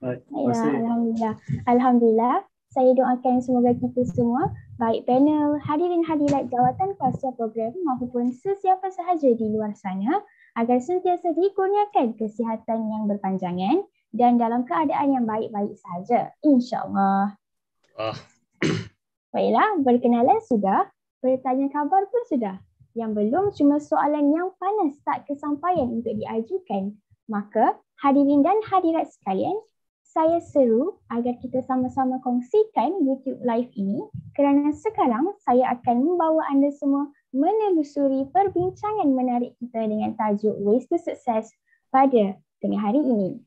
Speaker 9: ya, Alhamdulillah.
Speaker 7: Alhamdulillah. Saya doakan semoga kita semua baik panel, hadirin hadirat jawatan kuasa program maupun sesiapa sahaja di luar sana agar sentiasa dikurniakan kesihatan yang berpanjangan dan dalam keadaan yang baik-baik sahaja. InsyaAllah.
Speaker 5: Ah.
Speaker 7: Baiklah, berkenalan sudah, bertanya kabar pun sudah. Yang belum cuma soalan yang panas tak kesampaian untuk diajukan. Maka hadirin dan hadirat sekalian, saya seru agar kita sama-sama kongsikan YouTube live ini kerana sekarang saya akan membawa anda semua menelusuri perbincangan menarik kita dengan tajuk Ways to Success pada tengah hari ini.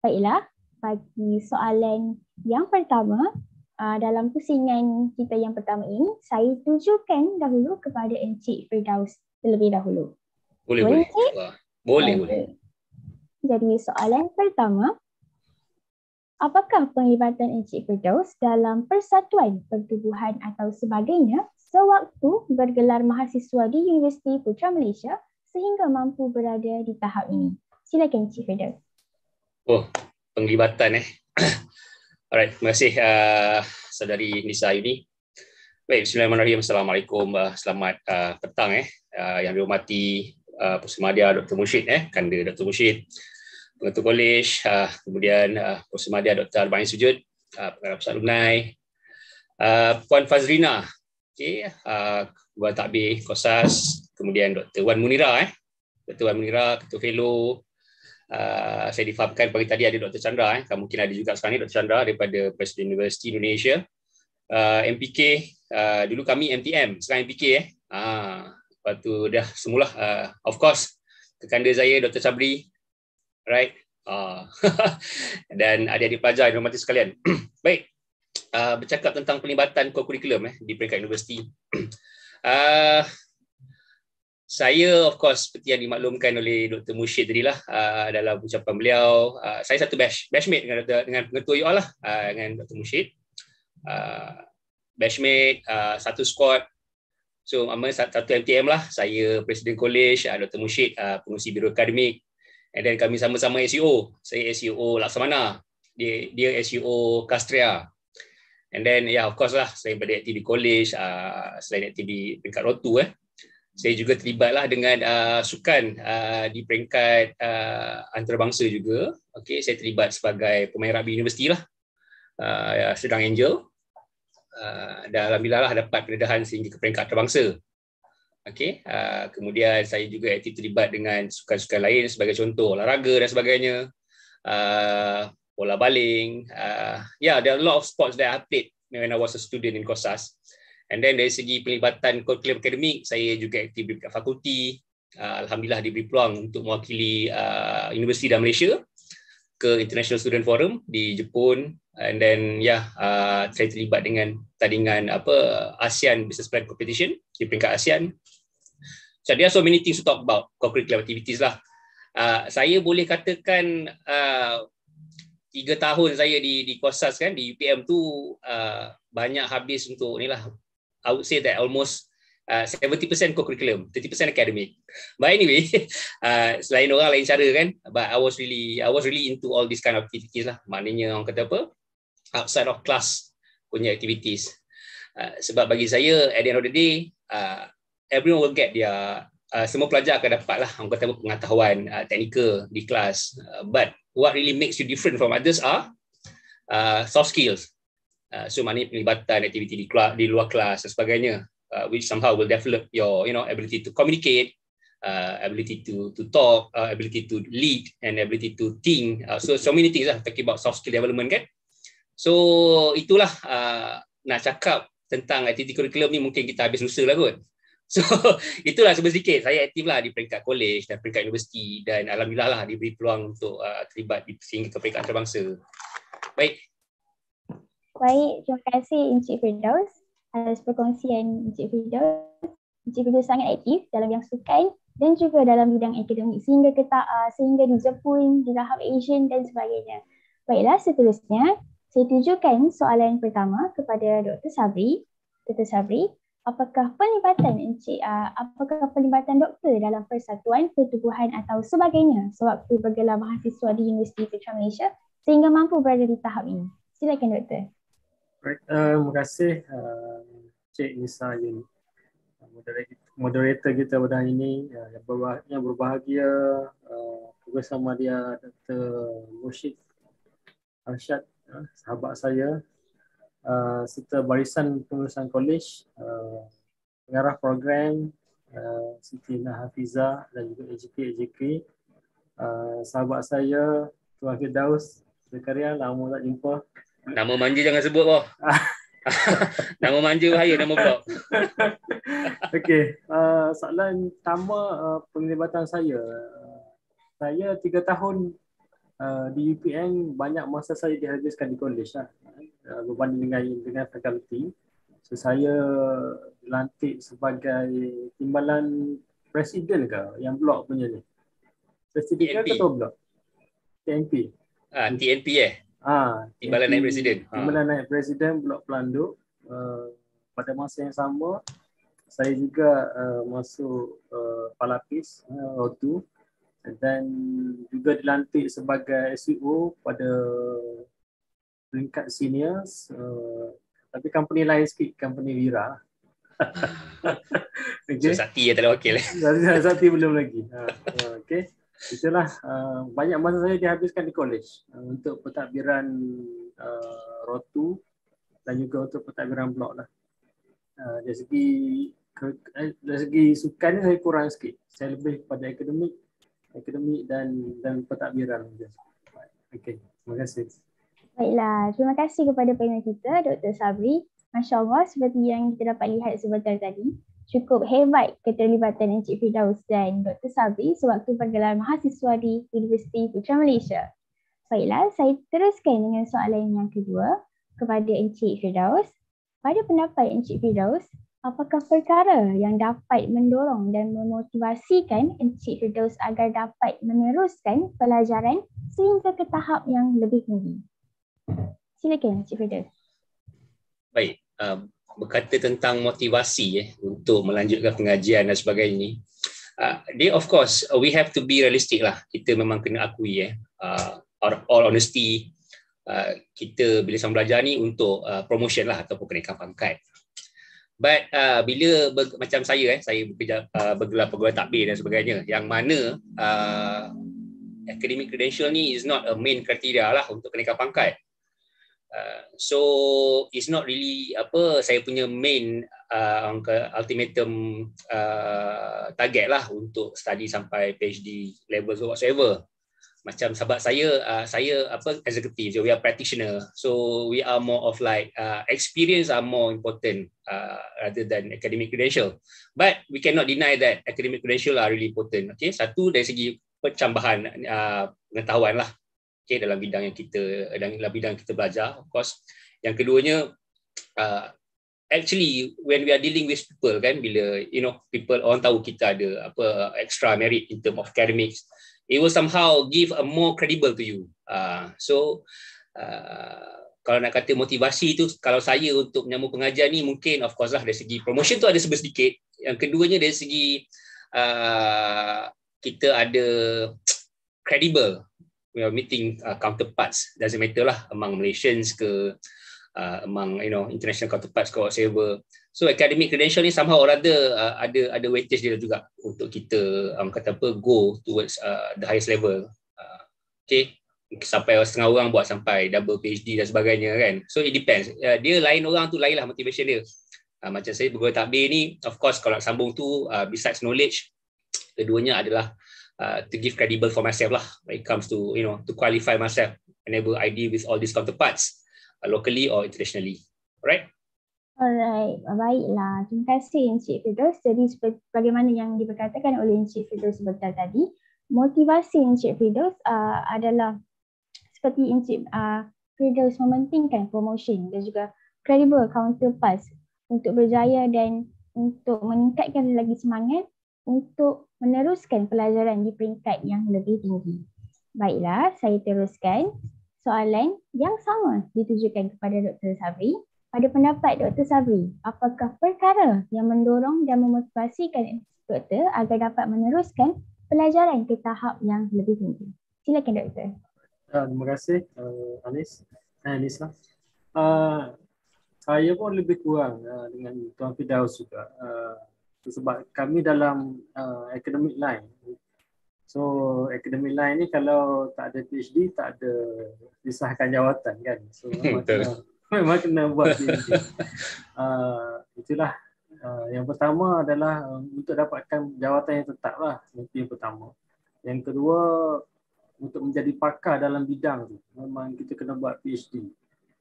Speaker 7: Baiklah, bagi soalan yang pertama ah, dalam pusingan kita yang pertama ini, saya tujukan dahulu kepada Encik Firdaus terlebih dahulu.
Speaker 5: Boleh, boleh. boleh. Boleh, boleh.
Speaker 7: Jadi soalan pertama, apakah penglibatan Encik Firdaus dalam persatuan, pertubuhan atau sebagainya sewaktu bergelar mahasiswa di Universiti Putra Malaysia sehingga mampu berada di tahap ini? Silakan Encik Firdaus.
Speaker 9: Oh, penglibatan eh. Alright, terima kasih uh, saudari Nisa ini. Baik, Bismillahirrahmanirrahim. Assalamualaikum. Uh, selamat uh, petang eh. Uh, yang dihormati uh, ah, Puan Semadia Dr. Mushid eh, kanda Dr. Mushid Pengetu Kolej, uh, ah, kemudian uh, ah, Puan Semadia Dr. Arbain Sujud, uh, Pengarah Pusat Lunai, uh, Puan Fazrina, okay, uh, Buat Takbir Kosas, kemudian Dr. Wan Munira, eh, Dr. Wan Munira, Ketua Fellow, Uh, saya difahamkan pagi tadi ada Dr. Chandra eh. Mungkin ada juga sekarang ni Dr. Chandra Daripada Presiden University Indonesia uh, MPK uh, Dulu kami MTM Sekarang MPK eh. Uh, Lepas tu dah semula uh, of course kekanda saya Dr. Sabri right uh, dan adik-adik pelajar yang hormati sekalian. Baik. Uh, bercakap tentang pelibatan kurikulum eh, di peringkat universiti. uh, saya of course seperti yang dimaklumkan oleh Dr. Mushid tadi lah uh, dalam ucapan beliau, uh, saya satu batch, batchmate dengan Dr. dengan pengetua UOL lah uh, dengan Dr. Mushid. Uh, batchmate, uh, satu squad, So nama satu MTM lah, saya Presiden College, uh, ah, Dr. Mushid, uh, pengurusi Biro Akademik. And then kami sama-sama SEO, saya SEO Laksamana, dia, dia SEO Kastria. And then, yeah, of course lah, selain pada aktif di college, uh, selain aktif di peringkat rotu, eh, saya juga terlibat lah dengan uh, sukan uh, di peringkat uh, antarabangsa juga. Okay, saya terlibat sebagai pemain rugby universiti lah, uh, ya, sedang angel. Ah, dan alhamdulillah lah dapat pendedahan sehingga ke peringkat antarabangsa. Okey, uh, kemudian saya juga aktif terlibat dengan sukan-sukan lain sebagai contoh olahraga dan sebagainya. Uh, bola baling, uh, yeah, there are a lot of sports that I played when I was a student in Kosas. And then dari segi pelibatan kurikulum akademik, saya juga aktif di fakulti. Uh, Alhamdulillah diberi peluang untuk mewakili uh, universiti dan Malaysia ke International Student Forum di Jepun, and then yeah uh, saya terlibat dengan tandingan apa ASEAN Business Plan Competition di peringkat ASEAN so there are so many things to talk about co-curricular activities lah uh, saya boleh katakan uh, tiga tahun saya di di Kosas kan di UPM tu uh, banyak habis untuk ni lah I would say that almost uh, 70% co-curriculum, 30% academic. But anyway, uh, selain orang lain cara kan, but I was really I was really into all this kind of activities lah. Maknanya orang kata apa? Uh, outside of class punya activities. Uh, sebab bagi saya, at the end of the day, uh, everyone will get their, uh, semua pelajar akan dapat lah, orang kata pengetahuan uh, teknikal di kelas. Uh, but what really makes you different from others are uh, soft skills. Uh, so, maknanya pelibatan aktiviti di, di luar kelas dan sebagainya, uh, which somehow will develop your you know ability to communicate, uh, ability to to talk, uh, ability to lead, and ability to think. Uh, so, so many things lah, talking about soft skill development kan. Okay? So itulah uh, nak cakap tentang aktiviti kurikulum ni mungkin kita habis lusa lah kot. So itulah sebesar sikit. Saya aktif lah di peringkat kolej dan peringkat universiti dan Alhamdulillah lah diberi peluang untuk uh, terlibat di sehingga ke peringkat antarabangsa. Baik.
Speaker 7: Baik, terima kasih Encik Firdaus atas perkongsian Encik Firdaus. Encik Firdaus sangat aktif dalam yang sukan dan juga dalam bidang akademik sehingga ke, uh, ah, sehingga di Jepun, di tahap Asian dan sebagainya. Baiklah, seterusnya saya tujukan soalan pertama kepada Dr. Sabri. Dr. Sabri, apakah pelibatan Encik, uh, apakah pelibatan doktor dalam persatuan, pertubuhan atau sebagainya sewaktu bergelar mahasiswa di Universiti Petra Malaysia sehingga mampu berada di tahap ini? Silakan Dr.
Speaker 8: Right. Uh, terima kasih eh, Encik uh, Nisa Yun, moderator, kita pada hari ini uh, eh, yang, berbah- yang berbahagia uh, bersama eh, dia Dr. Mushid Arshad sahabat saya uh, serta barisan pengurusan kolej uh, pengarah program uh, Siti Nah Hafiza dan juga AJK AJK uh, sahabat saya Tuan Firdaus Zakaria lama tak jumpa
Speaker 9: nama manja jangan sebut boh nama manja bahaya nama blok
Speaker 8: okey uh, soalan pertama uh, penglibatan saya uh, saya tiga tahun Eh, di UPN banyak masa saya dihabiskan di college lah eh, berbanding dengan dengan faculty. So saya dilantik sebagai timbalan presiden ke yang blok punya ni. Presiden ke atau blok? TNP.
Speaker 9: Ah TNP eh. Ah timbalan naik presiden. Ah. Timbalan
Speaker 8: naik presiden blok Pelanduk. Uh, pada masa yang sama saya juga uh, masuk uh, Palapis uh, waktu dan juga dilantik sebagai SEO pada peringkat seniors uh, eh, tapi company lain sikit company Wira
Speaker 9: okay. So, Sati yang terlalu okey Sati,
Speaker 8: Sati belum lagi uh, okay. Itulah uh, banyak masa saya dihabiskan di college uh, untuk pentadbiran uh, rotu dan juga untuk pentadbiran blok lah. Uh, dari segi dari segi sukan saya kurang sikit. Saya lebih pada akademik akademik dan dan pentadbiran Okey, terima kasih. Baiklah,
Speaker 7: terima kasih kepada panel kita Dr. Sabri. Masya Allah, seperti yang kita dapat lihat sebentar tadi, cukup hebat keterlibatan Encik Fidaus dan Dr. Sabri sewaktu pergelaran mahasiswa di Universiti Putra Malaysia. Baiklah, saya teruskan dengan soalan yang kedua kepada Encik Fidaus. Pada pendapat Encik Firdaus? apakah perkara yang dapat mendorong dan memotivasikan Encik Firdaus agar dapat meneruskan pelajaran sehingga ke tahap yang lebih tinggi? Silakan Encik Firdaus.
Speaker 9: Baik, um, berkata tentang motivasi eh, untuk melanjutkan pengajian dan sebagainya, uh, dia uh, of course uh, we have to be realistic lah. Kita memang kena akui eh, uh, out of all honesty, uh, kita bila sama belajar ni untuk uh, promotion lah ataupun kenaikan pangkat. But uh, bila ber, macam saya eh saya bekerja uh, bergelar pegawai tadbir dan sebagainya yang mana uh, academic credential ni is not a main criteria lah untuk kenaikan pangkat. Uh, so it's not really apa saya punya main angka uh, ultimatum uh, target lah untuk study sampai PhD level whatsoever macam sahabat saya uh, saya apa eksekutif so we are practitioner so we are more of like uh, experience are more important uh, rather than academic credential but we cannot deny that academic credential are really important okay satu dari segi percambahan uh, pengetahuan lah okay dalam bidang yang kita dalam bidang kita belajar of course yang keduanya uh, actually when we are dealing with people kan bila you know people orang tahu kita ada apa extra merit in term of academics it will somehow give a more credible to you. Uh, so uh, kalau nak kata motivasi tu, kalau saya untuk menyambung pengajian ni mungkin of course lah dari segi promotion tu ada sedikit. Yang keduanya dari segi uh, kita ada credible we are meeting uh, counterparts doesn't matter lah among Malaysians ke uh, among you know international counterparts ke whatsoever So academic credential ni somehow or other uh, ada ada weightage dia juga untuk kita um, kata apa go towards uh, the highest level. Uh, okay. Sampai setengah orang buat sampai double PhD dan sebagainya kan. So it depends. Uh, dia lain orang tu lainlah motivation dia. Uh, macam saya berguna takbir ni, of course kalau nak sambung tu, uh, besides knowledge, keduanya adalah uh, to give credible for myself lah when it comes to, you know, to qualify myself enable ID with all these counterparts uh, locally or internationally. Alright?
Speaker 7: Alright, baiklah. Terima kasih Encik Firdaus. Jadi bagaimana yang diperkatakan oleh Encik Firdaus sebentar tadi, motivasi Encik Firdaus uh, adalah seperti Encik uh, Firdaus mementingkan promotion dan juga credible counterpart untuk berjaya dan untuk meningkatkan lagi semangat untuk meneruskan pelajaran di peringkat yang lebih tinggi. Baiklah, saya teruskan soalan yang sama ditujukan kepada Dr. Sabri pada pendapat Dr. Sabri, apakah perkara yang mendorong dan memotivasikan doktor agar dapat meneruskan pelajaran ke tahap yang lebih tinggi? Silakan doktor.
Speaker 8: Ya, terima kasih uh, Anis. Eh, Anis lah. Uh, saya pun lebih kurang uh, dengan Tuan Fidaus juga. Uh, sebab kami dalam uh, academic line. So academic line ni kalau tak ada PhD tak ada disahkan jawatan kan. So memang kena buat uh, itulah uh, yang pertama adalah um, untuk dapatkan jawatan yang tetap lah mimpi yang pertama yang kedua untuk menjadi pakar dalam bidang tu memang kita kena buat PhD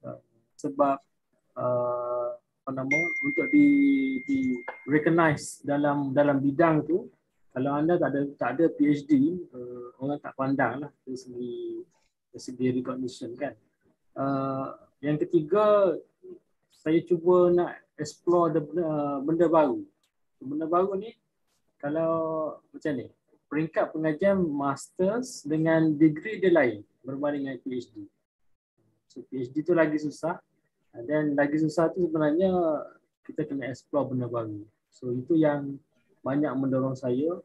Speaker 8: uh, ah, sebab uh, apa nama untuk di di recognize dalam dalam bidang tu kalau anda tak ada tak ada PhD uh, orang tak pandang lah dari segi dari segi recognition kan uh, yang ketiga, saya cuba nak explore the, uh, benda baru. Benda baru ni, kalau macam ni, peringkat pengajian masters dengan degree dia lain berbanding dengan PhD. So PhD tu lagi susah dan lagi susah tu sebenarnya kita kena explore benda baru. So itu yang banyak mendorong saya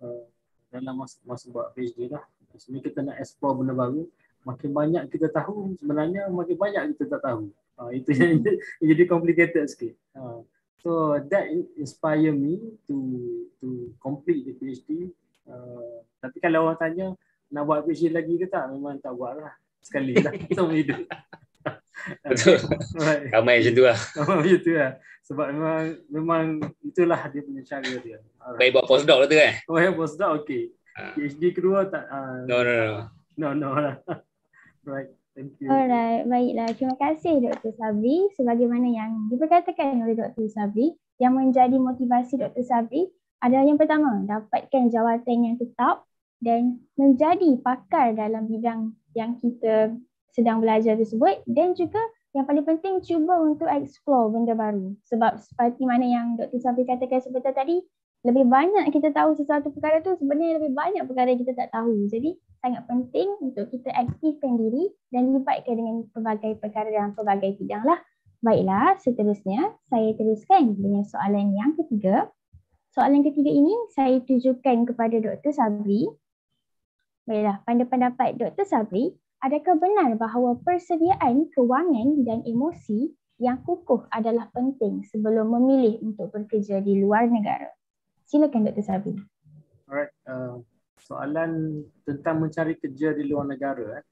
Speaker 8: uh, dalam masa, masa buat PhD lah. Sebenarnya kita nak explore benda baru makin banyak kita tahu sebenarnya makin banyak kita tak tahu uh, itu yang jadi complicated sikit uh, so that inspire me to to complete the PhD uh, ha, tapi kalau orang tanya nak buat PhD lagi ke tak memang tak buat lah sekali lah
Speaker 5: semua hidup
Speaker 9: Betul. Ramai macam tu lah.
Speaker 8: Ramai macam tu lah. Sebab memang, memang itulah dia punya cara dia.
Speaker 9: Right. Baik buat postdoc lah tu kan?
Speaker 8: Oh ya, postdoc okay. Uh. Ah. PhD kedua tak? Uh, no, no, no. No, no lah. Right. Thank you.
Speaker 7: Alright, baiklah. Terima kasih Dr. Sabri. Sebagaimana yang diperkatakan oleh Dr. Sabri, yang menjadi motivasi Dr. Sabri adalah yang pertama, dapatkan jawatan yang tetap dan menjadi pakar dalam bidang yang kita sedang belajar tersebut dan juga yang paling penting cuba untuk explore benda baru. Sebab seperti mana yang Dr. Sabri katakan sebentar tadi, lebih banyak kita tahu sesuatu perkara tu sebenarnya lebih banyak perkara yang kita tak tahu. Jadi sangat penting untuk kita aktifkan diri dan libatkan dengan pelbagai perkara dalam pelbagai bidang lah. Baiklah, seterusnya saya teruskan dengan soalan yang ketiga. Soalan ketiga ini saya tujukan kepada Dr. Sabri. Baiklah, pada pendapat Dr. Sabri, adakah benar bahawa persediaan kewangan dan emosi yang kukuh adalah penting sebelum memilih untuk bekerja di luar negara? Silakan Dr. Sabi.
Speaker 8: Alright. Uh, soalan tentang mencari kerja di luar negara. Eh.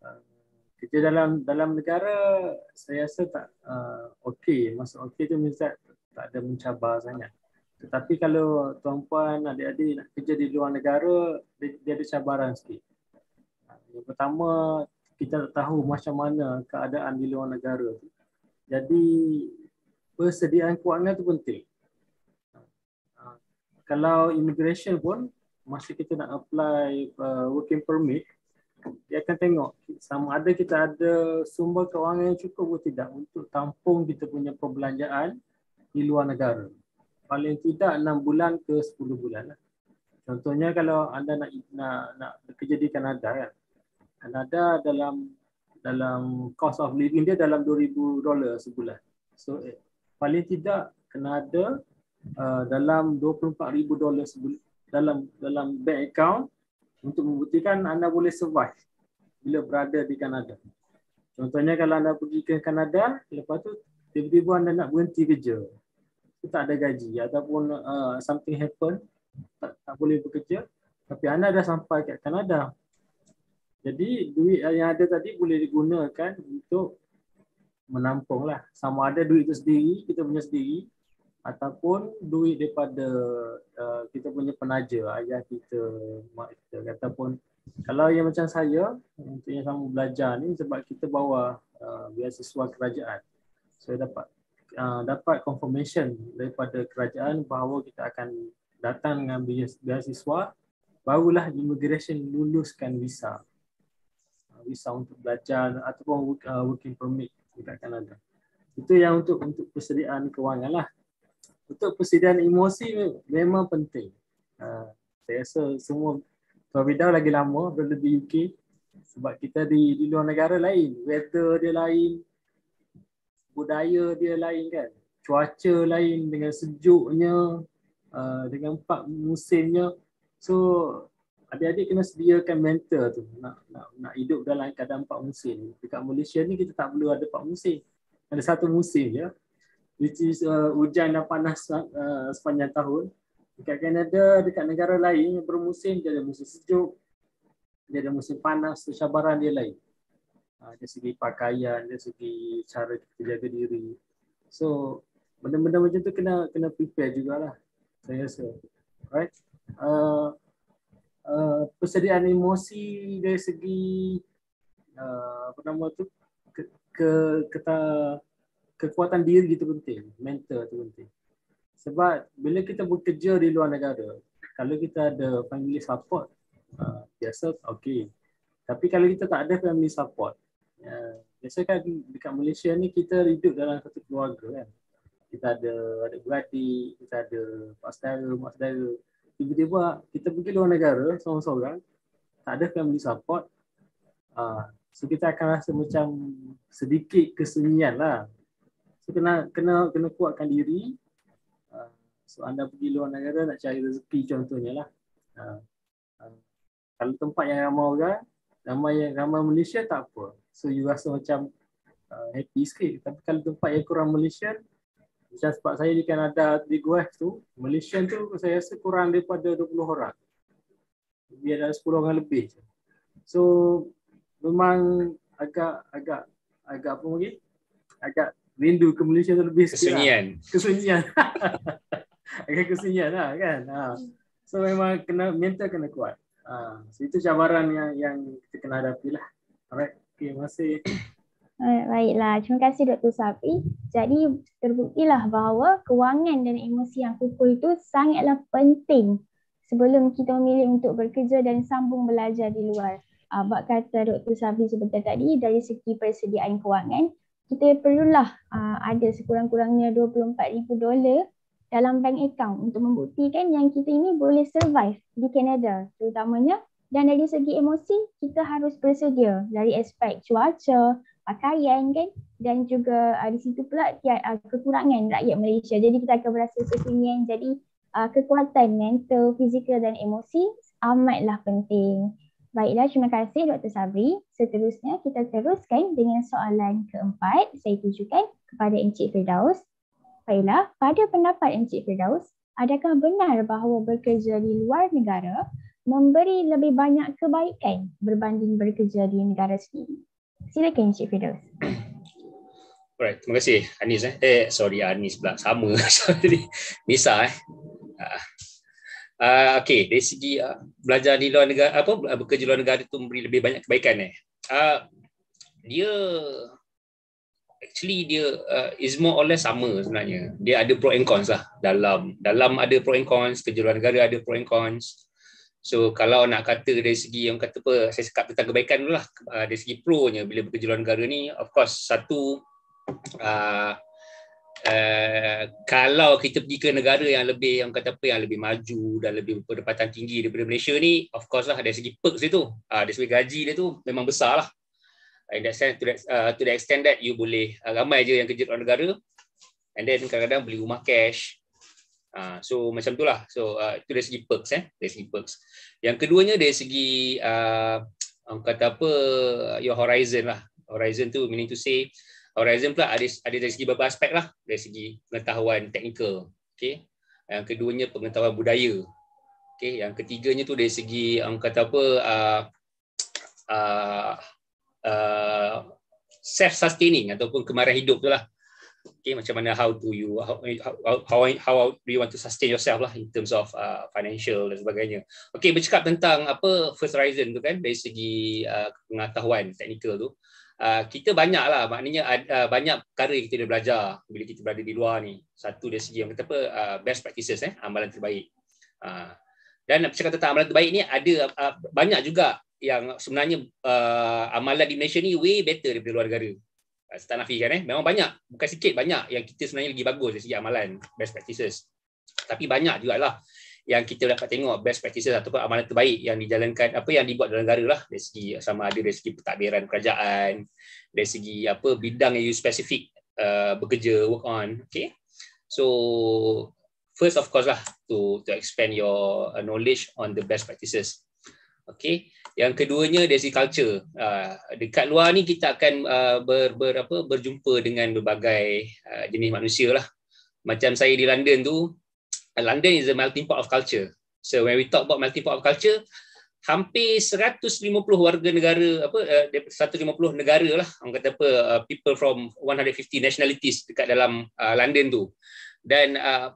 Speaker 8: Uh, kerja dalam dalam negara saya rasa tak uh, okey. Masa okey tu mesti tak ada mencabar sangat. Tetapi kalau tuan-puan, adik-adik nak kerja di luar negara, dia, dia ada cabaran sikit. Uh, yang pertama, kita tak tahu macam mana keadaan di luar negara. Jadi, persediaan kewangan itu penting kalau immigration pun masa kita nak apply uh, working permit dia akan tengok sama ada kita ada sumber kewangan yang cukup atau tidak untuk tampung kita punya perbelanjaan di luar negara paling tidak 6 bulan ke 10 bulan lah. contohnya kalau anda nak nak nak bekerja di Kanada kan Kanada dalam dalam cost of living dia dalam 2000 dollar sebulan so eh, paling tidak kena ada uh, dalam 24000 dolar dalam dalam bank account untuk membuktikan anda boleh survive bila berada di Kanada. Contohnya kalau anda pergi ke Kanada, lepas tu tiba-tiba anda nak berhenti kerja. Itu tak ada gaji ataupun uh, something happen tak, tak boleh bekerja tapi anda dah sampai ke Kanada. Jadi duit yang ada tadi boleh digunakan untuk menampung lah. Sama ada duit itu sendiri, kita punya sendiri ataupun duit daripada uh, kita punya penaja ayah kita mak kita ataupun kalau yang macam saya untuk yang sama belajar ni sebab kita bawa uh, biasiswa kerajaan saya so, dapat uh, dapat confirmation daripada kerajaan bahawa kita akan datang dengan beasiswa. barulah immigration luluskan visa uh, visa untuk belajar ataupun uh, working permit dekat Kanada. Itu yang untuk untuk persediaan kewangan lah untuk persediaan emosi memang penting. Ha, saya rasa semua Tuan lagi lama berada di UK sebab kita di, di luar negara lain. Weather dia lain, budaya dia lain kan. Cuaca lain dengan sejuknya, uh, dengan empat musimnya. So adik-adik kena sediakan mental tu nak, nak, nak hidup dalam keadaan empat musim. Dekat Malaysia ni kita tak perlu ada empat musim. Ada satu musim je. Ya? which is uh, hujan dan panas uh, sepanjang tahun. Dekat Kanada, dekat negara lain yang bermusim, dia ada musim sejuk, dia ada musim panas, kesabaran dia lain. Uh, dari segi pakaian, dari segi cara kita jaga diri. So, benda-benda macam tu kena kena prepare juga lah Saya rasa. Right? Uh, ah, uh, ah, persediaan emosi dari segi uh, apa nama tu? Ke, ke, ke, kekuatan diri itu penting, mental itu penting. Sebab bila kita bekerja di luar negara, kalau kita ada family support, uh, biasa okey. Tapi kalau kita tak ada family support, uh, biasa kan dekat Malaysia ni kita hidup dalam satu keluarga kan. Kita ada adik beradik, kita ada pak saudara, mak saudara. Tiba-tiba kita pergi luar negara seorang-seorang, tak ada family support, uh, so kita akan rasa macam sedikit kesunyian lah So kena kena kena kuatkan diri. Ah, so anda pergi luar negara nak cari rezeki contohnya lah. Ah, ah, kalau tempat yang ramai orang, ramai yang ramai Malaysia tak apa. So you rasa macam happy sikit. Tapi kalau tempat yang kurang Malaysia, macam sebab saya di Kanada di Guah tu, Malaysia tu saya rasa kurang daripada 20 orang. Dia ada 10 orang lebih. So memang agak agak agak apa lagi agak rindu ke Malaysia lebih sikit. Kesunyian. Lah. Kesunyian. Agak kesunyian lah kan. Ha. So memang kena mental kena kuat. Ha. So itu cabaran yang yang kita kena hadapi lah. Alright. Okay, terima kasih.
Speaker 7: Baiklah, terima kasih Dr. Sapi. Jadi terbuktilah bahawa kewangan dan emosi yang kukuh itu sangatlah penting sebelum kita memilih untuk bekerja dan sambung belajar di luar. Uh, kata Dr. Sabri sebentar tadi dari segi persediaan kewangan, kita perlulah uh, ada sekurang-kurangnya 24,000 dolar dalam bank account untuk membuktikan yang kita ini boleh survive di Canada terutamanya dan dari segi emosi kita harus bersedia dari aspek cuaca, pakaian kan dan juga uh, di situ pula ya, uh, kekurangan rakyat Malaysia jadi kita akan berasa kesunyian jadi uh, kekuatan mental, fizikal dan emosi amatlah penting. Baiklah, terima kasih Dr. Sabri. Seterusnya, kita teruskan dengan soalan keempat saya tunjukkan kepada Encik Firdaus. Baiklah, pada pendapat Encik Firdaus, adakah benar bahawa bekerja di luar negara memberi lebih banyak kebaikan berbanding bekerja di negara sendiri? Silakan Encik Firdaus.
Speaker 9: Alright, terima kasih Anis. Eh, eh sorry Anis pula. Sama. Misa eh. Ah, uh, okey dari segi uh, belajar di luar negara apa ah, bekerja luar negara itu memberi lebih banyak kebaikan eh uh, dia actually dia uh, is more or less sama sebenarnya dia ada pro and cons lah dalam dalam ada pro and cons kerja luar negara ada pro and cons so kalau nak kata dari segi yang kata apa saya cakap tentang kebaikan lah uh, dari segi pro nya bila bekerja luar negara ni of course satu uh, Uh, kalau kita pergi ke negara yang lebih yang kata apa yang lebih maju dan lebih berpendapatan tinggi daripada Malaysia ni of course lah dari segi perks dia tu uh, segi gaji dia tu memang besar lah in that sense to that, uh, to the extent that you boleh uh, ramai je yang kerja luar negara and then kadang-kadang beli rumah cash uh, so macam tu lah so uh, itu dari segi perks eh dari segi perks yang keduanya dari segi uh, kata apa your horizon lah horizon tu meaning to say Horizon pula ada, ada dari segi beberapa aspek lah. Dari segi pengetahuan teknikal. Okay. Yang keduanya pengetahuan budaya. Okay. Yang ketiganya tu dari segi um, kata apa, uh, uh, uh, self-sustaining ataupun kemarahan hidup tu lah. Okay, macam mana how do you how, how how do you want to sustain yourself lah in terms of uh, financial dan sebagainya. Okay, bercakap tentang apa first horizon tu kan dari segi uh, pengetahuan teknikal tu. Ah, kita banyaklah maknanya uh, banyak perkara kita dah belajar bila kita berada di luar ni. Satu dari segi yang kata apa uh, best practices eh amalan terbaik. Uh, dan saya tentang amalan terbaik ni ada uh, banyak juga yang sebenarnya uh, amalan di Malaysia ni way better daripada luar negara. Uh, tak nafikan eh. Memang banyak. Bukan sikit banyak yang kita sebenarnya lagi bagus dari segi amalan best practices. Tapi banyak juga lah yang kita dapat tengok best practices ataupun amalan terbaik yang dijalankan apa yang dibuat dalam negara lah dari segi sama ada dari segi pentadbiran kerajaan dari segi apa bidang yang you specific uh, bekerja work on okay so first of course lah to to expand your uh, knowledge on the best practices okay yang keduanya dari segi culture uh, dekat luar ni kita akan uh, ber, ber apa berjumpa dengan berbagai uh, jenis manusia lah macam saya di London tu London is a melting pot of culture. So when we talk about melting pot of culture, hampir 150 warga negara apa eh, uh, 150 negara lah orang kata apa uh, people from 150 nationalities dekat dalam uh, London tu dan uh,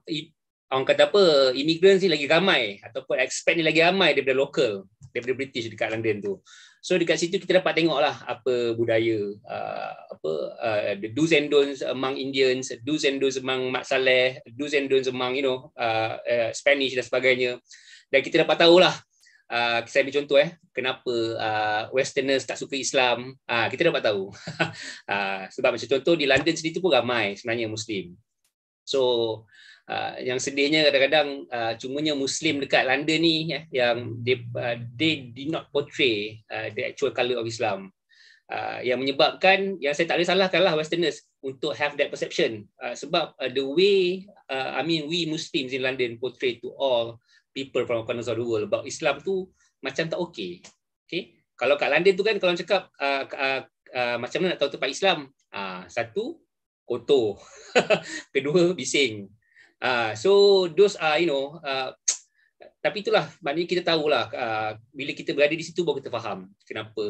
Speaker 9: orang kata apa immigrants ni lagi ramai ataupun expat ni lagi ramai daripada local daripada British dekat London tu So dekat situ kita dapat tengok lah apa budaya uh, apa uh, the do's and don'ts among Indians, do's and don'ts among Mat Saleh, do's and don'ts among you know uh, uh, Spanish dan sebagainya. Dan kita dapat tahulah Uh, saya ambil contoh eh kenapa uh, westerners tak suka Islam uh, kita dapat tahu uh, sebab macam contoh di London sendiri tu pun ramai sebenarnya muslim so Ah, yang sedihnya kadang-kadang uh, cumanya muslim dekat London ni ya, yang they, uh, they did not portray uh, the actual color of Islam. Uh, yang menyebabkan yang saya tak boleh salahkanlah westerners untuk have that perception uh, sebab uh, the way uh, I mean we muslims in London portray to all people from across the world about Islam tu macam tak okay. Okay. Kalau kat London tu kan kalau cakap uh, uh, uh, macam mana nak tahu tempat Islam? Uh, satu kotor. Kedua bising. Ah, so those are you know uh, tapi itulah maknanya kita tahulah uh, bila kita berada di situ baru kita faham kenapa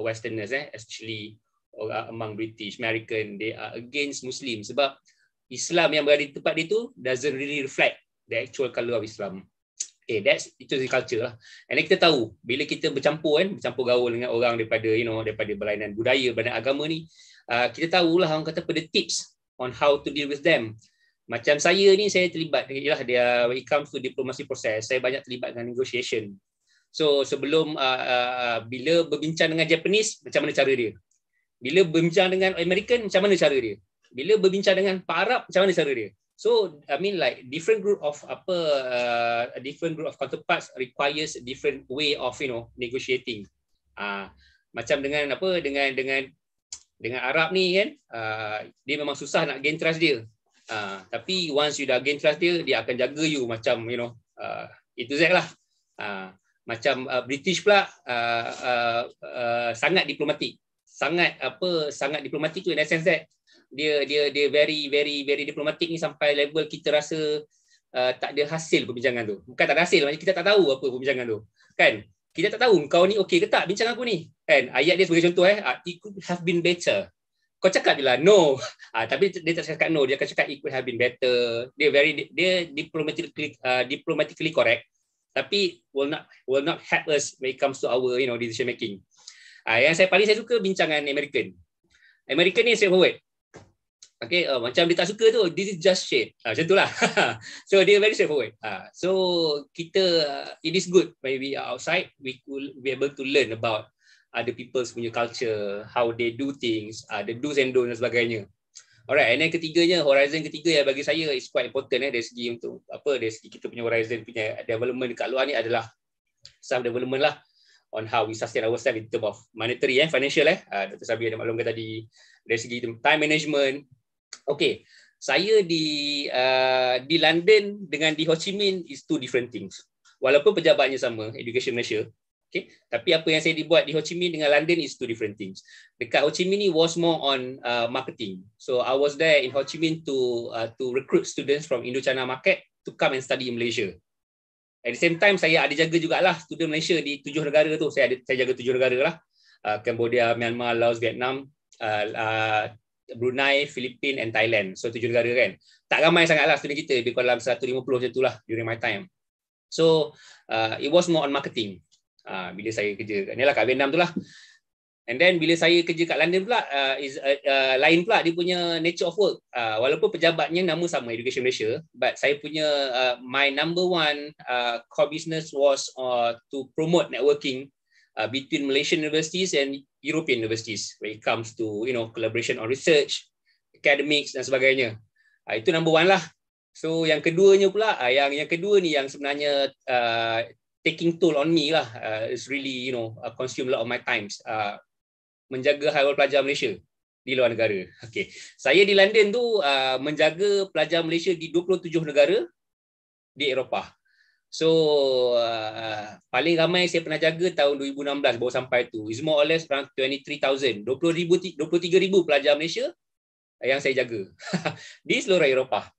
Speaker 9: westerners eh especially among british american they are against muslim sebab islam yang berada di tempat dia tu doesn't really reflect the actual color of islam Okay, that's itu the culture lah. And kita tahu bila kita bercampur kan, bercampur gaul dengan orang daripada you know daripada berlainan budaya, berlainan agama ni, uh, kita tahulah orang kata pada tips on how to deal with them macam saya ni saya terlibat ialah dia when it comes to diplomacy process. saya banyak terlibat dengan negotiation so sebelum uh, uh, uh, bila berbincang dengan Japanese macam mana cara dia bila berbincang dengan American macam mana cara dia bila berbincang dengan Pak Arab macam mana cara dia so i mean like different group of apa uh, different group of counterparts requires different way of you know negotiating uh, macam dengan apa dengan dengan dengan Arab ni kan uh, dia memang susah nak gain trust dia uh, tapi once you dah gain trust dia dia akan jaga you macam you know uh, itu zek lah uh, macam uh, british pula uh, uh, uh, sangat diplomatik sangat apa sangat diplomatik tu in essence that dia dia dia very very very diplomatik ni sampai level kita rasa uh, tak ada hasil perbincangan tu bukan tak ada hasil macam kita tak tahu apa perbincangan tu kan kita tak tahu kau ni okey ke tak bincang aku ni kan ayat dia sebagai contoh eh it could have been better kau cakap je lah no. Ah, tapi dia tak cakap no, dia akan cakap it could have been better. Dia very dia diplomatically uh, diplomatically correct tapi will not will not help us when it comes to our you know decision making. Ah, yang saya paling saya suka bincangan American. American ni saya forward. Okay, uh, macam dia tak suka tu, this is just shit. Uh, macam itulah. so, dia very straightforward. Uh, so, kita, uh, it is good when we are outside, we will be able to learn about other people's punya culture, how they do things, uh, the do's and don'ts dan sebagainya. Alright, and then ketiganya, horizon ketiga yang bagi saya is quite important eh, dari segi untuk apa dari segi kita punya horizon punya development dekat luar ni adalah self development lah on how we sustain ourselves in terms of monetary eh, financial eh. Uh, ah, Dr. Sabi ada maklumkan tadi dari segi time management. Okay, saya di uh, di London dengan di Ho Chi Minh is two different things. Walaupun pejabatnya sama, Education Malaysia, Okay. Tapi apa yang saya dibuat di Ho Chi Minh dengan London is two different things. Dekat Ho Chi Minh ni was more on uh, marketing. So I was there in Ho Chi Minh to uh, to recruit students from Indochina market to come and study in Malaysia. At the same time, saya ada jaga jugalah student Malaysia di tujuh negara tu. Saya ada, saya jaga tujuh negara lah. Uh, Cambodia, Myanmar, Laos, Vietnam, uh, uh, Brunei, Philippines and Thailand. So tujuh negara kan. Tak ramai sangat lah student kita. Lebih kurang dalam 150 macam tu lah during my time. So uh, it was more on marketing ha, bila saya kerja kat nilah kat Vietnam tu lah and then bila saya kerja kat London pula uh, is uh, uh, lain pula dia punya nature of work uh, walaupun pejabatnya nama sama Education Malaysia but saya punya uh, my number one uh, core business was uh, to promote networking uh, between Malaysian universities and European universities when it comes to you know collaboration on research academics dan sebagainya uh, itu number one lah so yang keduanya pula uh, yang yang kedua ni yang sebenarnya uh, taking toll on me lah. Uh, it's really you know uh, consume a lot of my times. Uh, menjaga haiwan pelajar Malaysia di luar negara. Okay, saya di London tu uh, menjaga pelajar Malaysia di 27 negara di Eropah. So uh, paling ramai saya pernah jaga tahun 2016 baru sampai tu. It's more or less around 23,000. 23,000 pelajar Malaysia yang saya jaga di seluruh Eropah.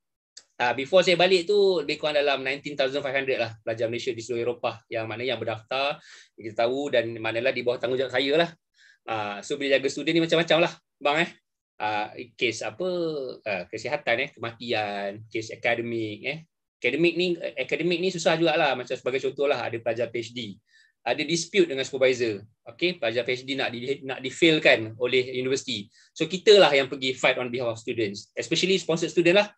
Speaker 9: Uh, before saya balik tu lebih kurang dalam 19,500 lah pelajar Malaysia di seluruh Eropah yang mana yang berdaftar kita tahu dan manalah di bawah tanggungjawab saya lah. Uh, so bila jaga student ni macam-macam lah bang eh. Uh, ah, kes apa uh, kesihatan eh kematian kes akademik eh akademik ni akademik ni susah juga lah macam sebagai contoh lah ada pelajar PhD ada dispute dengan supervisor okey pelajar PhD nak di, nak difailkan oleh universiti so kita lah yang pergi fight on behalf of students especially sponsored student lah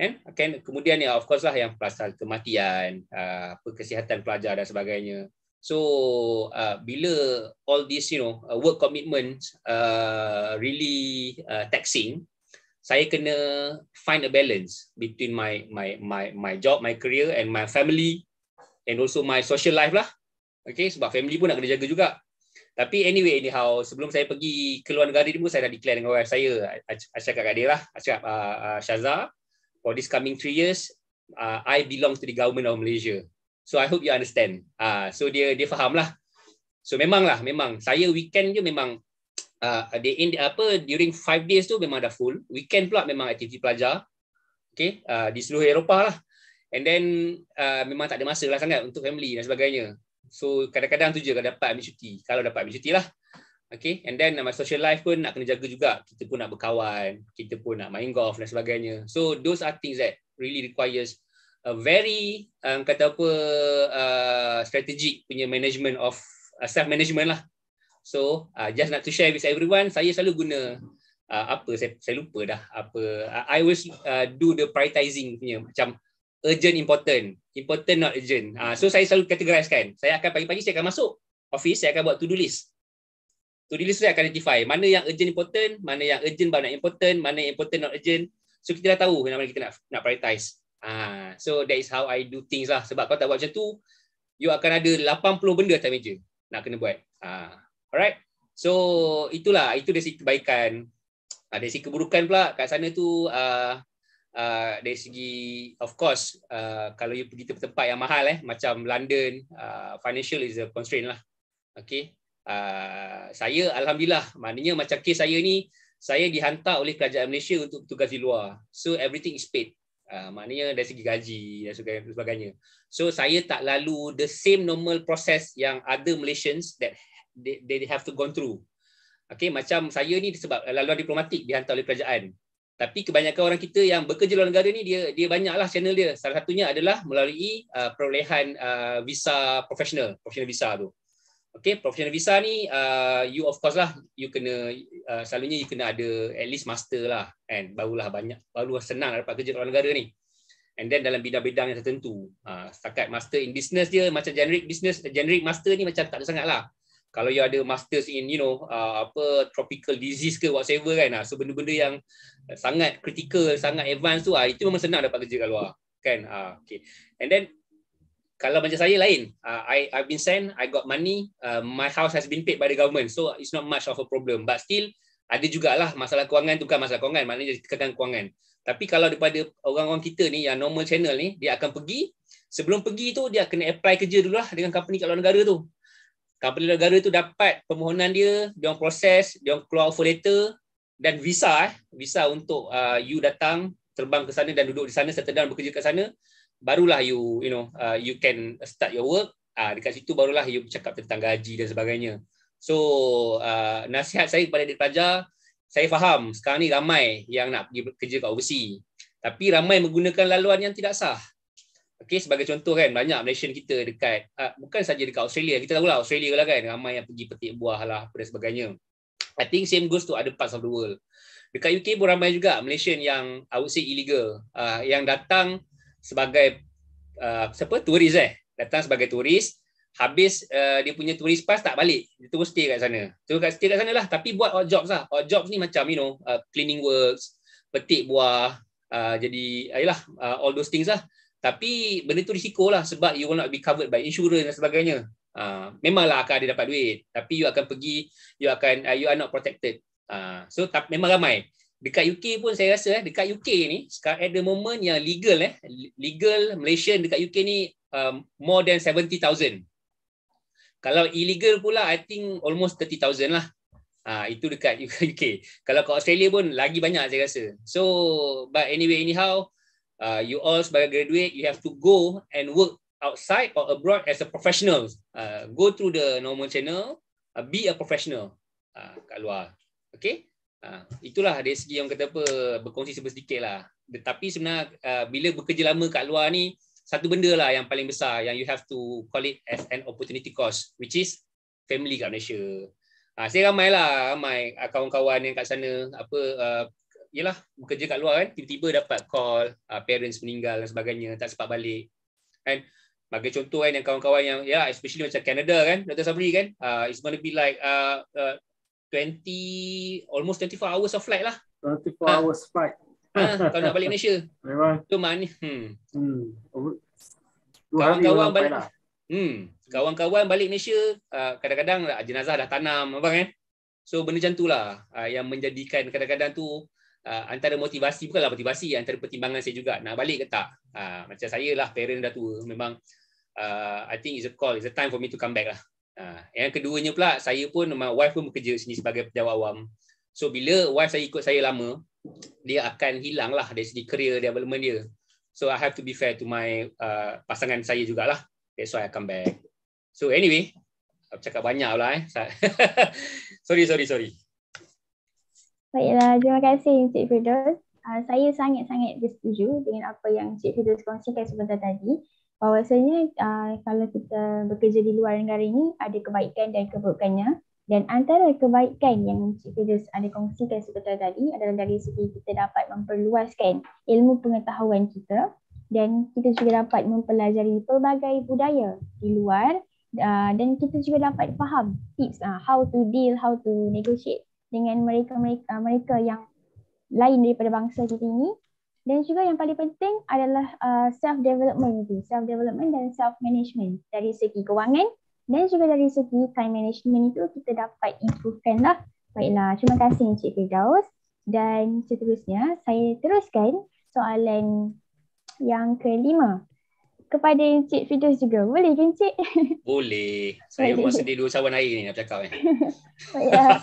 Speaker 9: kan kan kemudian ya of course lah yang pasal kematian ah, apa kesihatan pelajar dan sebagainya so ah, bila all this you know ah, work commitment really taxing saya kena find a balance between my my my my job my career and my family and also my social life lah okay sebab family pun nak kena jaga juga tapi anyway anyhow sebelum saya pergi ke luar negara dulu saya dah declare dengan wife saya saya cakap lah saya cakap uh, Shaza for this coming three years, uh, I belong to the government of Malaysia. So I hope you understand. Ah, uh, so dia dia faham lah. So memang lah, memang saya weekend je memang uh, the in apa during five days tu memang dah full. Weekend pula memang aktiviti pelajar. Okay, uh, di seluruh Eropah lah. And then uh, memang tak ada masa lah sangat untuk family dan sebagainya. So kadang-kadang tu je kalau dapat ambil cuti. Kalau dapat ambil cuti lah. Okay, and then my social life pun nak kena jaga juga. Kita pun nak berkawan, kita pun nak main golf dan sebagainya. So those are things that really requires a very um, kata apa uh, strategic punya management of uh, self management lah. So uh, just nak to share with everyone, saya selalu guna uh, apa saya, saya lupa dah apa uh, I always uh, do the prioritizing punya macam urgent important, important not urgent. Uh, so saya selalu categorize kan. Saya akan pagi-pagi saya akan masuk office, saya akan buat to-do list to release rate akan identify mana yang urgent important, mana yang urgent baru nak important, mana yang important not urgent. So kita dah tahu yang mana kita nak nak prioritize. Ah, so that is how I do things lah. Sebab kalau tak buat macam tu, you akan ada 80 benda atas meja nak kena buat. Ah, alright. So itulah, itu dari segi kebaikan. Ah, dari segi keburukan pula kat sana tu ah, ah, dari segi of course ah, kalau you pergi tempat yang mahal eh macam London, ah, financial is a constraint lah. Okay. Ah, saya alhamdulillah maknanya macam kes saya ni saya dihantar oleh kerajaan Malaysia untuk bertugas di luar so everything is paid uh, maknanya dari segi gaji dan sebagainya so saya tak lalu the same normal process yang other Malaysians that they, they have to go through okay macam saya ni sebab laluan diplomatik dihantar oleh kerajaan tapi kebanyakan orang kita yang bekerja luar negara ni dia dia banyaklah channel dia salah satunya adalah melalui uh, perolehan uh, visa profesional profesional visa tu uh, Okay, professional visa ni, uh, you of course lah, you kena, uh, selalunya you kena ada at least master lah, and barulah banyak, barulah senang dapat kerja kat negara ni. And then dalam bidang-bidang yang tertentu, uh, setakat master in business dia, macam generic business, generic master ni macam tak ada sangat lah. Kalau you ada masters in, you know, uh, apa tropical disease ke whatever kan, uh, so benda-benda yang sangat critical, sangat advance tu, uh, itu memang senang dapat kerja kat luar. Kan? Uh, okay. And then, kalau macam saya lain uh, i i've been sent i got money uh, my house has been paid by the government so it's not much of a problem but still ada jugalah masalah kewangan tu kan masalah kewangan maknanya kekangan kewangan tapi kalau daripada orang-orang kita ni yang normal channel ni dia akan pergi sebelum pergi tu dia kena apply kerja dulu lah dengan company kat luar negara tu company luar negara tu dapat permohonan dia dia orang proses dia orang keluar offer letter dan visa eh visa untuk uh, you datang terbang ke sana dan duduk di sana settle down bekerja kat sana barulah you you know uh, you can start your work uh, dekat situ barulah you bercakap tentang gaji dan sebagainya so uh, nasihat saya kepada adik pelajar saya faham sekarang ni ramai yang nak pergi kerja kat overseas tapi ramai menggunakan laluan yang tidak sah Okay, sebagai contoh kan, banyak Malaysian kita dekat, uh, bukan saja dekat Australia, kita tahu lah Australia lah kan, ramai yang pergi petik buah lah, dan sebagainya. I think same goes to other parts of the world. Dekat UK pun ramai juga Malaysian yang, I would say illegal, uh, yang datang sebagai uh, siapa turis eh datang sebagai turis habis uh, dia punya turis pas tak balik dia terus stay kat sana terus kat stay kat sana lah tapi buat odd jobs lah odd jobs ni macam you know uh, cleaning works petik buah uh, jadi ayolah uh, all those things lah tapi benda tu risiko lah sebab you will not be covered by insurance dan sebagainya uh, memanglah akan ada dapat duit tapi you akan pergi you akan uh, you are not protected uh, so tap memang ramai dekat UK pun saya rasa eh dekat UK ni sekarang at the moment yang legal eh legal Malaysia dekat UK ni um, more than 70,000. Kalau illegal pula I think almost 30,000 lah. Ha, itu dekat UK. Kalau kat Australia pun lagi banyak saya rasa. So but anyway anyhow uh, you all sebagai graduate you have to go and work outside or abroad as a professional. Uh, go through the normal channel, uh, be a professional uh, kat luar. Okay? Ha, itulah dari segi yang kata apa berkongsi sedikit lah. Tapi sebenarnya uh, bila bekerja lama kat luar ni satu benda lah yang paling besar yang you have to call it as an opportunity cost which is family kat Malaysia. Ha, saya ramai lah ramai kawan-kawan yang kat sana apa uh, ha, yalah bekerja kat luar kan tiba-tiba dapat call uh, parents meninggal dan sebagainya tak sempat balik. Kan bagi contoh kan yang kawan-kawan yang ya especially macam Canada kan Dr. Sabri kan uh, it's going to be like uh, uh, 20 almost 24 hours of flight lah. 24 ha. hours flight.
Speaker 8: Ha, kalau nak balik Malaysia. Memang. Tu mana? Hmm. hmm.
Speaker 9: Kawan-kawan balik. Lah. Hmm. Kawan-kawan balik Malaysia, ah, kadang-kadang uh, jenazah dah tanam, apa kan? Eh. So benda macam itulah uh, ah, yang menjadikan kadang-kadang tu uh, antara motivasi bukanlah motivasi antara pertimbangan saya juga nak balik ke tak. Uh, macam saya lah parent dah tua memang uh, I think it's a call, it's a time for me to come back lah. Ha, yang keduanya pula saya pun my wife pun bekerja sini sebagai pejabat awam. So bila wife saya ikut saya lama, dia akan hilang lah dari segi career development dia. So I have to be fair to my uh, pasangan saya jugalah. That's why I come back. So anyway, aku cakap banyak lah eh. sorry, sorry, sorry.
Speaker 7: Baiklah, terima kasih Encik Firdaus. Uh, saya sangat-sangat bersetuju dengan apa yang Encik Firdaus kongsikan sebentar tadi bahawasanya uh, kalau kita bekerja di luar negara ini ada kebaikan dan keburukannya dan antara kebaikan yang Cik Fidus ada kongsikan sebentar tadi adalah dari segi kita dapat memperluaskan ilmu pengetahuan kita dan kita juga dapat mempelajari pelbagai budaya di luar uh, dan kita juga dapat faham tips uh, how to deal, how to negotiate dengan mereka-mereka mereka yang lain daripada bangsa kita ini dan juga yang paling penting adalah uh, self development itu, self development dan self management dari segi kewangan dan juga dari segi time management itu kita dapat improvekan lah. Baiklah, terima kasih Encik Firdaus dan seterusnya saya teruskan soalan yang kelima kepada Encik Firdaus juga. Boleh ke Encik?
Speaker 9: Boleh. Saya pun sedih dua sawan air ni nak cakap. Eh.
Speaker 7: Baiklah.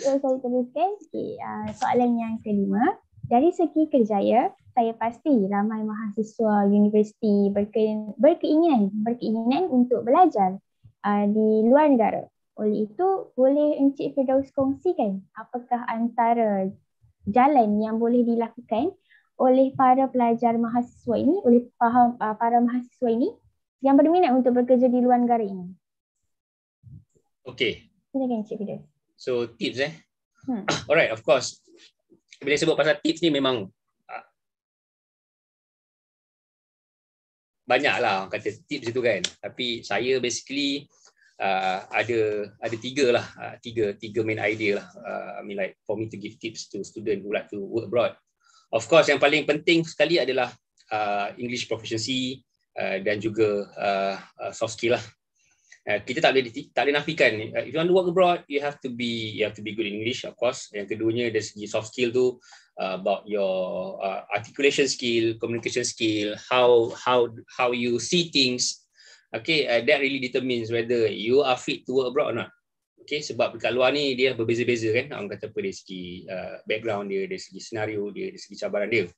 Speaker 7: saya teruskan okay, uh, soalan yang kelima. Dari segi kerjaya, saya pasti ramai mahasiswa universiti berke, berkeinginan berkeinginan untuk belajar uh, di luar negara. Oleh itu, boleh Encik Firdaus kongsikan apakah antara jalan yang boleh dilakukan oleh para pelajar mahasiswa ini, oleh faham, uh, para mahasiswa ini yang berminat untuk bekerja di luar negara ini.
Speaker 9: Okey.
Speaker 5: Silakan Encik Firdaus.
Speaker 9: So, tips eh. Hmm. Alright, of course. Bila sebut pasal
Speaker 5: tips ni memang banyaklah
Speaker 9: orang kata tips itu kan tapi saya basically uh, ada ada tiga lah uh, tiga tiga main idea lah uh, I mean like for me to give tips to student who like to work abroad of course yang paling penting sekali adalah uh, English proficiency uh, dan juga uh, uh, soft skill lah Eh, kita tak boleh tak boleh nafikan uh, if you want to work abroad you have to be you have to be good in english of course yang keduanya dari segi soft skill tu uh, about your uh, articulation skill communication skill how how how you see things okay uh, that really determines whether you are fit to work abroad or not okay sebab dekat luar ni dia berbeza-beza kan orang kata apa dari segi uh, background dia dari segi senario dia dari segi cabaran dia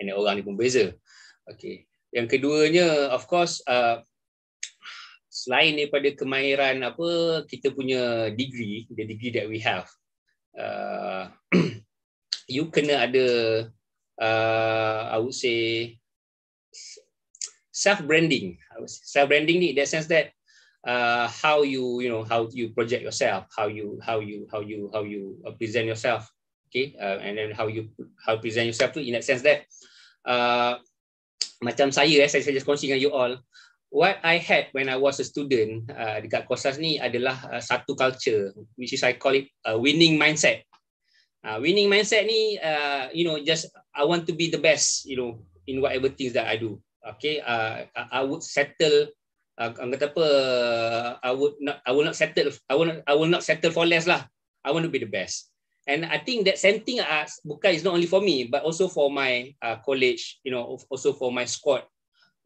Speaker 9: and orang ni pun beza okay yang keduanya of course uh, selain daripada kemahiran apa kita punya degree the degree that we have uh, you kena ada uh, I would say self branding self branding ni in the sense that uh, how you you know how you project yourself how you how you how you how you uh, present yourself okay uh, and then how you how present yourself tu in that sense that uh, macam saya eh, saya, saya just kongsi dengan you all what I had when I was a student uh, dekat Kosas ni adalah uh, satu culture which is I call it a uh, winning mindset. Uh, winning mindset ni uh, you know just I want to be the best you know in whatever things that I do. Okay, uh, I, I would settle uh, kata apa uh, I would not I will not settle I will not, I will not settle for less lah. I want to be the best. And I think that same thing uh, bukan is not only for me but also for my uh, college you know also for my squad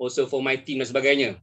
Speaker 9: also for my team dan sebagainya.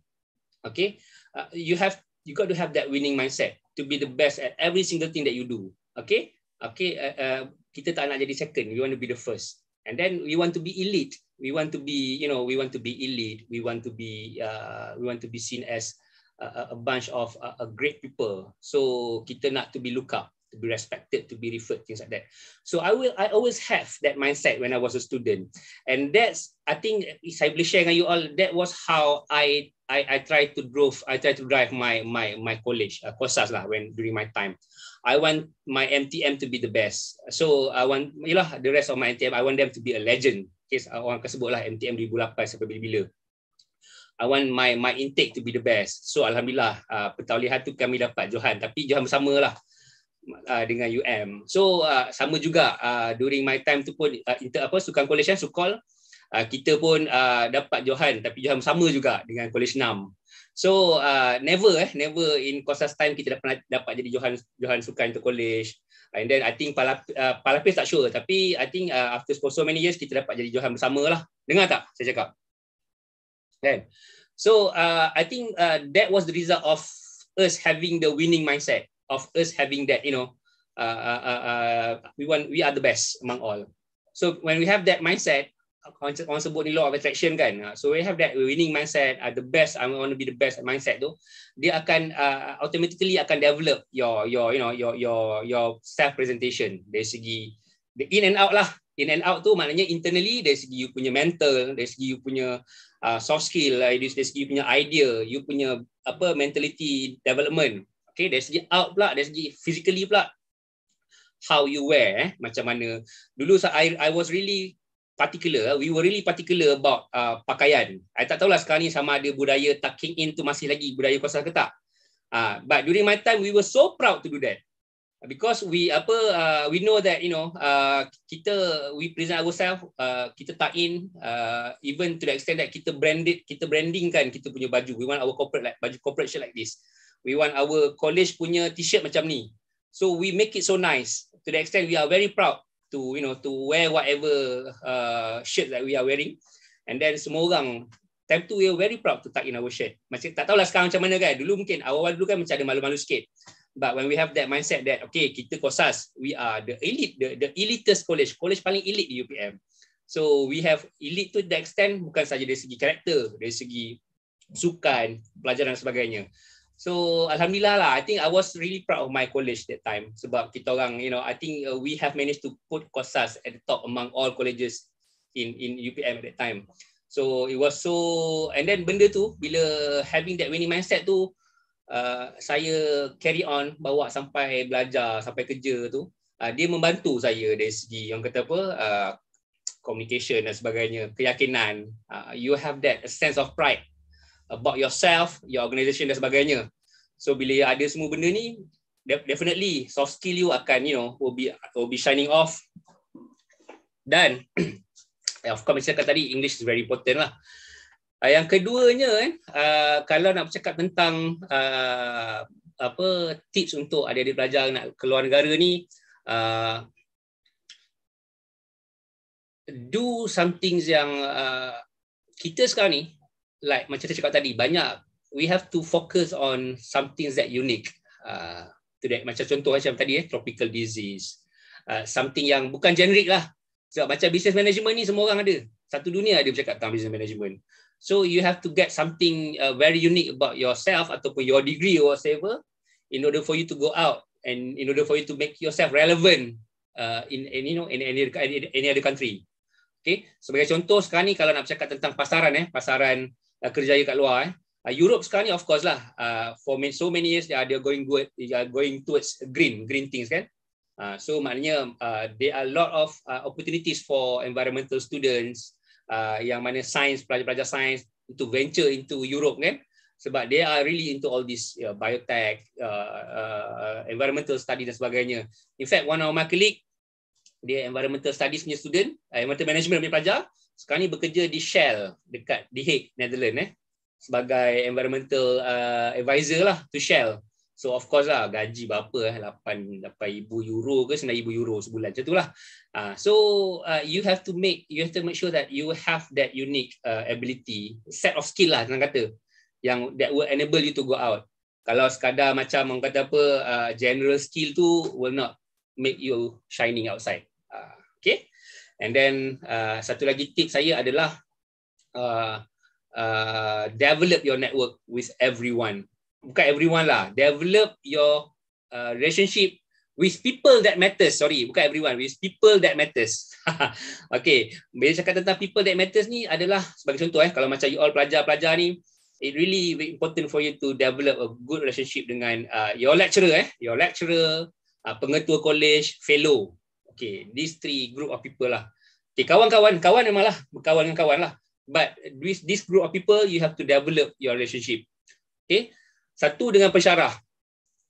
Speaker 9: Okay, uh, you have you got to have that winning mindset to be the best at every single thing that you do. Okay, okay, uh, uh, kita tak nak jadi second, we want to be the first. And then we want to be elite. We want to be, you know, we want to be elite. We want to be, uh, we want to be seen as a, a bunch of uh, a great people. So kita nak to be look up. to be respected, to be referred, things like that. So I will, I always have that mindset when I was a student, and that's I think if I share you all, that was how I I I try to drove, I try to drive my my my college uh, courses lah when during my time. I want my MTM to be the best. So I want, you know, the rest of my MTM, I want them to be a legend. Okay, so uh, orang akan lah MTM 2008 sampai bila-bila. I want my my intake to be the best. So Alhamdulillah, uh, pentaulihan tu kami dapat Johan. Tapi Johan bersama lah uh, dengan UM. So uh, sama juga uh, during my time tu pun uh, inter apa sukan college kan sukol uh, kita pun uh, dapat Johan tapi Johan sama juga dengan college 6. So uh, never eh never in course time kita dapat dapat jadi Johan Johan sukan inter college. And then I think uh, Palapis uh, tak sure tapi I think uh, after for so many years kita dapat jadi Johan bersama lah. Dengar tak saya cakap? Kan? So uh, I think uh, that was the result of us having the winning mindset of us having that you know uh, uh, uh, uh, we want we are the best among all so when we have that mindset konsep orang sebut ni law of attraction kan uh, so we have that winning mindset uh, the best i want to be the best mindset tu dia akan uh, automatically akan develop your your you know your your your self presentation dari segi the in and out lah in and out tu maknanya internally dari segi you punya mental dari segi you punya uh, soft skill dari segi you punya idea you punya apa mentality development Okay, dari segi out pula, dari segi physically pula, how you wear, eh? macam mana. Dulu I, I was really particular, eh. we were really particular about uh, pakaian. I tak tahulah sekarang ni sama ada budaya tucking in tu masih lagi budaya kuasa ke tak. Uh, but during my time, we were so proud to do that. Because we apa uh, we know that you know uh, kita we present ourselves uh, kita tak in uh, even to the extent that kita branded kita branding kan kita punya baju we want our corporate like baju corporate shirt like this we want our college punya t-shirt macam ni so we make it so nice to the extent we are very proud to you know to wear whatever uh, shirt that we are wearing and then semua orang time tu we are very proud to tuck in our shirt macam tak tahulah sekarang macam mana kan dulu mungkin awal-awal dulu kan macam ada malu-malu sikit but when we have that mindset that okay kita kosas we are the elite the the elitest college college paling elite di UPM so we have elite to the extent bukan saja dari segi karakter dari segi sukan pelajaran dan sebagainya So alhamdulillah lah I think I was really proud of my college that time sebab kita orang you know I think uh, we have managed to put Kosas at the top among all colleges in in UPM at that time. So it was so and then benda tu bila having that winning mindset tu uh, saya carry on bawa sampai belajar sampai kerja tu uh, dia membantu saya dari segi yang kata apa uh, communication dan sebagainya keyakinan uh, you have that a sense of pride about yourself, your organisation dan sebagainya. So bila ada semua benda ni, definitely soft skill you akan you know will be will be shining off. Dan of course saya kata tadi English is very important lah. Ah, yang keduanya eh, ah, kalau nak bercakap tentang uh, apa tips untuk adik-adik pelajar nak keluar negara ni uh, do something yang uh, kita sekarang ni like macam saya cakap tadi banyak we have to focus on something that unique uh, to that macam contoh macam tadi eh tropical disease uh, something yang bukan generic lah sebab so, macam business management ni semua orang ada satu dunia ada bercakap tentang business management so you have to get something uh, very unique about yourself ataupun your degree or whatever in order for you to go out and in order for you to make yourself relevant uh, in, in you know in, any other country okay sebagai contoh sekarang ni kalau nak bercakap tentang pasaran eh pasaran uh, kerjaya kat luar eh. Uh, Europe sekarang ni of course lah uh, for so many years they are going good they are going towards green green things kan. Uh, so maknanya uh, there are a lot of uh, opportunities for environmental students uh, yang mana science pelajar-pelajar science to venture into Europe kan sebab they are really into all this you ya, know, biotech uh, uh, environmental study dan sebagainya. In fact one of my colleague dia environmental studies punya student, eh, environmental management punya pelajar, sekarang ni bekerja di Shell dekat di Hague, Netherlands eh sebagai environmental uh, advisor lah to Shell. So of course lah gaji berapa eh 8 8000 euro ke 9000 euro sebulan macam itulah. Uh, so uh, you have to make you have to make sure that you have that unique uh, ability, set of skill lah senang kata yang that will enable you to go out. Kalau sekadar macam orang kata apa uh, general skill tu will not make you shining outside. Uh, okay? And then uh, satu lagi tip saya adalah uh, uh, develop your network with everyone. Bukan everyone lah. Develop your uh, relationship with people that matters. Sorry, bukan everyone. With people that matters. okay. Bila cakap tentang people that matters ni adalah sebagai contoh eh. Kalau macam you all pelajar-pelajar ni, it really important for you to develop a good relationship dengan uh, your lecturer eh. Your lecturer, uh, pengetua college, fellow. Okay, these three group of people lah. Okay, kawan-kawan, kawan memang lah, berkawan dengan kawan lah. But with this group of people, you have to develop your relationship. Okay, satu dengan pensyarah.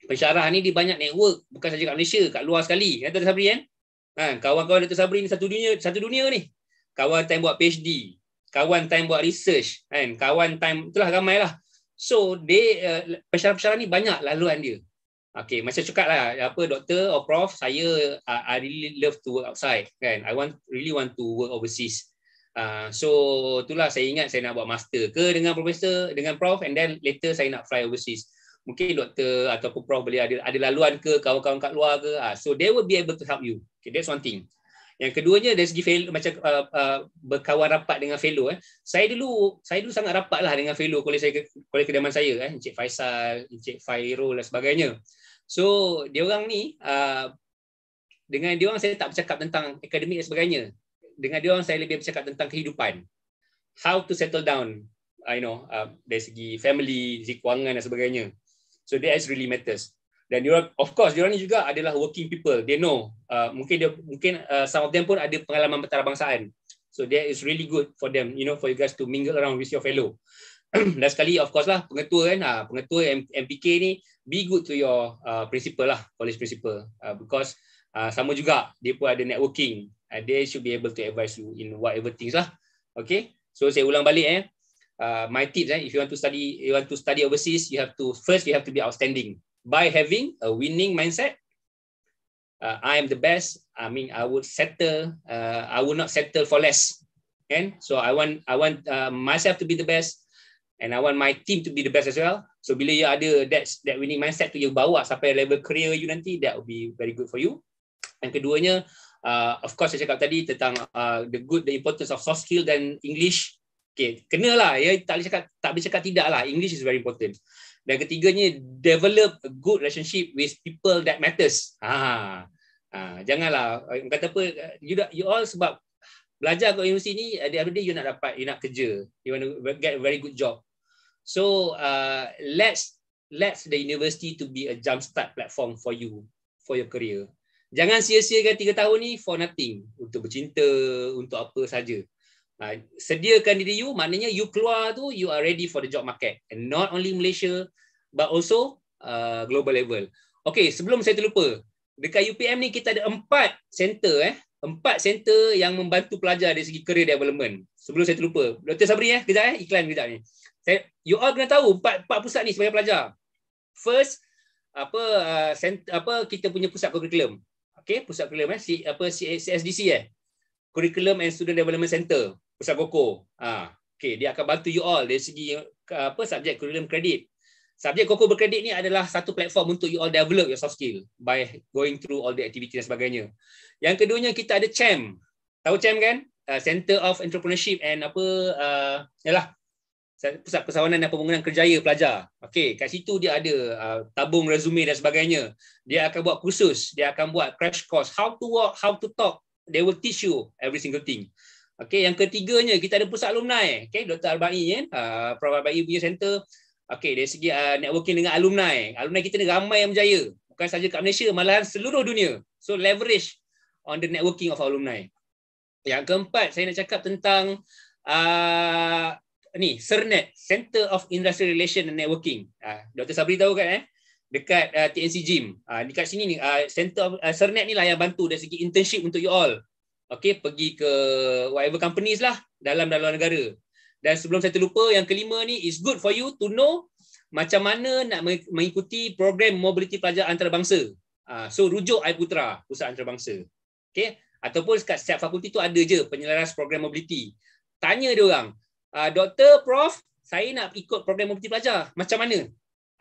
Speaker 9: Pensyarah ni dia banyak network, bukan saja kat Malaysia, kat luar sekali. Kata Dr. Sabri kan? Ha, kawan-kawan Dr. Sabri ni satu dunia, satu dunia ni. Kawan time buat PhD, kawan time buat research, kan? kawan time, itulah ramai lah. So, they, uh, pensyarah-pensyarah ni banyak laluan dia. Okay, macam cakap lah, apa doktor or prof, saya uh, I really love to work outside, kan? I want really want to work overseas. Uh, so itulah saya ingat saya nak buat master ke dengan profesor, dengan prof, and then later saya nak fly overseas. Mungkin doktor ataupun prof boleh ada, ada laluan ke kawan-kawan kat luar ke. Uh, so they will be able to help you. Okay, that's one thing. Yang keduanya dari segi fellow, macam uh, uh, berkawan rapat dengan fellow. Eh. Saya dulu saya dulu sangat rapat lah dengan fellow kolej saya, kolej kedaman saya. Eh. Encik Faisal, Encik Fairul dan sebagainya. So dia orang ni uh, dengan dia orang saya tak bercakap tentang akademik dan sebagainya. Dengan dia orang saya lebih bercakap tentang kehidupan. How to settle down, uh, you know, uh, dari segi family, dari kewangan dan sebagainya. So that is really matters. Dan dia of course, dia orang ni juga adalah working people. They know. Uh, mungkin dia, mungkin uh, some of them pun ada pengalaman antarabangsaan. So that is really good for them, you know, for you guys to mingle around with your fellow. Dan sekali of course lah pengetua kan ah pengetua MPK ni be good to your uh, principal lah college principal uh, because uh, sama juga dia pun ada networking and they should be able to advise you in whatever things lah okay so saya ulang balik eh uh, my tips eh if you want to study you want to study overseas you have to first you have to be outstanding by having a winning mindset uh, i am the best i mean i would settle uh, i would not settle for less and so i want i want uh, myself to be the best and I want my team to be the best as well. So bila you ada that that winning mindset tu you bawa sampai level career you nanti that will be very good for you. Dan keduanya uh, of course saya cakap tadi tentang uh, the good the importance of soft skill dan English. Okay, kena lah ya tak boleh cakap tak boleh cakap tidak lah English is very important. Dan ketiganya develop a good relationship with people that matters. Ha. Ah. Ah, janganlah uh, kata apa you, da, you all sebab belajar kat universiti ni ada day you nak dapat you nak kerja you want to get a very good job So uh, let's let the university to be a jump start platform for you for your career. Jangan sia-siakan tiga tahun ni for nothing untuk bercinta untuk apa saja. Uh, sediakan diri you maknanya you keluar tu you are ready for the job market and not only Malaysia but also uh, global level. Okay, sebelum saya terlupa, dekat UPM ni kita ada empat center eh. Empat center yang membantu pelajar dari segi career development. Sebelum saya terlupa, Dr. Sabri eh, kejap eh, iklan kejap ni. Saya, you all kena tahu empat empat pusat ni sebagai pelajar. First apa uh, sent, apa kita punya pusat curriculum. Okey, pusat curriculum eh si apa CSDC eh. Curriculum and Student Development Center, pusat Goko. Ah, okey, dia akan bantu you all dari segi apa subjek curriculum kredit. Subjek Goko berkredit ni adalah satu platform untuk you all develop your soft skill by going through all the activity dan sebagainya. Yang keduanya kita ada CHAM. Tahu CHAM kan? Uh, Center of Entrepreneurship and apa uh, yalah pusat persawanan dan pembangunan kerjaya pelajar. Okey, kat situ dia ada uh, tabung resume dan sebagainya. Dia akan buat kursus, dia akan buat crash course how to walk, how to talk. They will teach you every single thing. Okey, yang ketiganya kita ada pusat alumni. Okey, Dr. Albani ya, eh? uh, Prof Albani punya center. Okey, dari segi uh, networking dengan alumni. Alumni kita ni ramai yang berjaya. Bukan saja kat Malaysia, malahan seluruh dunia. So leverage on the networking of alumni. Yang keempat, saya nak cakap tentang uh, ni CERNET Center of Industrial Relation and Networking. Ah uh, Dr Sabri tahu kan eh dekat uh, ah, TNC Gym. Ah uh, dekat sini ni uh, Center of uh, CERNET ni lah yang bantu dari segi internship untuk you all. Okay, pergi ke whatever companies lah dalam dalam negara. Dan sebelum saya terlupa yang kelima ni is good for you to know macam mana nak mengikuti program mobility pelajar antarabangsa. Ah uh, so rujuk Aiputra, pusat antarabangsa. Okay, ataupun dekat setiap fakulti tu ada je penyelaras program mobility. Tanya dia orang, uh, doktor prof saya nak ikut program multi pelajar macam mana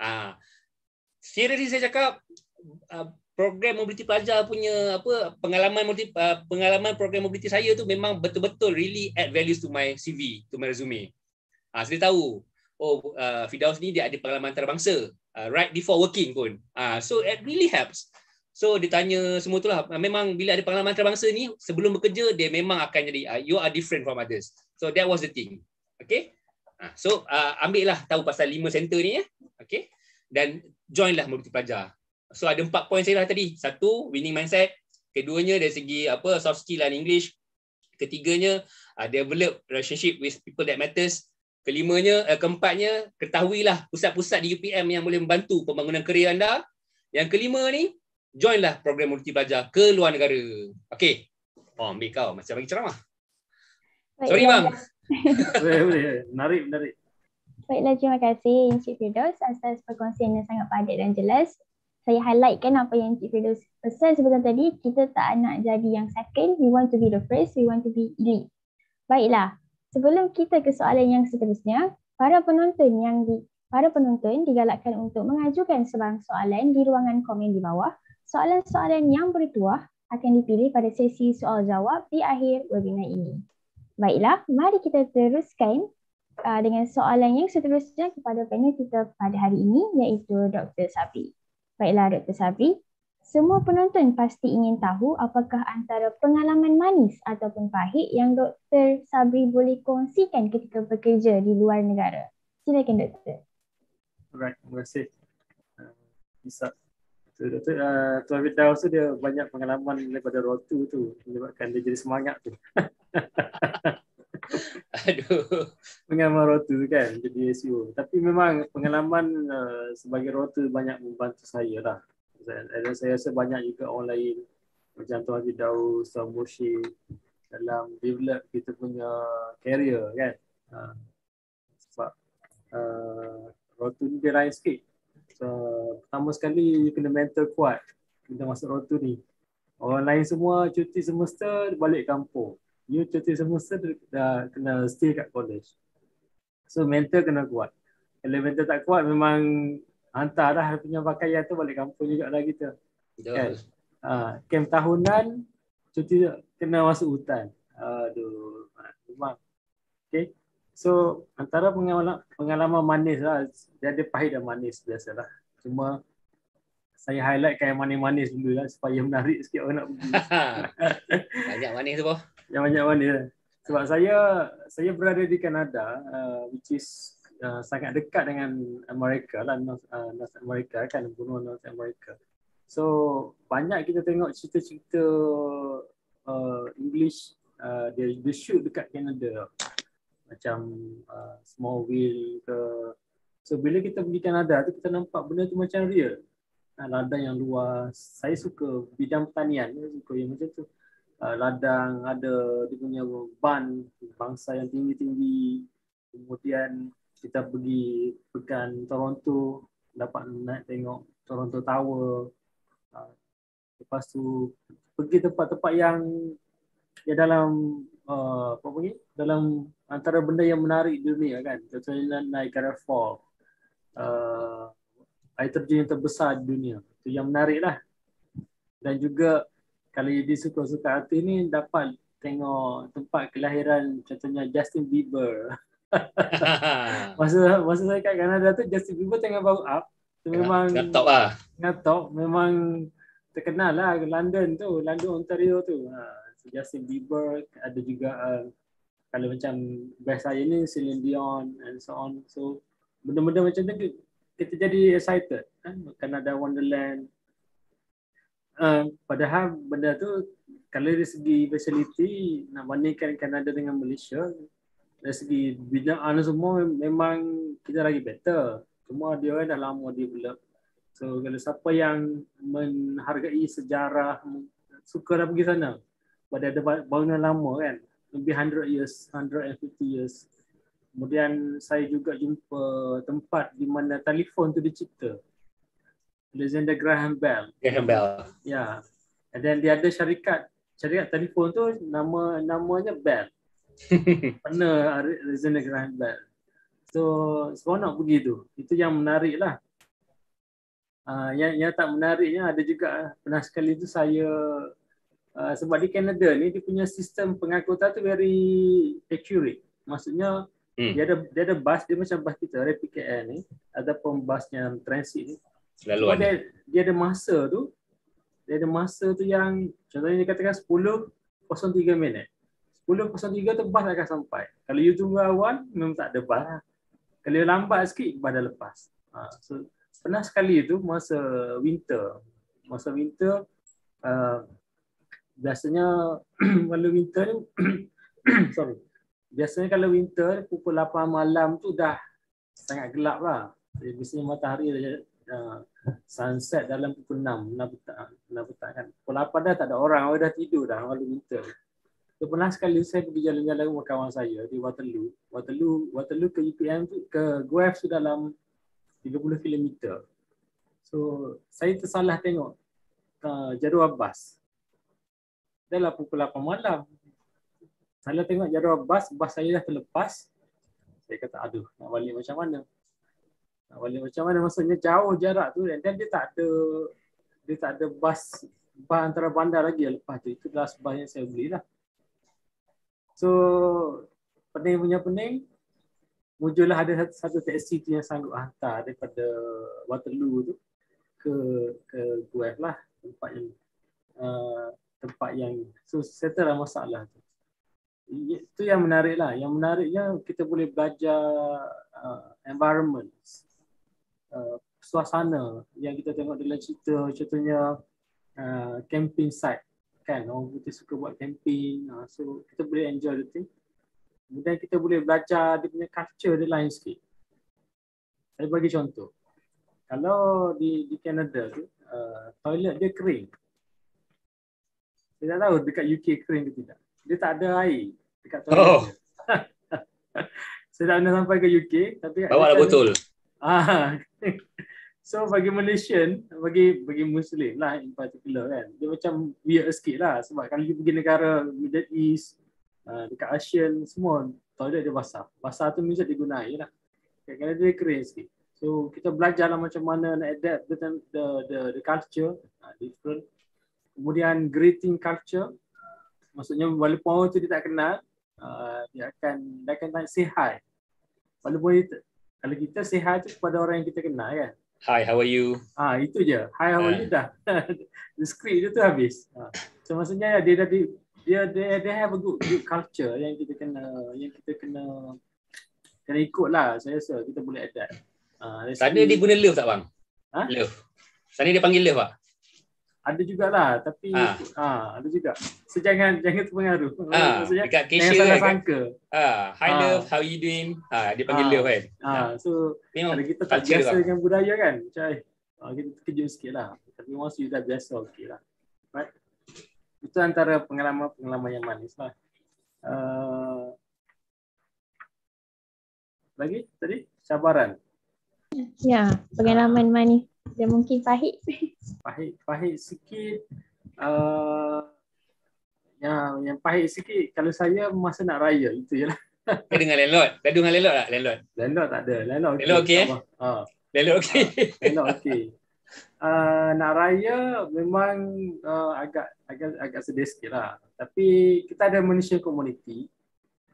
Speaker 9: ah uh, seriously saya cakap uh, program mobiliti pelajar punya apa pengalaman multi, uh, pengalaman program mobiliti saya tu memang betul-betul really add values to my CV to my resume ah uh, saya tahu oh uh, Fidaus ni dia ada pengalaman antarabangsa uh, right before working pun ah uh, so it really helps So dia tanya semua itulah memang bila ada pengalaman antarabangsa ni sebelum bekerja dia memang akan jadi uh, you are different from others. So that was the thing. Okay. Ha, so uh, ah, ambil lah tahu pasal lima center ni ya. Okay. Dan join lah murid pelajar. So ada empat poin saya lah tadi. Satu, winning mindset. Keduanya dari segi apa soft skill and English. Ketiganya, uh, develop relationship with people that matters. Kelimanya, uh, keempatnya, ketahui lah pusat-pusat di UPM yang boleh membantu pembangunan kerja anda. Yang kelima ni, joinlah program multi pelajar ke luar negara. Okay, Oh, ambil kau. Macam bagi ceramah. Sorry, bang. Ya, ya. Menarik, menarik.
Speaker 7: Baiklah, terima kasih Encik Firdaus atas perkongsian yang sangat padat dan jelas. Saya highlightkan apa yang Encik Firdaus pesan sebelum tadi, kita tak nak jadi yang second, we want to be the first, we want to be elite. Baiklah, sebelum kita ke soalan yang seterusnya, para penonton yang di, para penonton digalakkan untuk mengajukan sebarang soalan di ruangan komen di bawah. Soalan-soalan yang bertuah akan dipilih pada sesi soal jawab di akhir webinar ini. Baiklah, mari kita teruskan uh, dengan soalan yang seterusnya kepada panel kita pada hari ini iaitu Dr. Sabri. Baiklah Dr. Sabri, semua penonton pasti ingin tahu apakah antara pengalaman manis ataupun pahit yang Dr. Sabri boleh kongsikan ketika bekerja di luar negara. Silakan Dr.
Speaker 8: Baik, terima kasih. Uh, tu Doktor uh, Tuan Firdaus tu dia banyak pengalaman daripada rotu tu menyebabkan dia jadi semangat tu aduh pengalaman rotu kan jadi SEO tapi memang pengalaman uh, sebagai rotu banyak membantu saya lah dan saya rasa banyak juga orang lain macam Tuan Firdaus Tuan dalam develop kita punya career kan uh, sebab uh, ah, rotu ni dia lain sikit So, uh, pertama sekali you kena mental kuat bila masuk road ni. Orang lain semua cuti semester balik kampung. You cuti semester dah kena stay kat college. So mental kena kuat. Kalau mental tak kuat memang hantar dah punya pakaian tu balik kampung juga lah kita. Yeah. Kan? Ha, ah, camp tahunan cuti kena masuk hutan. Aduh, memang. Okay. So antara pengalaman, pengalaman manis lah, dia ada pahit dan manis biasalah. Cuma saya highlight yang manis-manis dulu lah supaya menarik sikit orang nak pergi.
Speaker 9: banyak manis tu boh.
Speaker 8: Yang banyak manis lah. Sebab saya saya berada di Kanada uh, which is uh, sangat dekat dengan Amerika lah, North, uh, North America kan, bunuh North America. So banyak kita tengok cerita-cerita uh, English, uh, dia, dia shoot dekat Kanada macam uh, small wheel ke so bila kita pergi Kanada tu kita nampak benda tu macam real uh, ladang yang luas saya suka bidang pertanian saya suka yang macam tu uh, ladang ada dia punya ban bangsa yang tinggi-tinggi kemudian kita pergi pekan Toronto dapat naik tengok Toronto Tower uh, lepas tu pergi tempat-tempat yang dia dalam uh, apa panggil dalam antara benda yang menarik di dunia kan contohnya Niagara Fall uh, air terjun yang terbesar di dunia itu yang menarik lah dan juga kalau jadi suka-suka hati ni dapat tengok tempat kelahiran contohnya Justin Bieber masa masa saya kat Kanada tu Justin Bieber tengah baru up tu ya, memang ngatok lah ngatok memang terkenal lah London tu London Ontario tu ha. Justin Bieber ada juga uh, kalau macam best saya ni Celine Dion and so on so benda-benda macam tu kita jadi excited kan kan ada Wonderland uh, padahal benda tu kalau dari segi facility nak bandingkan Kanada dengan Malaysia dari segi bidang anu semua memang kita lagi better cuma dia kan dah lama develop so kalau siapa yang menghargai sejarah suka dah pergi sana pada ada bangunan lama kan lebih 100 years, 150 years. Kemudian saya juga jumpa tempat di mana telefon tu dicipta. Alexander Graham Bell. Graham Bell. Ya. Yeah. And then dia ada syarikat syarikat telefon tu nama namanya Bell. Mana Alexander Graham Bell. So, seronok pergi tu. Itu yang menarik lah. Uh, yang, yang tak menariknya ada juga pernah sekali tu saya Ah, sebab di Canada ni dia punya sistem pengangkutan tu very accurate. Maksudnya hmm. dia ada dia ada bus, dia macam bus kita rapid KL ni ataupun bas yang transit ni. Selalu ada. Dia ada masa tu. Dia ada masa tu yang contohnya dia katakan 10.03 minit. 10.03 tu bas akan sampai. Kalau you tunggu awal memang tak ada bas. Lah. Kalau lambat sikit bas dah lepas. Ha. so, pernah sekali tu masa winter. Masa winter ah, biasanya kalau winter sorry biasanya kalau winter pukul 8 malam tu dah sangat gelap lah jadi biasanya matahari dah uh, sunset dalam pukul 6 petang nak petang kan pukul 8 dah tak ada orang orang dah tidur dah kalau winter tu pernah sekali saya pergi jalan-jalan dengan kawan saya di Waterloo Waterloo Waterloo ke UPM e tu ke Guelph tu dalam 30 km so saya tersalah tengok uh, jadual bas dalam pukul 8 malam. Saya tengok jadual bas, bas saya dah terlepas. Saya kata, aduh, nak balik macam mana? Nak balik macam mana? Maksudnya jauh jarak tu. Dan dia tak ada dia tak ada bas, bas antara bandar lagi lepas tu. Itu last bas yang saya lah. So, pening punya pening. Muncullah ada satu, satu taksi tu yang sanggup hantar daripada Waterloo tu ke ke Guelph lah tempat yang uh, tempat yang so settle lah masalah tu. Itu yang menarik lah. Yang menariknya kita boleh belajar uh, environment, uh, suasana yang kita tengok dalam cerita contohnya uh, camping site kan orang putih suka buat camping uh, so kita boleh enjoy the thing. Kemudian kita boleh belajar dia punya culture dia lain sikit. Saya bagi contoh. Kalau di di Canada tu, uh, toilet dia kering. Saya tak tahu dekat UK kering ke tidak. Dia tak ada air dekat toilet. Oh. Saya tak pernah sampai ke UK tapi bawa lah botol. Ah. so bagi Malaysian, bagi bagi Muslim lah in particular kan. Dia macam weird sikit lah sebab kalau you pergi negara Middle East, ah, dekat ASEAN semua toilet dia basah. Basah tu mesti digunakan lah. Kadang-kadang dia kering sikit. So kita belajar lah macam mana nak adapt the the the, the culture uh, different kemudian greeting culture maksudnya walaupun orang tu dia tak kenal uh, dia akan dia akan tanya say hi walaupun itu, kalau kita say hi tu kepada orang yang kita kenal kan hi how are you ah itu je hi how are you ah. dah the script itu tu habis ah. so maksudnya ya, dia dah dia dia they, they have a good good culture yang kita kena yang kita kena kena ikut lah saya rasa kita boleh
Speaker 9: adapt ah, ha, tadi dia guna love tak bang ha? love tadi dia panggil love pak
Speaker 8: ada juga lah, tapi ha. Ha, ada juga. So jangan jangan terpengaruh. Ha. Maksudnya dekat Kesha jangan salah kan? sangka.
Speaker 9: Ha. Hi ha. love, how you doing? Ha, dia panggil ha. love kan. Ha. So Memang kita tak biasa lah.
Speaker 8: dengan budaya kan. Macam ha, kita terkejut sikit lah. Tapi once you dah biasa, okay lah. Right? Itu antara pengalaman-pengalaman yang manis lah. Uh, lagi tadi? Cabaran?
Speaker 7: Ya, pengalaman ha. manis. Dan mungkin pahit.
Speaker 8: Pahit, pahit sikit. Uh, eh, yang yang pahit sikit kalau saya masa nak raya itu je lah. Kau dengan landlord? Kau dengan landlord tak? Landlord? Landlord tak ada. Landlord okey. Landlord okey eh? Ha. Landlord okey. Uh, okey. Uh, nak raya memang uh, agak agak agak sedih sikit lah. Tapi kita ada manusia community.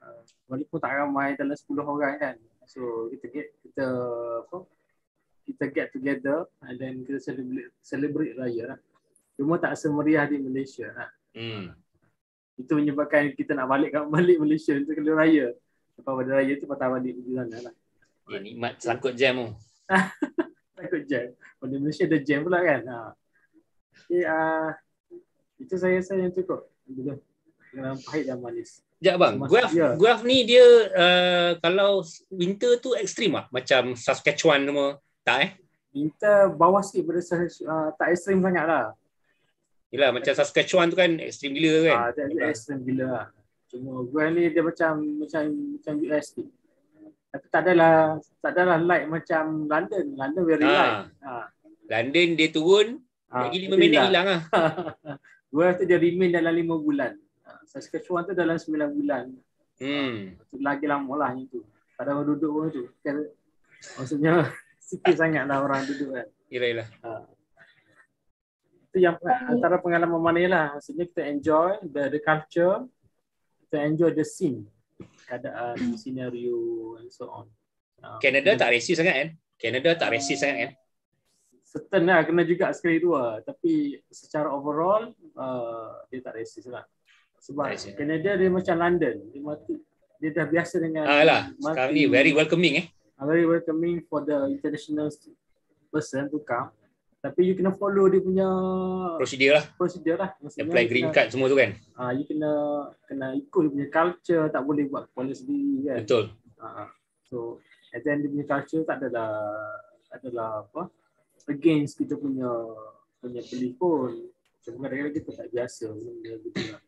Speaker 8: Uh, walaupun tak ramai dalam 10 orang kan. So kita get, kita kita get together and then kita celebrate, celebrate raya lah. Cuma tak semeriah di Malaysia lah. Hmm. Itu menyebabkan kita nak balik kat balik Malaysia untuk kelihatan raya. Lepas pada raya tu patah balik pergi sana lah.
Speaker 9: Ya, nikmat sangkut jam tu.
Speaker 8: sangkut jam. Pada Malaysia ada jam pula kan. Ha. Okay, uh, ah, itu saya rasa yang cukup. Bila dalam pahit dan manis.
Speaker 9: Sekejap bang, Guelph, Guelph ni dia uh, kalau winter tu ekstrim lah. Macam Saskatchewan semua. Tak eh? Kita bawah sikit pada uh, tak ekstrim
Speaker 8: banyak lah. Yelah macam
Speaker 9: Saskatchewan tu kan ekstrim gila kan? Ah, tak ada ekstrim gila lah.
Speaker 8: Cuma gue ni dia macam macam macam US sikit. Tapi tak adalah tak adalah light macam London. London very ah. light.
Speaker 5: Ah,
Speaker 9: London dia turun ha. lagi lima minit
Speaker 8: hilang, hilang ah. Gue tu dia remain dalam lima bulan. Ha. Saskatchewan tu dalam sembilan bulan. Hmm. Lagi lama lah itu. Pada duduk orang tu. Maksudnya sikit sangat lah orang duduk kan.
Speaker 9: Yelah, yelah. Ha.
Speaker 8: Itu yang antara pengalaman mana lah. Maksudnya kita enjoy the, the culture, kita enjoy the scene. Keadaan, scenario and so on. Ha. Canada tak
Speaker 9: racist sangat kan? Canada tak racist sangat kan?
Speaker 8: Certain lah, kena juga sekali tua. Tapi secara overall, uh, dia tak racist lah. Sebab racist. Eh? Canada dia macam London. Dia, mati, dia dah biasa dengan... Ah, Alah, sekarang ni very welcoming eh. I'm very welcoming for the international person to come. Tapi you kena follow dia punya prosedur lah. Prosedur lah. Maksudnya apply green kena, card semua tu kan. Ah, uh, you kena kena ikut dia punya culture, tak boleh buat kepala sendiri kan. Betul. uh, so and then dia punya culture tak adalah adalah apa? Against kita punya punya telefon, pun. Sebenarnya kita, kita tak biasa benda gitu lah.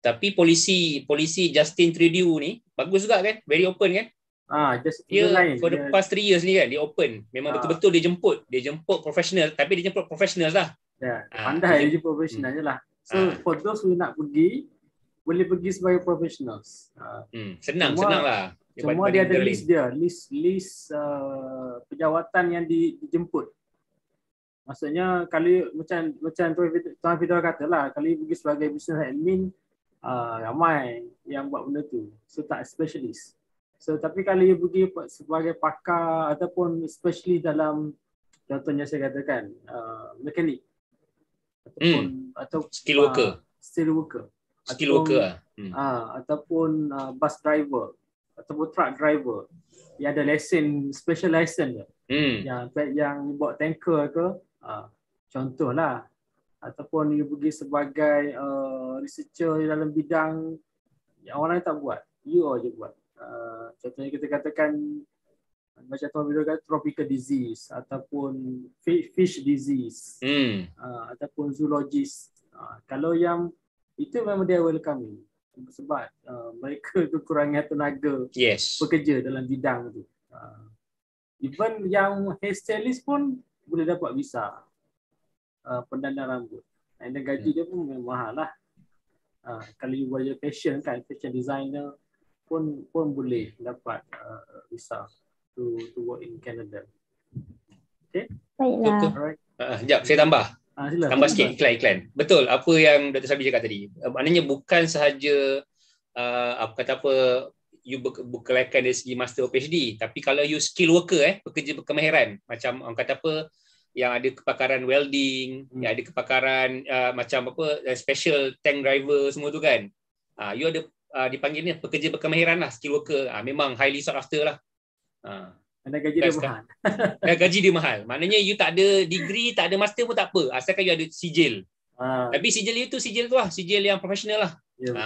Speaker 9: Tapi polisi polisi Justin Trudeau ni bagus juga kan? Very open kan? Ah, just dia line. for the past three years ni kan dia open memang ah. betul-betul dia jemput dia jemput profesional. tapi dia jemput profesional lah yeah. Ya, pandai ah. dia jemput professional hmm. je lah so ah. for those who nak pergi boleh pergi sebagai
Speaker 8: professionals ah.
Speaker 5: hmm. senang semua, senang lah semua dia ada list
Speaker 8: dia list list uh, pejawatan yang di, dijemput maksudnya kalau macam macam Tuan Fidor kata lah kalau pergi sebagai business admin uh, ramai yang buat benda tu so tak specialist So tapi kalau you pergi sebagai pakar ataupun especially dalam contohnya saya katakan uh, mekanik
Speaker 5: ataupun hmm.
Speaker 8: atau skill uh, worker. Skill worker. Skill worker ah. Hmm. Uh, ataupun uh, bus driver ataupun truck driver yang ada lesen special lesen dia. Hmm. Yang yang buat tanker ke uh, contohlah ataupun you pergi sebagai uh, researcher dalam bidang yang orang lain tak buat you all aja buat Ah, contohnya kita katakan macam apa bila kata tropical disease ataupun fish disease hmm. uh, ataupun zoologist uh, kalau yang itu memang dia welcome sebab uh, mereka kekurangan tenaga yes. pekerja dalam bidang tu. Uh, even yang hairstylist pun boleh dapat visa uh, pendana rambut. And then gaji hmm. dia pun memang mahal lah. Uh, kalau you buat fashion kan, fashion designer, pun pun boleh dapat uh, visa to to work
Speaker 9: in Canada. Okay? Betul. Uh, jap, saya tambah. Ah, tambah sikit iklan iklan. Betul apa yang Dr. Sabi cakap tadi. Uh, maknanya bukan sahaja uh, apa kata apa you ber- berkelaikan dari segi master or PhD tapi kalau you skill worker eh pekerja berkemahiran macam orang kata apa yang ada kepakaran welding, hmm. yang ada kepakaran uh, macam apa special tank driver semua tu kan. Uh, you ada uh, dipanggil ni pekerja berkemahiran lah, skill worker. Uh, memang highly sought after lah. Uh, Dan gaji dia lah. mahal. Dan gaji dia mahal. Maknanya you tak ada degree, tak ada master pun tak apa. Asalkan you ada sijil. Uh, Tapi sijil you tu sijil tu lah. Sijil yang profesional lah. Ya,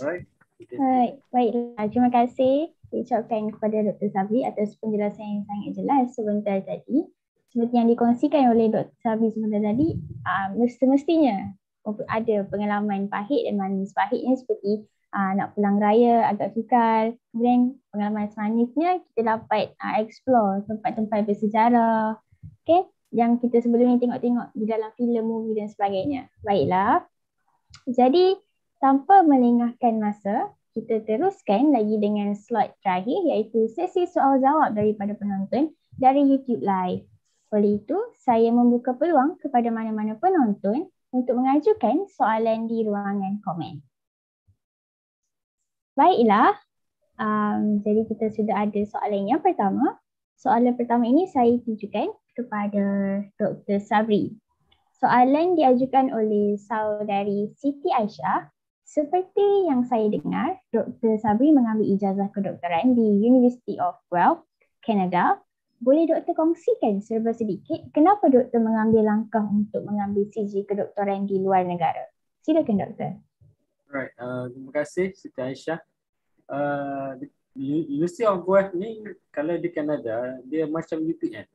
Speaker 9: Alright.
Speaker 7: Hai, baiklah. Terima kasih diucapkan kepada Dr. Sabri atas penjelasan yang sangat jelas sebentar tadi. Seperti yang dikongsikan oleh Dr. Sabri sebentar tadi, uh, mestinya ada pengalaman pahit dan manis. Pahitnya seperti uh, nak pulang raya agak sukar. Kemudian pengalaman manisnya kita dapat uh, explore tempat-tempat bersejarah. Okay? Yang kita sebelum ni tengok-tengok di dalam filem, movie dan sebagainya. Baiklah. Jadi tanpa melengahkan masa, kita teruskan lagi dengan slot terakhir iaitu sesi soal jawab daripada penonton dari YouTube Live. Oleh itu, saya membuka peluang kepada mana-mana penonton untuk mengajukan soalan di ruangan komen. Baiklah, um, jadi kita sudah ada soalan yang pertama. Soalan pertama ini saya tunjukkan kepada Dr. Sabri. Soalan diajukan oleh saudari Siti Aisyah. Seperti yang saya dengar, Dr. Sabri mengambil ijazah kedoktoran di University of Guelph, Canada boleh doktor kongsikan serba sedikit kenapa doktor mengambil langkah untuk mengambil CG kedoktoran di luar negara? Silakan doktor.
Speaker 8: Alright, uh, terima kasih Siti Aisyah. Uh, University of Guelph ni kalau di Canada, dia macam UPN.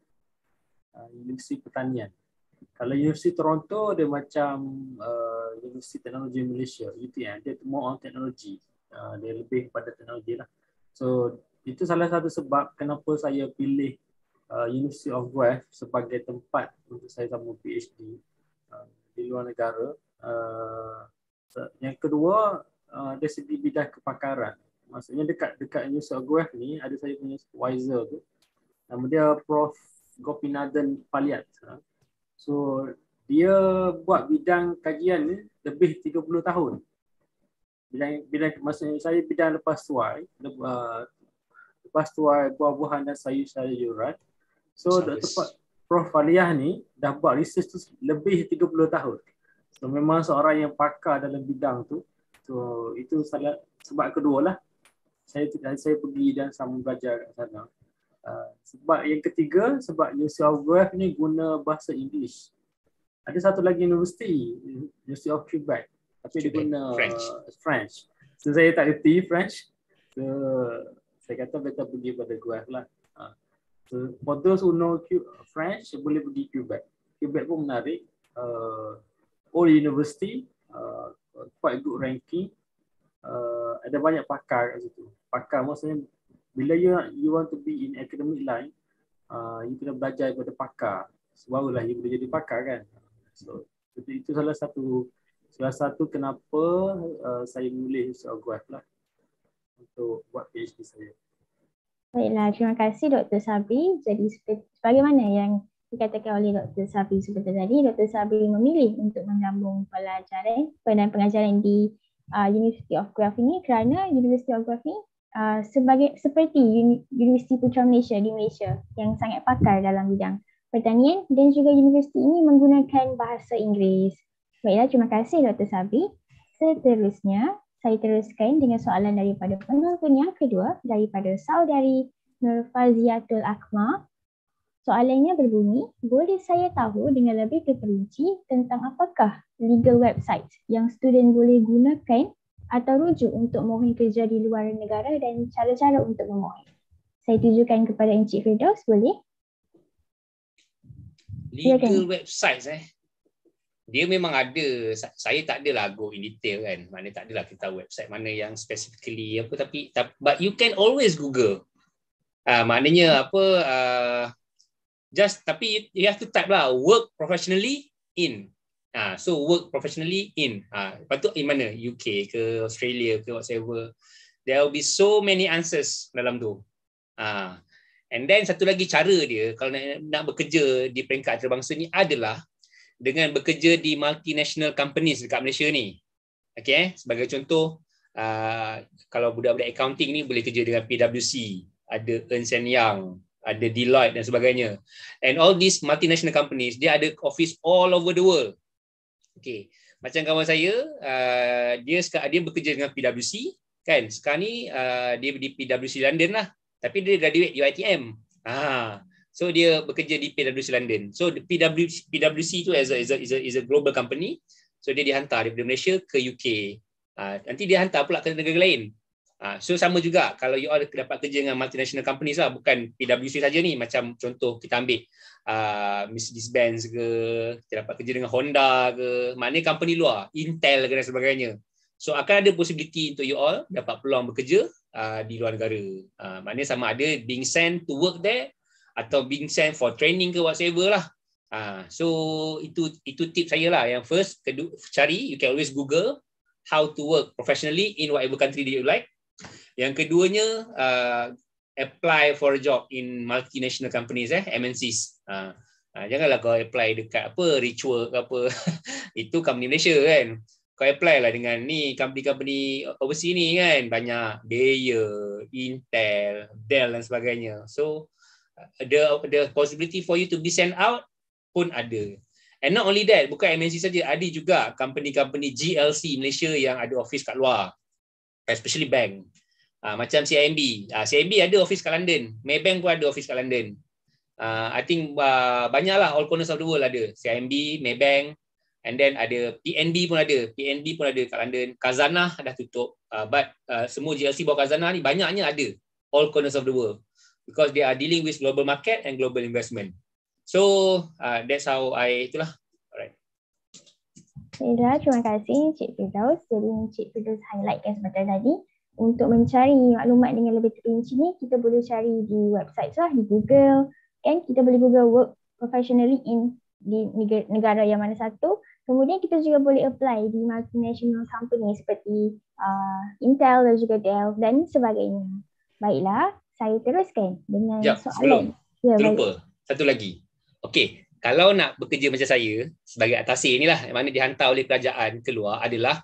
Speaker 8: Uh, Universiti Pertanian. Kalau Universiti Toronto, dia macam uh, Universiti Teknologi Malaysia, UTN. Dia more on teknologi. Uh, dia lebih pada teknologi lah. So, itu salah satu sebab kenapa saya pilih Uh, University of Guelph sebagai tempat untuk saya sambung PhD uh, di luar negara. Uh, yang kedua, uh, dari segi bidang kepakaran. Maksudnya dekat dekat University of Guelph ni ada saya punya supervisor tu. Nama dia Prof Gopinathan Paliat. Uh, so dia buat bidang kajian ni lebih 30 tahun. Bidang bidang maksudnya saya bidang lepas tuai, uh, lepas tuai buah-buahan dan sayur-sayuran. Uh, So Dr. Prof. Aliyah ni dah buat research tu lebih 30 tahun. So memang seorang yang pakar dalam bidang tu. So itu salah sebab kedua lah. Saya tidak saya pergi dan sama belajar kat sana. Uh, sebab yang ketiga sebab University of Guelph ni guna bahasa English. Ada satu lagi universiti, University of Quebec. Tapi dia guna French. French. So saya tak reti French. So, saya kata better pergi pada Guelph lah. So, for those who know French, boleh pergi Quebec. Quebec pun menarik. Uh, old university, uh, quite good ranking. Uh, ada banyak pakar kat situ. Pakar maksudnya, bila you, you want to be in academic line, uh, you kena belajar daripada pakar. Sebarulah you boleh jadi pakar kan. So, itu, itu salah satu salah satu kenapa uh, saya memilih Sir lah untuk buat PhD saya.
Speaker 7: Baiklah, terima kasih Dr. Sabri. Jadi sebagaimana yang dikatakan oleh Dr. Sabri sebentar tadi, Dr. Sabri memilih untuk menyambung pelajaran dan pengajaran di uh, University of Guelph ini kerana University of Guelph ini uh, sebagai, seperti Uni, Universiti Putra Malaysia di Malaysia yang sangat pakar dalam bidang pertanian dan juga universiti ini menggunakan bahasa Inggeris. Baiklah, terima kasih Dr. Sabri. Seterusnya, saya teruskan dengan soalan daripada penonton yang kedua daripada saudari Nur Faziatul Akma. Soalannya berbunyi, boleh saya tahu dengan lebih terperinci tentang apakah legal website yang student boleh gunakan atau rujuk untuk mohon kerja di luar negara dan cara-cara untuk memohon? Saya tujukan kepada Encik Firdaus, boleh?
Speaker 9: Legal Silakan. website eh? dia memang ada saya tak lah go in detail kan mana tak lah kita website mana yang specifically apa tapi but you can always google ah uh, maknanya apa uh, just tapi you, you have to type lah work professionally in ah uh, so work professionally in ah uh, patut in mana UK ke Australia ke whatever there will be so many answers dalam tu ah uh, and then satu lagi cara dia kalau nak, nak bekerja di peringkat antarabangsa ni adalah dengan bekerja di multinational companies dekat Malaysia ni. Okey, eh? sebagai contoh uh, kalau budak-budak accounting ni boleh kerja dengan PwC, ada Ernst Young, ada Deloitte dan sebagainya. And all these multinational companies, dia ada office all over the world. Okay, Macam kawan saya, uh, dia sekarang dia bekerja dengan PwC, kan? Sekarang ni uh, dia di PwC London lah. Tapi dia graduate UiTM. Ah. So dia bekerja di PwC London. So PwC itu as a, is a, is a, a global company. So dia dihantar daripada Malaysia ke UK. Uh, ah, nanti dia hantar pula ke negara lain. Uh, so sama juga kalau you all dapat kerja dengan multinational companies lah bukan PwC saja ni macam contoh kita ambil uh, ah, Mercedes Benz ke kita dapat kerja dengan Honda ke mana company luar Intel ke dan sebagainya. So akan ada possibility untuk you all dapat peluang bekerja uh, di luar negara. Uh, maknanya sama ada being sent to work there atau being sent for training ke whatever lah. Ha, so itu itu tip saya lah. Yang first kedua, cari you can always Google how to work professionally in whatever country that you like. Yang keduanya uh, apply for a job in multinational companies eh MNCs. Uh, ah, uh, janganlah kau apply dekat apa ritual ke apa. itu company Malaysia kan. Kau apply lah dengan ni company-company overseas ni kan banyak Bayer, Intel, Dell dan sebagainya. So the the possibility for you to be sent out pun ada. And not only that, bukan MNC saja, ada juga company-company GLC Malaysia yang ada office kat luar. Especially bank. Uh, macam CIMB. Uh, ah, CIMB ada office kat London. Maybank pun ada office kat London. Uh, I think uh, banyaklah all corners of the world ada. CIMB, Maybank, and then ada PNB pun ada. PNB pun ada kat London. Kazanah dah tutup. Uh, but uh, semua GLC bawah Kazanah ni banyaknya ada. All corners of the world because they are dealing with global market and global investment. So uh, that's how I itulah. Alright.
Speaker 7: Indra, terima kasih Cik Fidaus. Jadi Cik Fidaus highlightkan sebentar tadi. Untuk mencari maklumat dengan lebih terinci ni, kita boleh cari di website lah, di Google. Kan? Kita boleh Google work professionally in di negara yang mana satu. Kemudian kita juga boleh apply di multinational company seperti uh, Intel dan juga Dell dan sebagainya. Baiklah, saya teruskan dengan Sekejap, soalan. Sebelum,
Speaker 9: ya, terlupa. Baik. Satu lagi. Okey, kalau nak bekerja macam saya, sebagai atasi inilah, yang mana dihantar oleh kerajaan keluar adalah,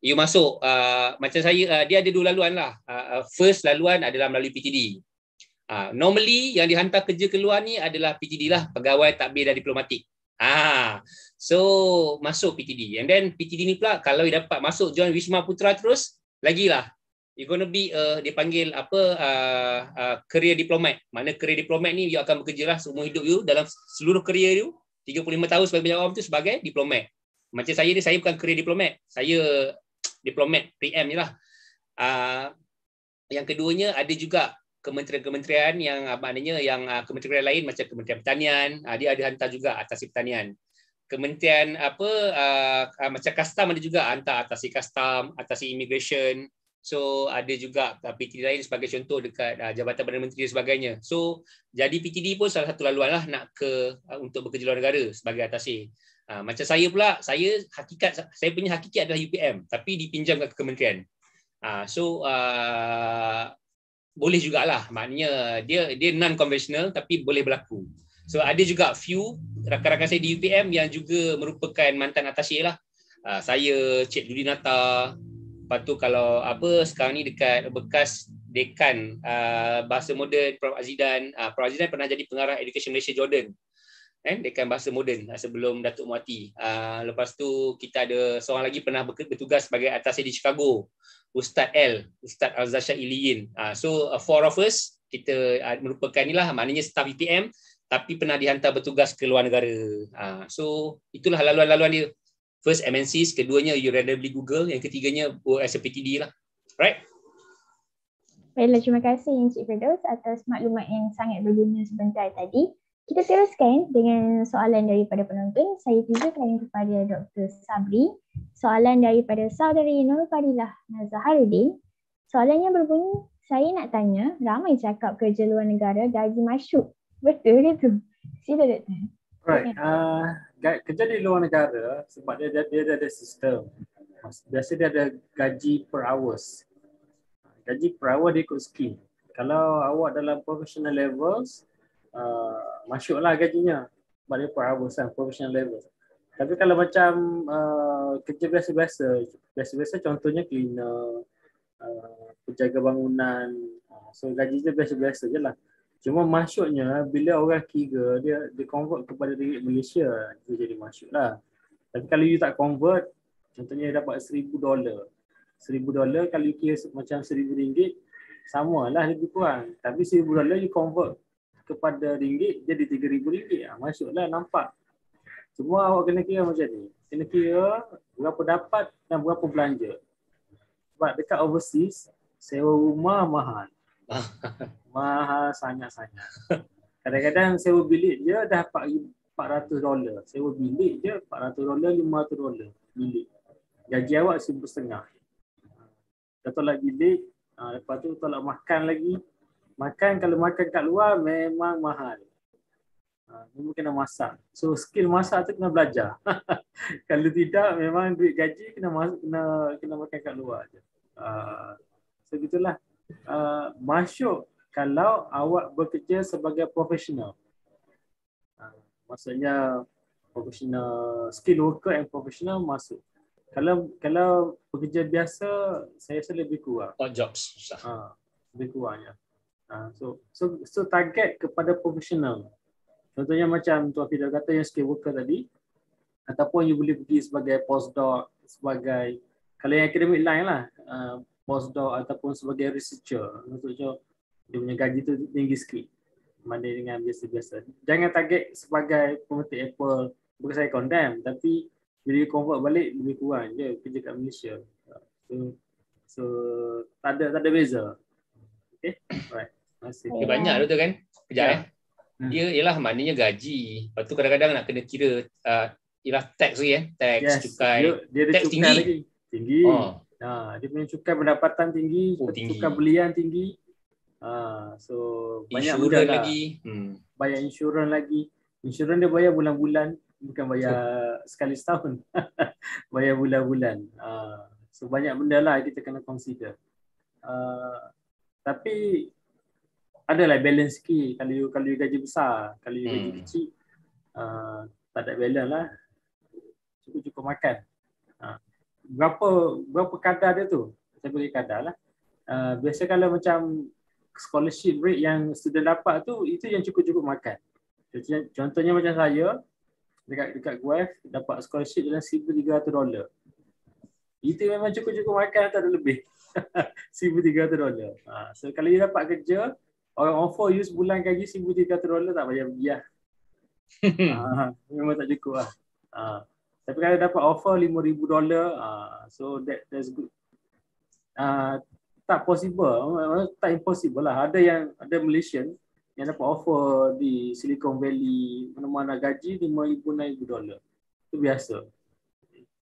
Speaker 9: you masuk, uh, macam saya, uh, dia ada dua laluan lah. Uh, uh first laluan adalah melalui PTD. Uh, normally, yang dihantar kerja keluar ni adalah PTD lah, Pegawai Takbir dan Diplomatik. Ah, so masuk PTD. And then PTD ni pula kalau dia dapat masuk John Wisma Putra terus, lagilah you gonna be a, uh, dia panggil apa a, uh, a uh, career diplomat. Mana career diplomat ni you akan bekerja lah seumur hidup you dalam seluruh career you 35 tahun sebagai orang tu sebagai diplomat. Macam saya ni saya bukan career diplomat. Saya diplomat PM je lah. A, yang keduanya ada juga kementerian-kementerian yang ah, maknanya yang uh, kementerian lain macam kementerian pertanian uh, dia ada hantar juga atas pertanian kementerian apa uh, uh, macam custom ada juga hantar atas custom atas immigration So ada juga uh, PTD lain sebagai contoh dekat uh, Jabatan Perdana Menteri dan sebagainya. So jadi PTD pun salah satu laluan lah nak ke uh, untuk bekerja luar negara sebagai atasi. Uh, macam saya pula, saya hakikat saya punya hakiki adalah UPM tapi dipinjam ke kementerian. Uh, so uh, boleh lah maknanya dia dia non conventional tapi boleh berlaku. So ada juga few rakan-rakan saya di UPM yang juga merupakan mantan atas atasi lah. Uh, saya Cik Ludinata, Lepas tu kalau apa sekarang ni dekat bekas dekan uh, bahasa moden Prof Azidan, uh, Prof Azidan pernah jadi pengarah Education Malaysia Jordan. Kan eh, dekan bahasa moden ah, sebelum Datuk Muati. Uh, lepas tu kita ada seorang lagi pernah bertugas sebagai atas di Chicago. Ustaz L, Ustaz Azasha Iliin. Uh, so uh, four of us kita uh, merupakan inilah maknanya staff VPM e tapi pernah dihantar bertugas ke luar negara. Uh, so itulah laluan-laluan dia. First MNCs, keduanya you randomly Google, yang ketiganya buat SPTD lah. Right?
Speaker 7: Baiklah, terima kasih Encik Firdaus atas maklumat yang sangat berguna sebentar tadi. Kita teruskan dengan soalan daripada penonton. Saya tunjukkan kepada Dr. Sabri. Soalan daripada saudari Nur Fadilah Nazaharuddin. Soalannya berbunyi, saya nak tanya, ramai cakap kerja luar negara gaji masyuk. Betul itu. tu? Sila doktor.
Speaker 5: Alright, Okay.
Speaker 8: Uh, kerja di luar negara sebab dia, dia, dia, dia ada sistem. Biasa dia ada gaji per hours. Gaji per hour dia ikut skim. Kalau awak dalam professional levels, uh, masuklah gajinya. Sebab dia per hours kan, professional levels. Tapi kalau macam uh, kerja biasa-biasa, biasa-biasa contohnya cleaner, uh, penjaga bangunan, uh, so gaji dia biasa-biasa je lah. Cuma masuknya bila orang kira dia dia convert kepada ringgit Malaysia dia jadi masuk lah. Tapi kalau you tak convert, contohnya you dapat seribu dolar. Seribu dolar kalau you kira macam seribu ringgit, sama lah lebih kurang. Tapi seribu dolar you convert kepada ringgit jadi tiga ribu ringgit. Ah, masuk lah nampak. Semua awak kena kira macam ni. Kena kira berapa dapat dan berapa belanja. Sebab dekat overseas, sewa rumah mahal. Mahal sangat-sangat. Kadang-kadang sewa bilik dia dah 400 dolar. Sewa bilik je 400 dolar, 500 dolar bilik. Gaji awak RM1,500. Dah tolak bilik, ha, lepas tu tolak makan lagi. Makan, kalau makan kat luar memang mahal. Ha, Mungkin kena masak. So skill masak tu kena belajar. kalau tidak memang duit gaji kena, kena, kena makan kat luar je. Ha, so gitulah. Uh, masuk kalau awak bekerja sebagai profesional. Uh, maksudnya profesional skill worker and profesional masuk. Kalau kalau bekerja biasa saya rasa lebih kurang. Oh, jobs. Uh, lebih kurangnya. Uh, so so so target kepada profesional. Contohnya macam Tuan Fidel kata yang skill worker tadi ataupun you boleh pergi sebagai postdoc sebagai kalau yang academic lain lah uh, postdoc ataupun sebagai researcher maksudnya dia punya gaji tu tinggi sikit mana dengan biasa-biasa jangan target sebagai pemetik apple bukan saya condemn tapi bila convert balik lebih kurang je kerja kat Malaysia
Speaker 9: so, so tak ada tak ada beza okey alright masih oh, banyak tu kan kejap yeah. eh hmm. dia ialah maknanya gaji. Lepas tu kadang-kadang nak kena kira uh, ialah tax lagi eh. Tax, yes. cukai. Dia, dia tax tinggi.
Speaker 8: Tinggi. Oh. Ha, dia punya cukai pendapatan tinggi, oh, tinggi. cukai belian tinggi. Ha, so banyak insurans lah. lagi. Hmm. Bayar insurans lagi. Insurans dia bayar bulan-bulan, bukan bayar so, sekali setahun. bayar bulan-bulan. Ha, so banyak benda lah kita kena consider. Uh, tapi lah balance sikit kalau you, kalau you gaji besar, kalau you hmm. gaji kecil uh, tak ada balance lah. Cukup-cukup makan berapa berapa kadar dia tu? Saya beri kadar lah. Uh, biasa kalau macam scholarship rate yang student dapat tu itu yang cukup-cukup makan. Contohnya, macam saya dekat dekat Guelph dapat scholarship dalam 1300 dolar. Itu memang cukup-cukup makan tak ada lebih. 1300 dolar. Ha, so kalau dia dapat kerja orang offer you sebulan gaji 1300 dolar tak payah biar. Lah. ha, ah, memang tak cukup lah. Ha. Tapi kalau dapat offer RM5,000, uh, ah, so that that's good. Uh, tak possible, tak impossible lah. Ada yang, ada Malaysian yang dapat offer di Silicon Valley, mana-mana gaji RM5,000, RM6,000. Itu biasa.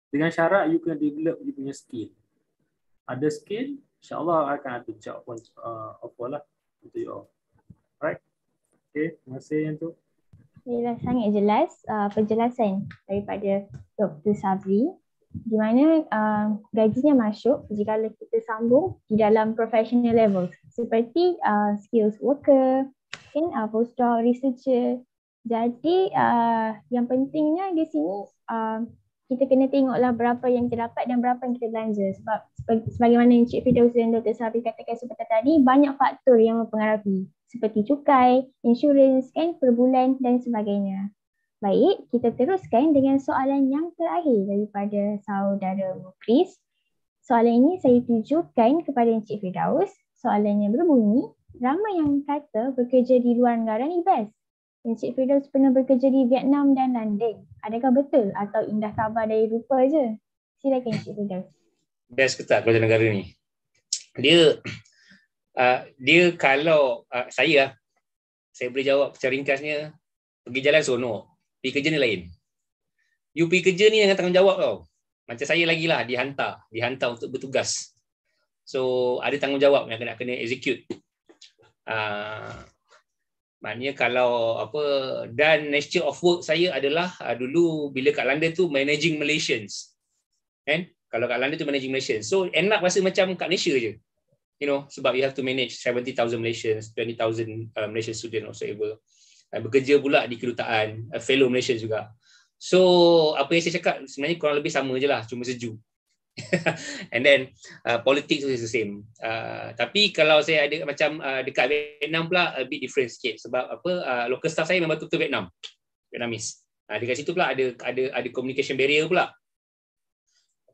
Speaker 8: Dengan syarat you kena develop you punya skill. Ada skill, insyaAllah akan ada job uh, offer lah untuk you all. Alright? Okay, terima kasih yang tu
Speaker 7: ialah sangat jelas uh, penjelasan daripada Dr. Sabri di mana uh, gajinya masuk jika kita sambung di dalam professional level seperti uh, skills worker, kan, uh, postdoc researcher. Jadi uh, yang pentingnya di sini uh, kita kena tengoklah berapa yang kita dapat dan berapa yang kita belanja sebab sebagaimana Encik Fidaus dan Dr. Sabri katakan seperti tadi banyak faktor yang mempengaruhi seperti cukai, insurans, kan, perbulan dan sebagainya. Baik, kita teruskan dengan soalan yang terakhir daripada saudara Mukris. Soalan ini saya tujukan kepada Encik Firdaus. Soalannya berbunyi, ramai yang kata bekerja di luar negara ni best. Encik Firdaus pernah bekerja di Vietnam dan London. Adakah betul atau indah sabar dari rupa je? Silakan Encik Firdaus.
Speaker 9: Best ke tak kerja negara ni? Dia uh, dia kalau uh, saya ah, saya boleh jawab secara ringkasnya pergi jalan seronok pergi kerja ni lain you pergi kerja ni yang tanggungjawab tau macam saya lagi lah dihantar dihantar untuk bertugas so ada tanggungjawab yang kena kena execute uh, maknanya kalau apa dan nature of work saya adalah uh, dulu bila kat London tu managing Malaysians kan kalau kat London tu managing Malaysians so enak up rasa macam kat Malaysia je you know sebab you have to manage 70,000 Malaysians 20,000 uh, Malaysian student also able uh, bekerja pula di kedutaan a uh, fellow Malaysia juga so apa yang saya cakap sebenarnya kurang lebih sama je lah cuma sejuk and then uh, politics is the same uh, tapi kalau saya ada macam uh, dekat Vietnam pula a bit different sikit sebab apa uh, local staff saya memang tutup Vietnam Vietnamese uh, dekat situ pula ada ada ada communication barrier pula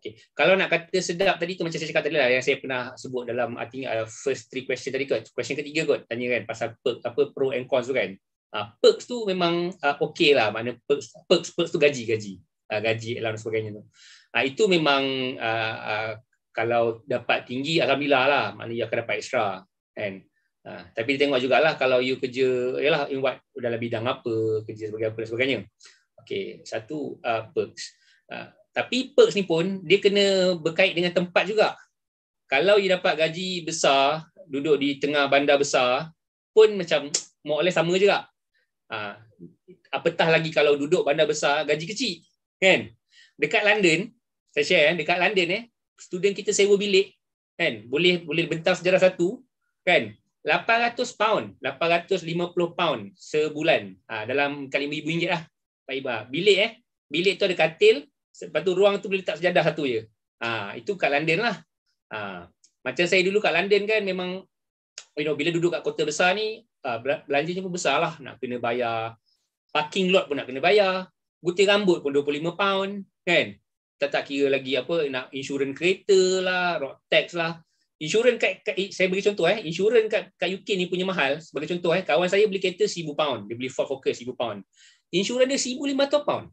Speaker 9: Okay. Kalau nak kata sedap tadi tu macam saya cakap tadi lah yang saya pernah sebut dalam I think uh, first three question tadi kot. Question ketiga kot tanya kan pasal perk apa pro and cons tu kan. Uh, perks tu memang uh, ah, okay lah mana perks perks perks tu gaji gaji uh, gaji lah dan sebagainya tu. Uh, itu memang uh, uh, kalau dapat tinggi alhamdulillah lah mana you akan dapat extra kan. Uh, tapi tengok jugalah kalau you kerja yalah in what dalam bidang apa kerja sebagainya. Okay, satu uh, perks. Uh, tapi perks ni pun dia kena berkait dengan tempat juga. Kalau you dapat gaji besar, duduk di tengah bandar besar pun macam mau or less sama juga. Ha, apatah lagi kalau duduk bandar besar gaji kecil, kan? Dekat London, saya share eh, dekat London eh, student kita sewa bilik kan, boleh boleh bentang sejarah satu kan, 800 pound, 850 pound sebulan. Ha, dalam kali ribu ringgit lah. Pak Iba, bilik eh, bilik tu ada katil, Lepas tu ruang tu boleh letak sejadah satu je. Ha, itu kat London lah. Ha, macam saya dulu kat London kan memang you know, bila duduk kat kota besar ni, uh, belanjanya pun besar lah. Nak kena bayar parking lot pun nak kena bayar. Gutir rambut pun 25 pound kan. Tak, tak kira lagi apa nak insurans kereta lah, road tax lah. Insurans kat, kat, saya bagi contoh eh, insurans kat, kat UK ni punya mahal. Sebagai contoh eh, kawan saya beli kereta 1000 pound. Dia beli Ford Focus 1000 pound. Insurans dia 1500 pound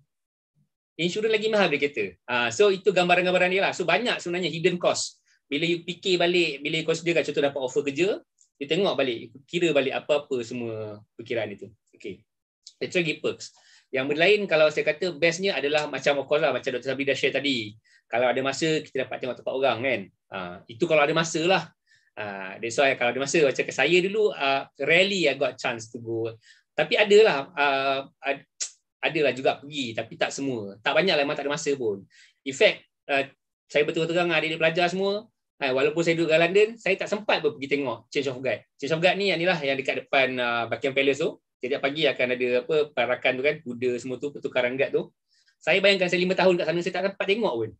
Speaker 9: insurans lagi mahal dia kata. Uh, so itu gambaran-gambaran dia lah. So banyak sebenarnya hidden cost. Bila you fikir balik, bila you consider kan contoh dapat offer kerja, you tengok balik, kira balik apa-apa semua perkiraan itu. Okay. Itu lagi perks. Yang lain kalau saya kata bestnya adalah macam of course lah, macam Dr. Sabri dah share tadi. Kalau ada masa, kita dapat tengok tempat orang kan. Uh, itu kalau ada masa lah. Uh, that's why kalau ada masa, macam saya dulu, uh, rarely I got chance to go. Tapi ada lah, uh, adalah juga pergi tapi tak semua. Tak banyak lah memang tak ada masa pun. In fact, uh, saya betul terang dengan adik-adik pelajar semua, uh, walaupun saya duduk dalam London, saya tak sempat pun pergi tengok Change of Guard. Change of Guard ni yang lah yang dekat depan uh, Buckingham Palace tu. Setiap pagi akan ada apa perakan tu kan, kuda semua tu, pertukaran guard tu. Saya bayangkan saya lima tahun kat sana, saya tak sempat tengok pun.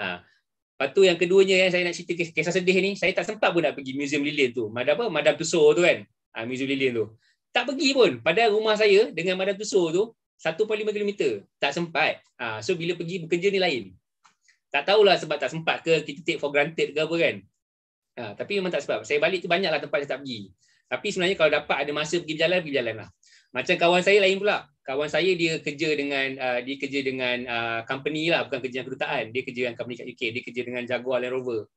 Speaker 9: Ha. lepas tu yang keduanya yang saya nak cerita kisah, kisah sedih ni, saya tak sempat pun nak pergi Museum Lilin tu. Madam apa? Madam Tussauds tu kan. Ha, Museum Lilin tu. Tak pergi pun. Padahal rumah saya dengan Madam Tussauds tu, 1.5 km tak sempat ha, so bila pergi bekerja ni lain tak tahulah sebab tak sempat ke kita take for granted ke apa kan ha, tapi memang tak sebab saya balik tu banyaklah tempat saya tak pergi tapi sebenarnya kalau dapat ada masa pergi berjalan pergi berjalan lah macam kawan saya lain pula kawan saya dia kerja dengan uh, dia kerja dengan uh, company lah bukan kerja dengan kedutaan dia kerja dengan company kat UK dia kerja dengan Jaguar Land Rover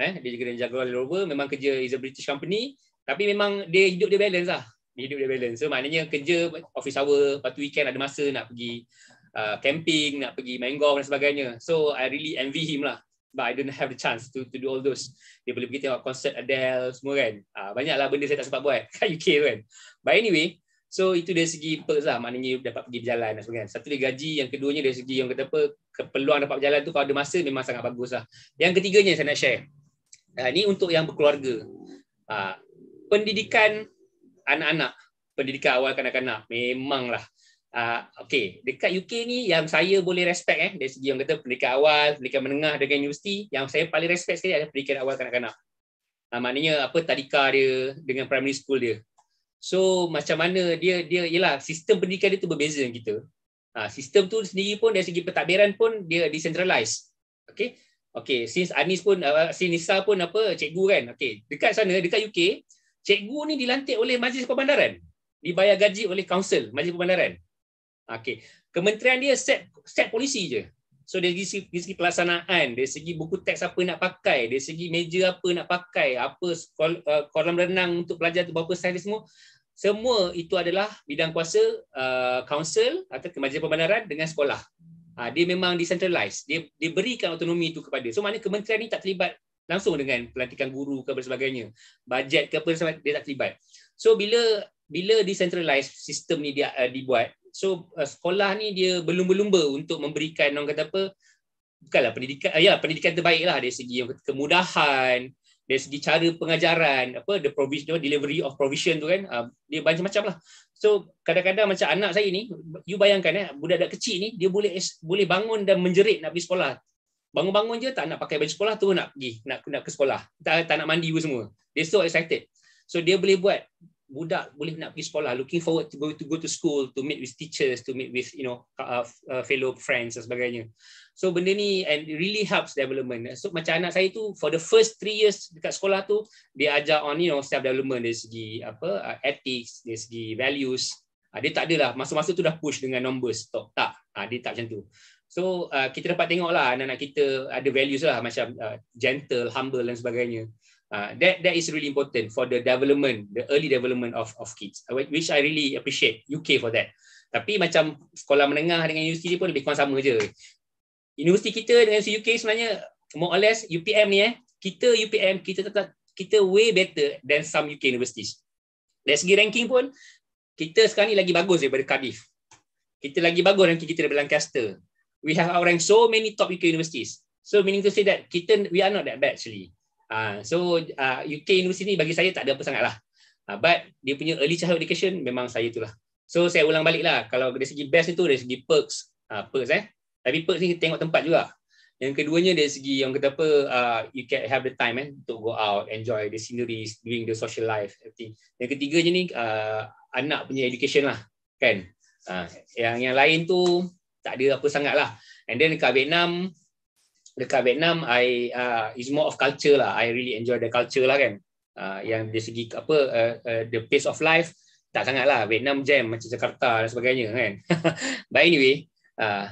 Speaker 9: eh dia kerja dengan Jaguar Land Rover memang kerja is a British company tapi memang dia hidup dia balance lah hidup dia balance. So maknanya kerja office hour, lepas tu weekend ada masa nak pergi uh, camping, nak pergi main golf dan sebagainya. So I really envy him lah. But I don't have the chance to to do all those. Dia boleh pergi tengok konsert Adele semua kan. Uh, banyaklah benda saya tak sempat buat kat UK kan. But anyway, so itu dari segi perks lah. Maknanya dapat pergi berjalan dan sebagainya. Satu dari gaji, yang keduanya dari segi yang kata apa, peluang dapat berjalan tu kalau ada masa memang sangat bagus lah. Yang ketiganya saya nak share. Uh, ni untuk yang berkeluarga. Uh, pendidikan anak-anak pendidikan awal kanak-kanak memanglah uh, okey dekat UK ni yang saya boleh respect eh dari segi yang kata pendidikan awal pendidikan menengah dengan universiti yang saya paling respect sekali adalah pendidikan awal kanak-kanak uh, maknanya apa tadika dia dengan primary school dia so macam mana dia dia ialah sistem pendidikan dia tu berbeza dengan kita uh, sistem tu sendiri pun dari segi pentadbiran pun dia decentralized okey okey since Anis pun uh, since Nisa pun apa cikgu kan okey dekat sana dekat UK cikgu ni dilantik oleh majlis perbandaran dibayar gaji oleh kaunsel majlis perbandaran Okay, kementerian dia set set polisi je so dari segi, dari segi pelaksanaan dari segi buku teks apa nak pakai dari segi meja apa nak pakai apa kol, uh, eh, kolam renang untuk pelajar tu berapa saiz semua semua itu adalah bidang kuasa kaunsel eh, uh, atau majlis perbandaran dengan sekolah ah, dia memang decentralized dia diberikan autonomi itu kepada so maknanya kementerian ni tak terlibat langsung dengan pelatihan guru ke apa sebagainya bajet ke apa sebagainya dia tak terlibat so bila bila decentralized sistem ni dia uh, dibuat so uh, sekolah ni dia belum berlumba untuk memberikan orang kata apa bukanlah pendidikan uh, ya pendidikan terbaik lah dari segi yang kemudahan dari segi cara pengajaran apa the provision delivery of provision tu kan uh, dia banyak macam lah so kadang-kadang macam anak saya ni you bayangkan eh budak-budak kecil ni dia boleh boleh bangun dan menjerit nak pergi sekolah Bangun-bangun je tak nak pakai baju sekolah tu nak pergi nak nak ke sekolah. Tak, tak nak mandi pun semua. Dia so excited. So dia boleh buat budak boleh nak pergi sekolah looking forward to go to go to school to meet with teachers to meet with you know uh, uh, fellow friends dan sebagainya. So benda ni and it really helps development. So macam anak saya tu for the first three years dekat sekolah tu dia ajar on you know self development dari segi apa uh, ethics, dari segi values. Uh, dia tak adalah masa-masa tu dah push dengan numbers tak tak. Uh, dia tak macam tu. So uh, kita dapat tengok lah anak-anak kita ada values lah macam uh, gentle, humble dan sebagainya. Uh, that that is really important for the development, the early development of of kids, uh, which I really appreciate UK for that. Tapi macam sekolah menengah dengan universiti pun lebih kurang sama je. Universiti kita dengan UK sebenarnya more or less UPM ni eh, kita UPM, kita tetap kita way better than some UK universities. Dari segi ranking pun, kita sekarang ni lagi bagus daripada Cardiff. Kita lagi bagus ranking kita daripada Lancaster we have outranked so many top UK universities. So meaning to say that kita we are not that bad actually. Uh, so uh, ah, UK university bagi saya tak ada apa sangat lah. Uh, but dia punya early childhood education memang saya itulah. So saya ulang balik lah. Kalau dari segi best itu, dari segi perks. Uh, perks eh. Tapi perks ni tengok tempat juga. Yang keduanya dari segi yang kata apa, uh, you can have the time eh, to go out, enjoy the scenery, doing the social life. Everything. Yang ketiganya ni, uh, anak punya education lah. Kan? Uh, yang yang lain tu, tak ada apa sangat lah. And then dekat Vietnam, dekat Vietnam, I uh, is more of culture lah. I really enjoy the culture lah kan. Uh, yang dari segi apa uh, uh, the pace of life tak sangat lah. Vietnam jam macam Jakarta dan sebagainya kan. But anyway, uh,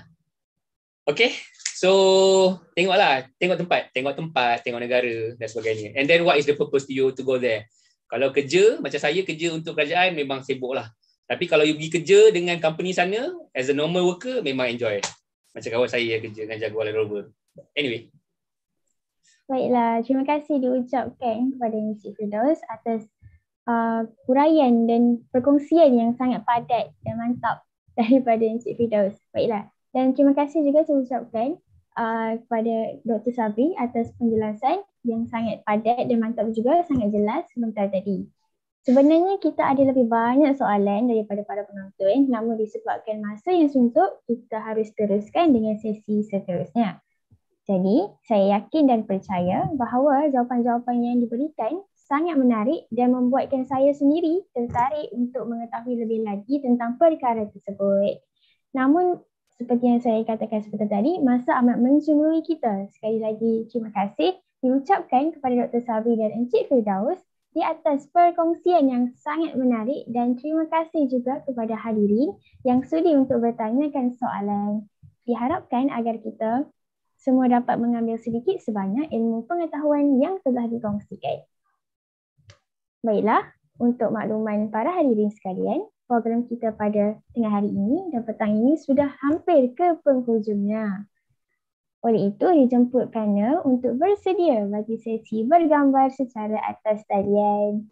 Speaker 9: okay. So tengoklah, tengok tempat, tengok tempat, tengok negara dan sebagainya. And then what is the purpose to you to go there? Kalau kerja macam saya kerja untuk kerajaan memang sibuk lah. Tapi kalau you pergi kerja dengan company sana as a normal worker memang enjoy. Macam kawan saya yang kerja dengan Jaguar Land Rover. Anyway.
Speaker 7: Baiklah, terima kasih diucapkan kepada Encik Firdaus atas uh, huraian dan perkongsian yang sangat padat dan mantap daripada Encik Firdaus. Baiklah. Dan terima kasih juga saya ucapkan uh, kepada Dr. Sabri atas penjelasan yang sangat padat dan mantap juga sangat jelas sebentar tadi. Sebenarnya kita ada lebih banyak soalan daripada para penonton namun disebabkan masa yang suntuk kita harus teruskan dengan sesi seterusnya. Jadi saya yakin dan percaya bahawa jawapan-jawapan yang diberikan sangat menarik dan membuatkan saya sendiri tertarik untuk mengetahui lebih lagi tentang perkara tersebut. Namun seperti yang saya katakan sebentar tadi, masa amat mencumbui kita. Sekali lagi terima kasih diucapkan kepada Dr. Sabri dan Encik Firdaus di atas perkongsian yang sangat menarik dan terima kasih juga kepada hadirin yang sudi untuk bertanyakan soalan. Diharapkan agar kita semua dapat mengambil sedikit sebanyak ilmu pengetahuan yang telah dikongsikan. Baiklah, untuk makluman para hadirin sekalian, program kita pada tengah hari ini dan petang ini sudah hampir ke penghujungnya. Oleh itu, dijemput panel untuk bersedia
Speaker 1: bagi sesi bergambar secara atas talian.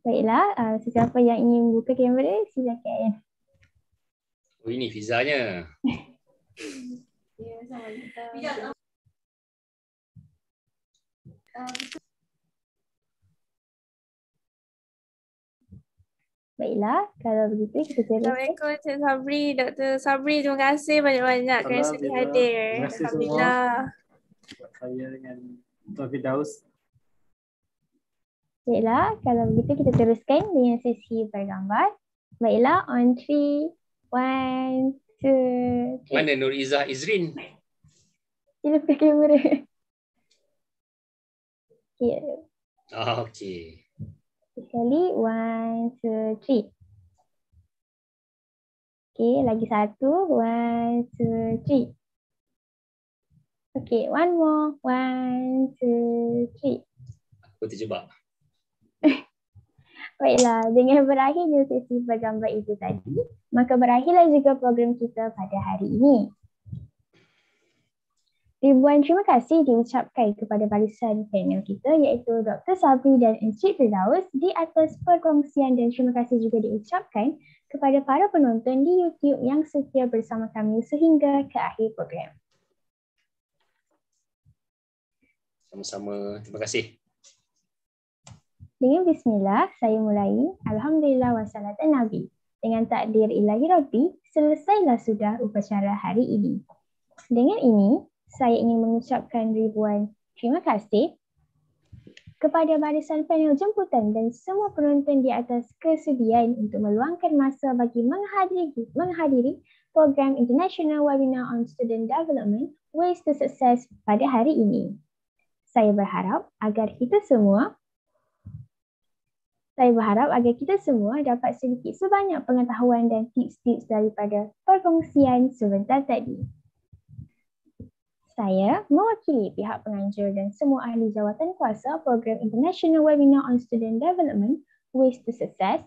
Speaker 7: Baiklah, uh, sesiapa yang ingin buka kamera,
Speaker 5: silakan.
Speaker 9: Oh, ini visanya. Ya, sama kita. Ya, sama
Speaker 5: kita.
Speaker 1: Baiklah, kalau begitu kita cari. Assalamualaikum
Speaker 7: Cik Sabri. Dr. Sabri, terima kasih banyak-banyak kerana sudi hadir. Terima kasih semua.
Speaker 8: Saya dengan Tuan Fidaus.
Speaker 7: Baiklah, kalau begitu kita teruskan dengan sesi bergambar. Baiklah, on three, one, two, three.
Speaker 9: Mana Nur Iza Izrin?
Speaker 7: Sila pakai
Speaker 1: kamera. Okay. Okay. Ah, sekali. One, two, three.
Speaker 7: Okay, lagi satu. One, two, three. Okay, one more. One, two, three.
Speaker 5: Aku terjebak.
Speaker 7: Baiklah, dengan berakhirnya sesi bergambar itu tadi, maka berakhirlah juga program kita pada hari ini. Ribuan terima kasih diucapkan kepada barisan panel kita iaitu Dr. Sabri dan Encik Firdaus di atas perkongsian dan terima kasih juga diucapkan kepada para penonton di YouTube yang setia bersama kami sehingga ke akhir program.
Speaker 9: Sama-sama. Terima kasih.
Speaker 7: Dengan bismillah, saya mulai. Alhamdulillah wassalatu nabi. Dengan takdir ilahi rabbi, selesailah sudah upacara hari ini. Dengan ini, saya ingin mengucapkan ribuan terima kasih kepada barisan panel jemputan dan semua penonton di atas kesediaan untuk meluangkan masa bagi menghadiri, menghadiri program International Webinar on Student Development Ways to Success pada hari ini. Saya berharap agar kita semua saya berharap agar kita semua dapat sedikit sebanyak pengetahuan dan tips-tips daripada perkongsian sebentar tadi saya mewakili pihak penganjur dan semua ahli jawatan kuasa program International Webinar on Student Development Ways to Success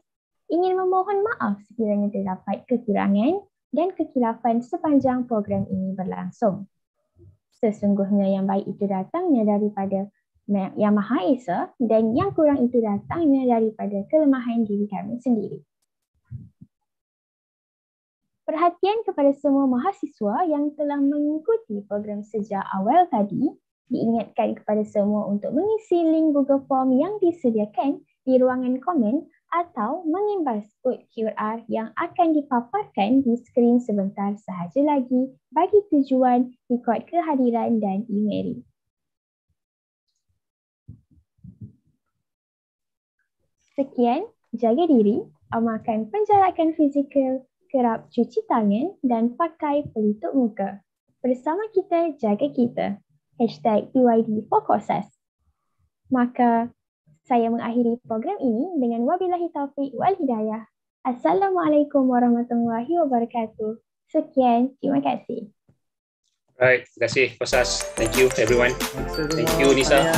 Speaker 7: ingin memohon maaf sekiranya terdapat kekurangan dan kekilafan sepanjang program ini berlangsung. Sesungguhnya yang baik itu datangnya daripada Yang Maha Esa dan yang kurang itu datangnya daripada kelemahan diri kami sendiri. Perhatian kepada semua mahasiswa yang telah mengikuti program sejak awal tadi, diingatkan kepada semua untuk mengisi link Google Form yang disediakan di ruangan komen atau mengimbas kod QR yang akan dipaparkan di skrin sebentar sahaja lagi bagi tujuan rekod kehadiran dan email. Sekian, jaga diri, amalkan penjarakan fizikal, kerap cuci tangan dan pakai pelitup muka. Bersama kita jaga kita. Hashtag UID for courses. Maka saya mengakhiri program ini dengan wabillahi taufiq wal hidayah. Assalamualaikum warahmatullahi wabarakatuh. Sekian, terima kasih.
Speaker 9: Alright, terima kasih Fosas. Thank you everyone. Thank you Nisa.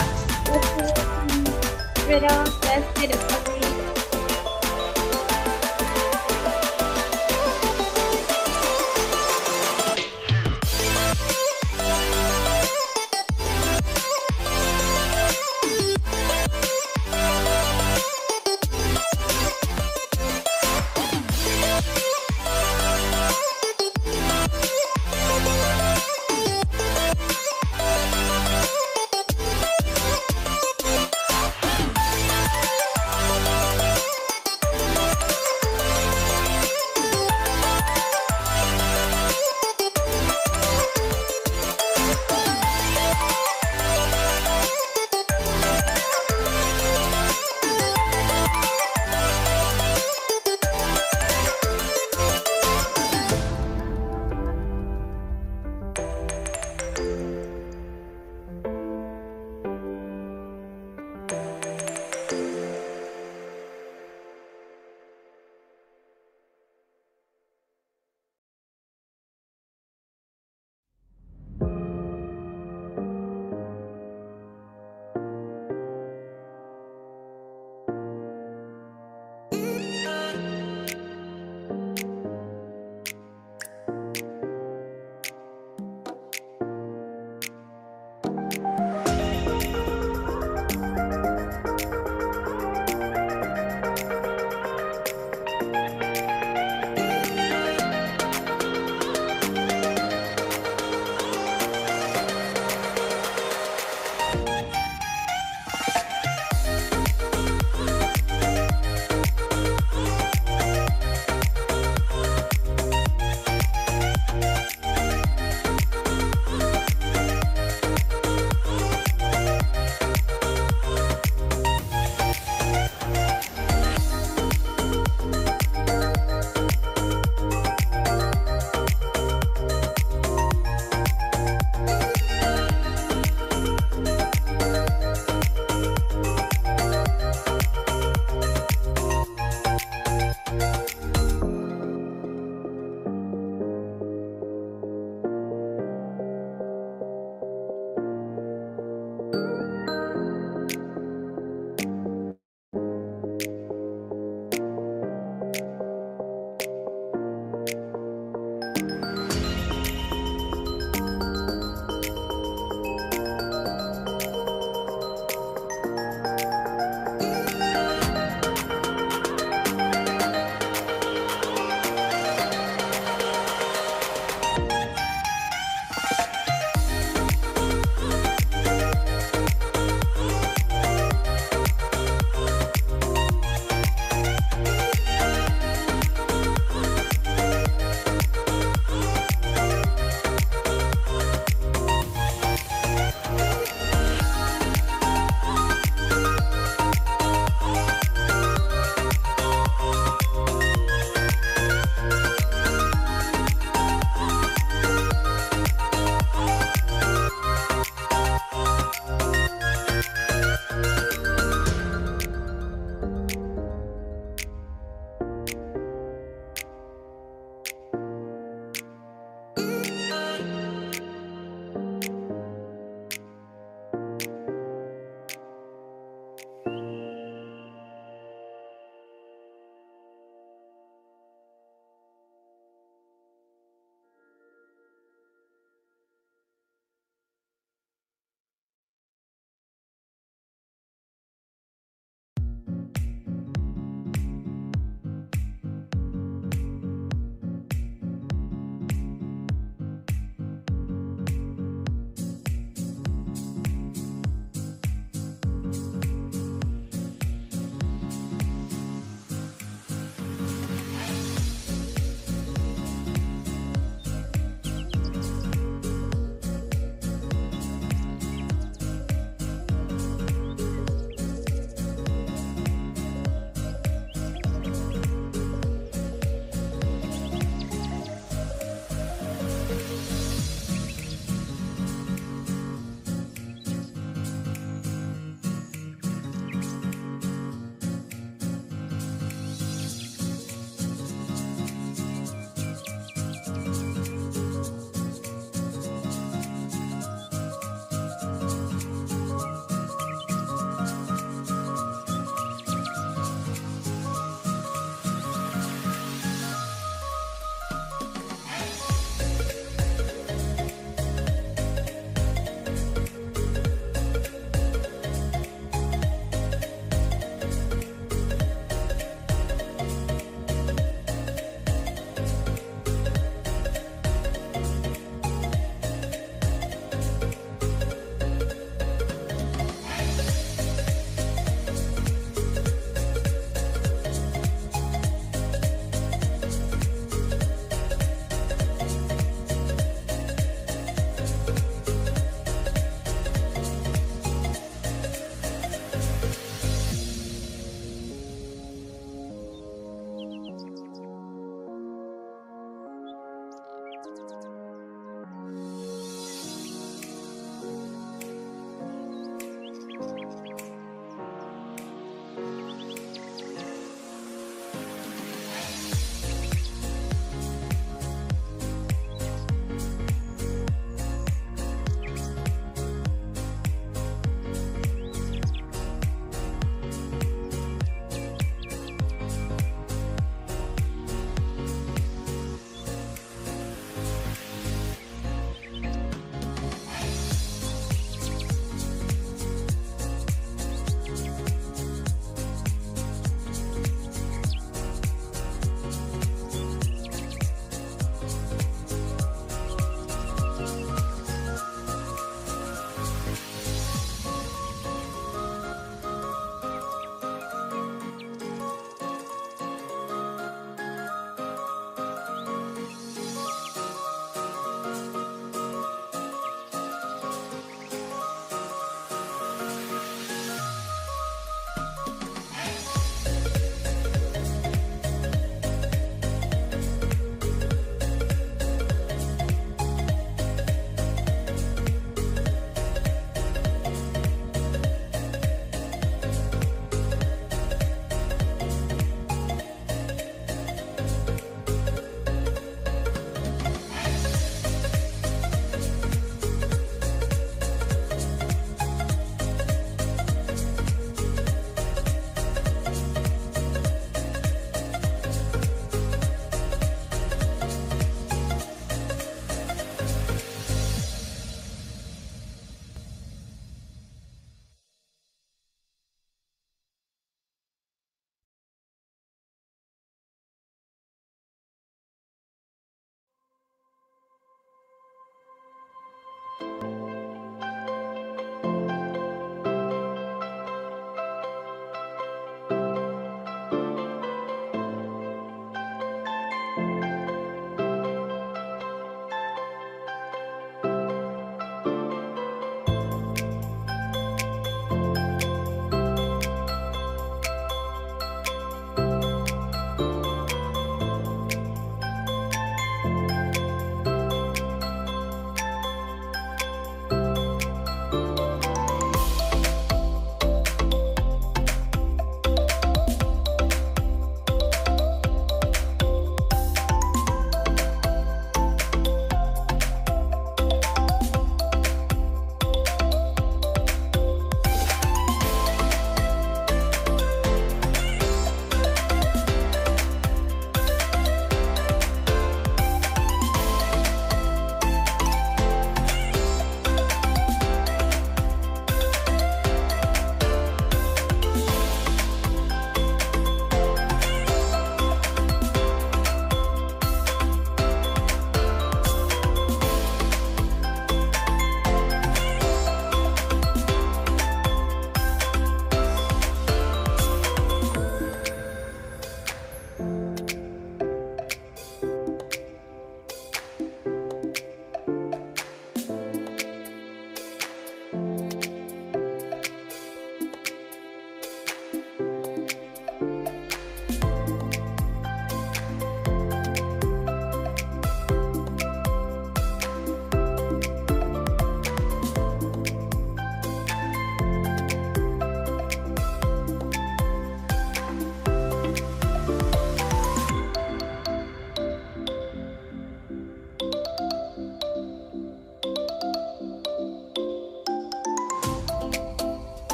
Speaker 7: Thank you.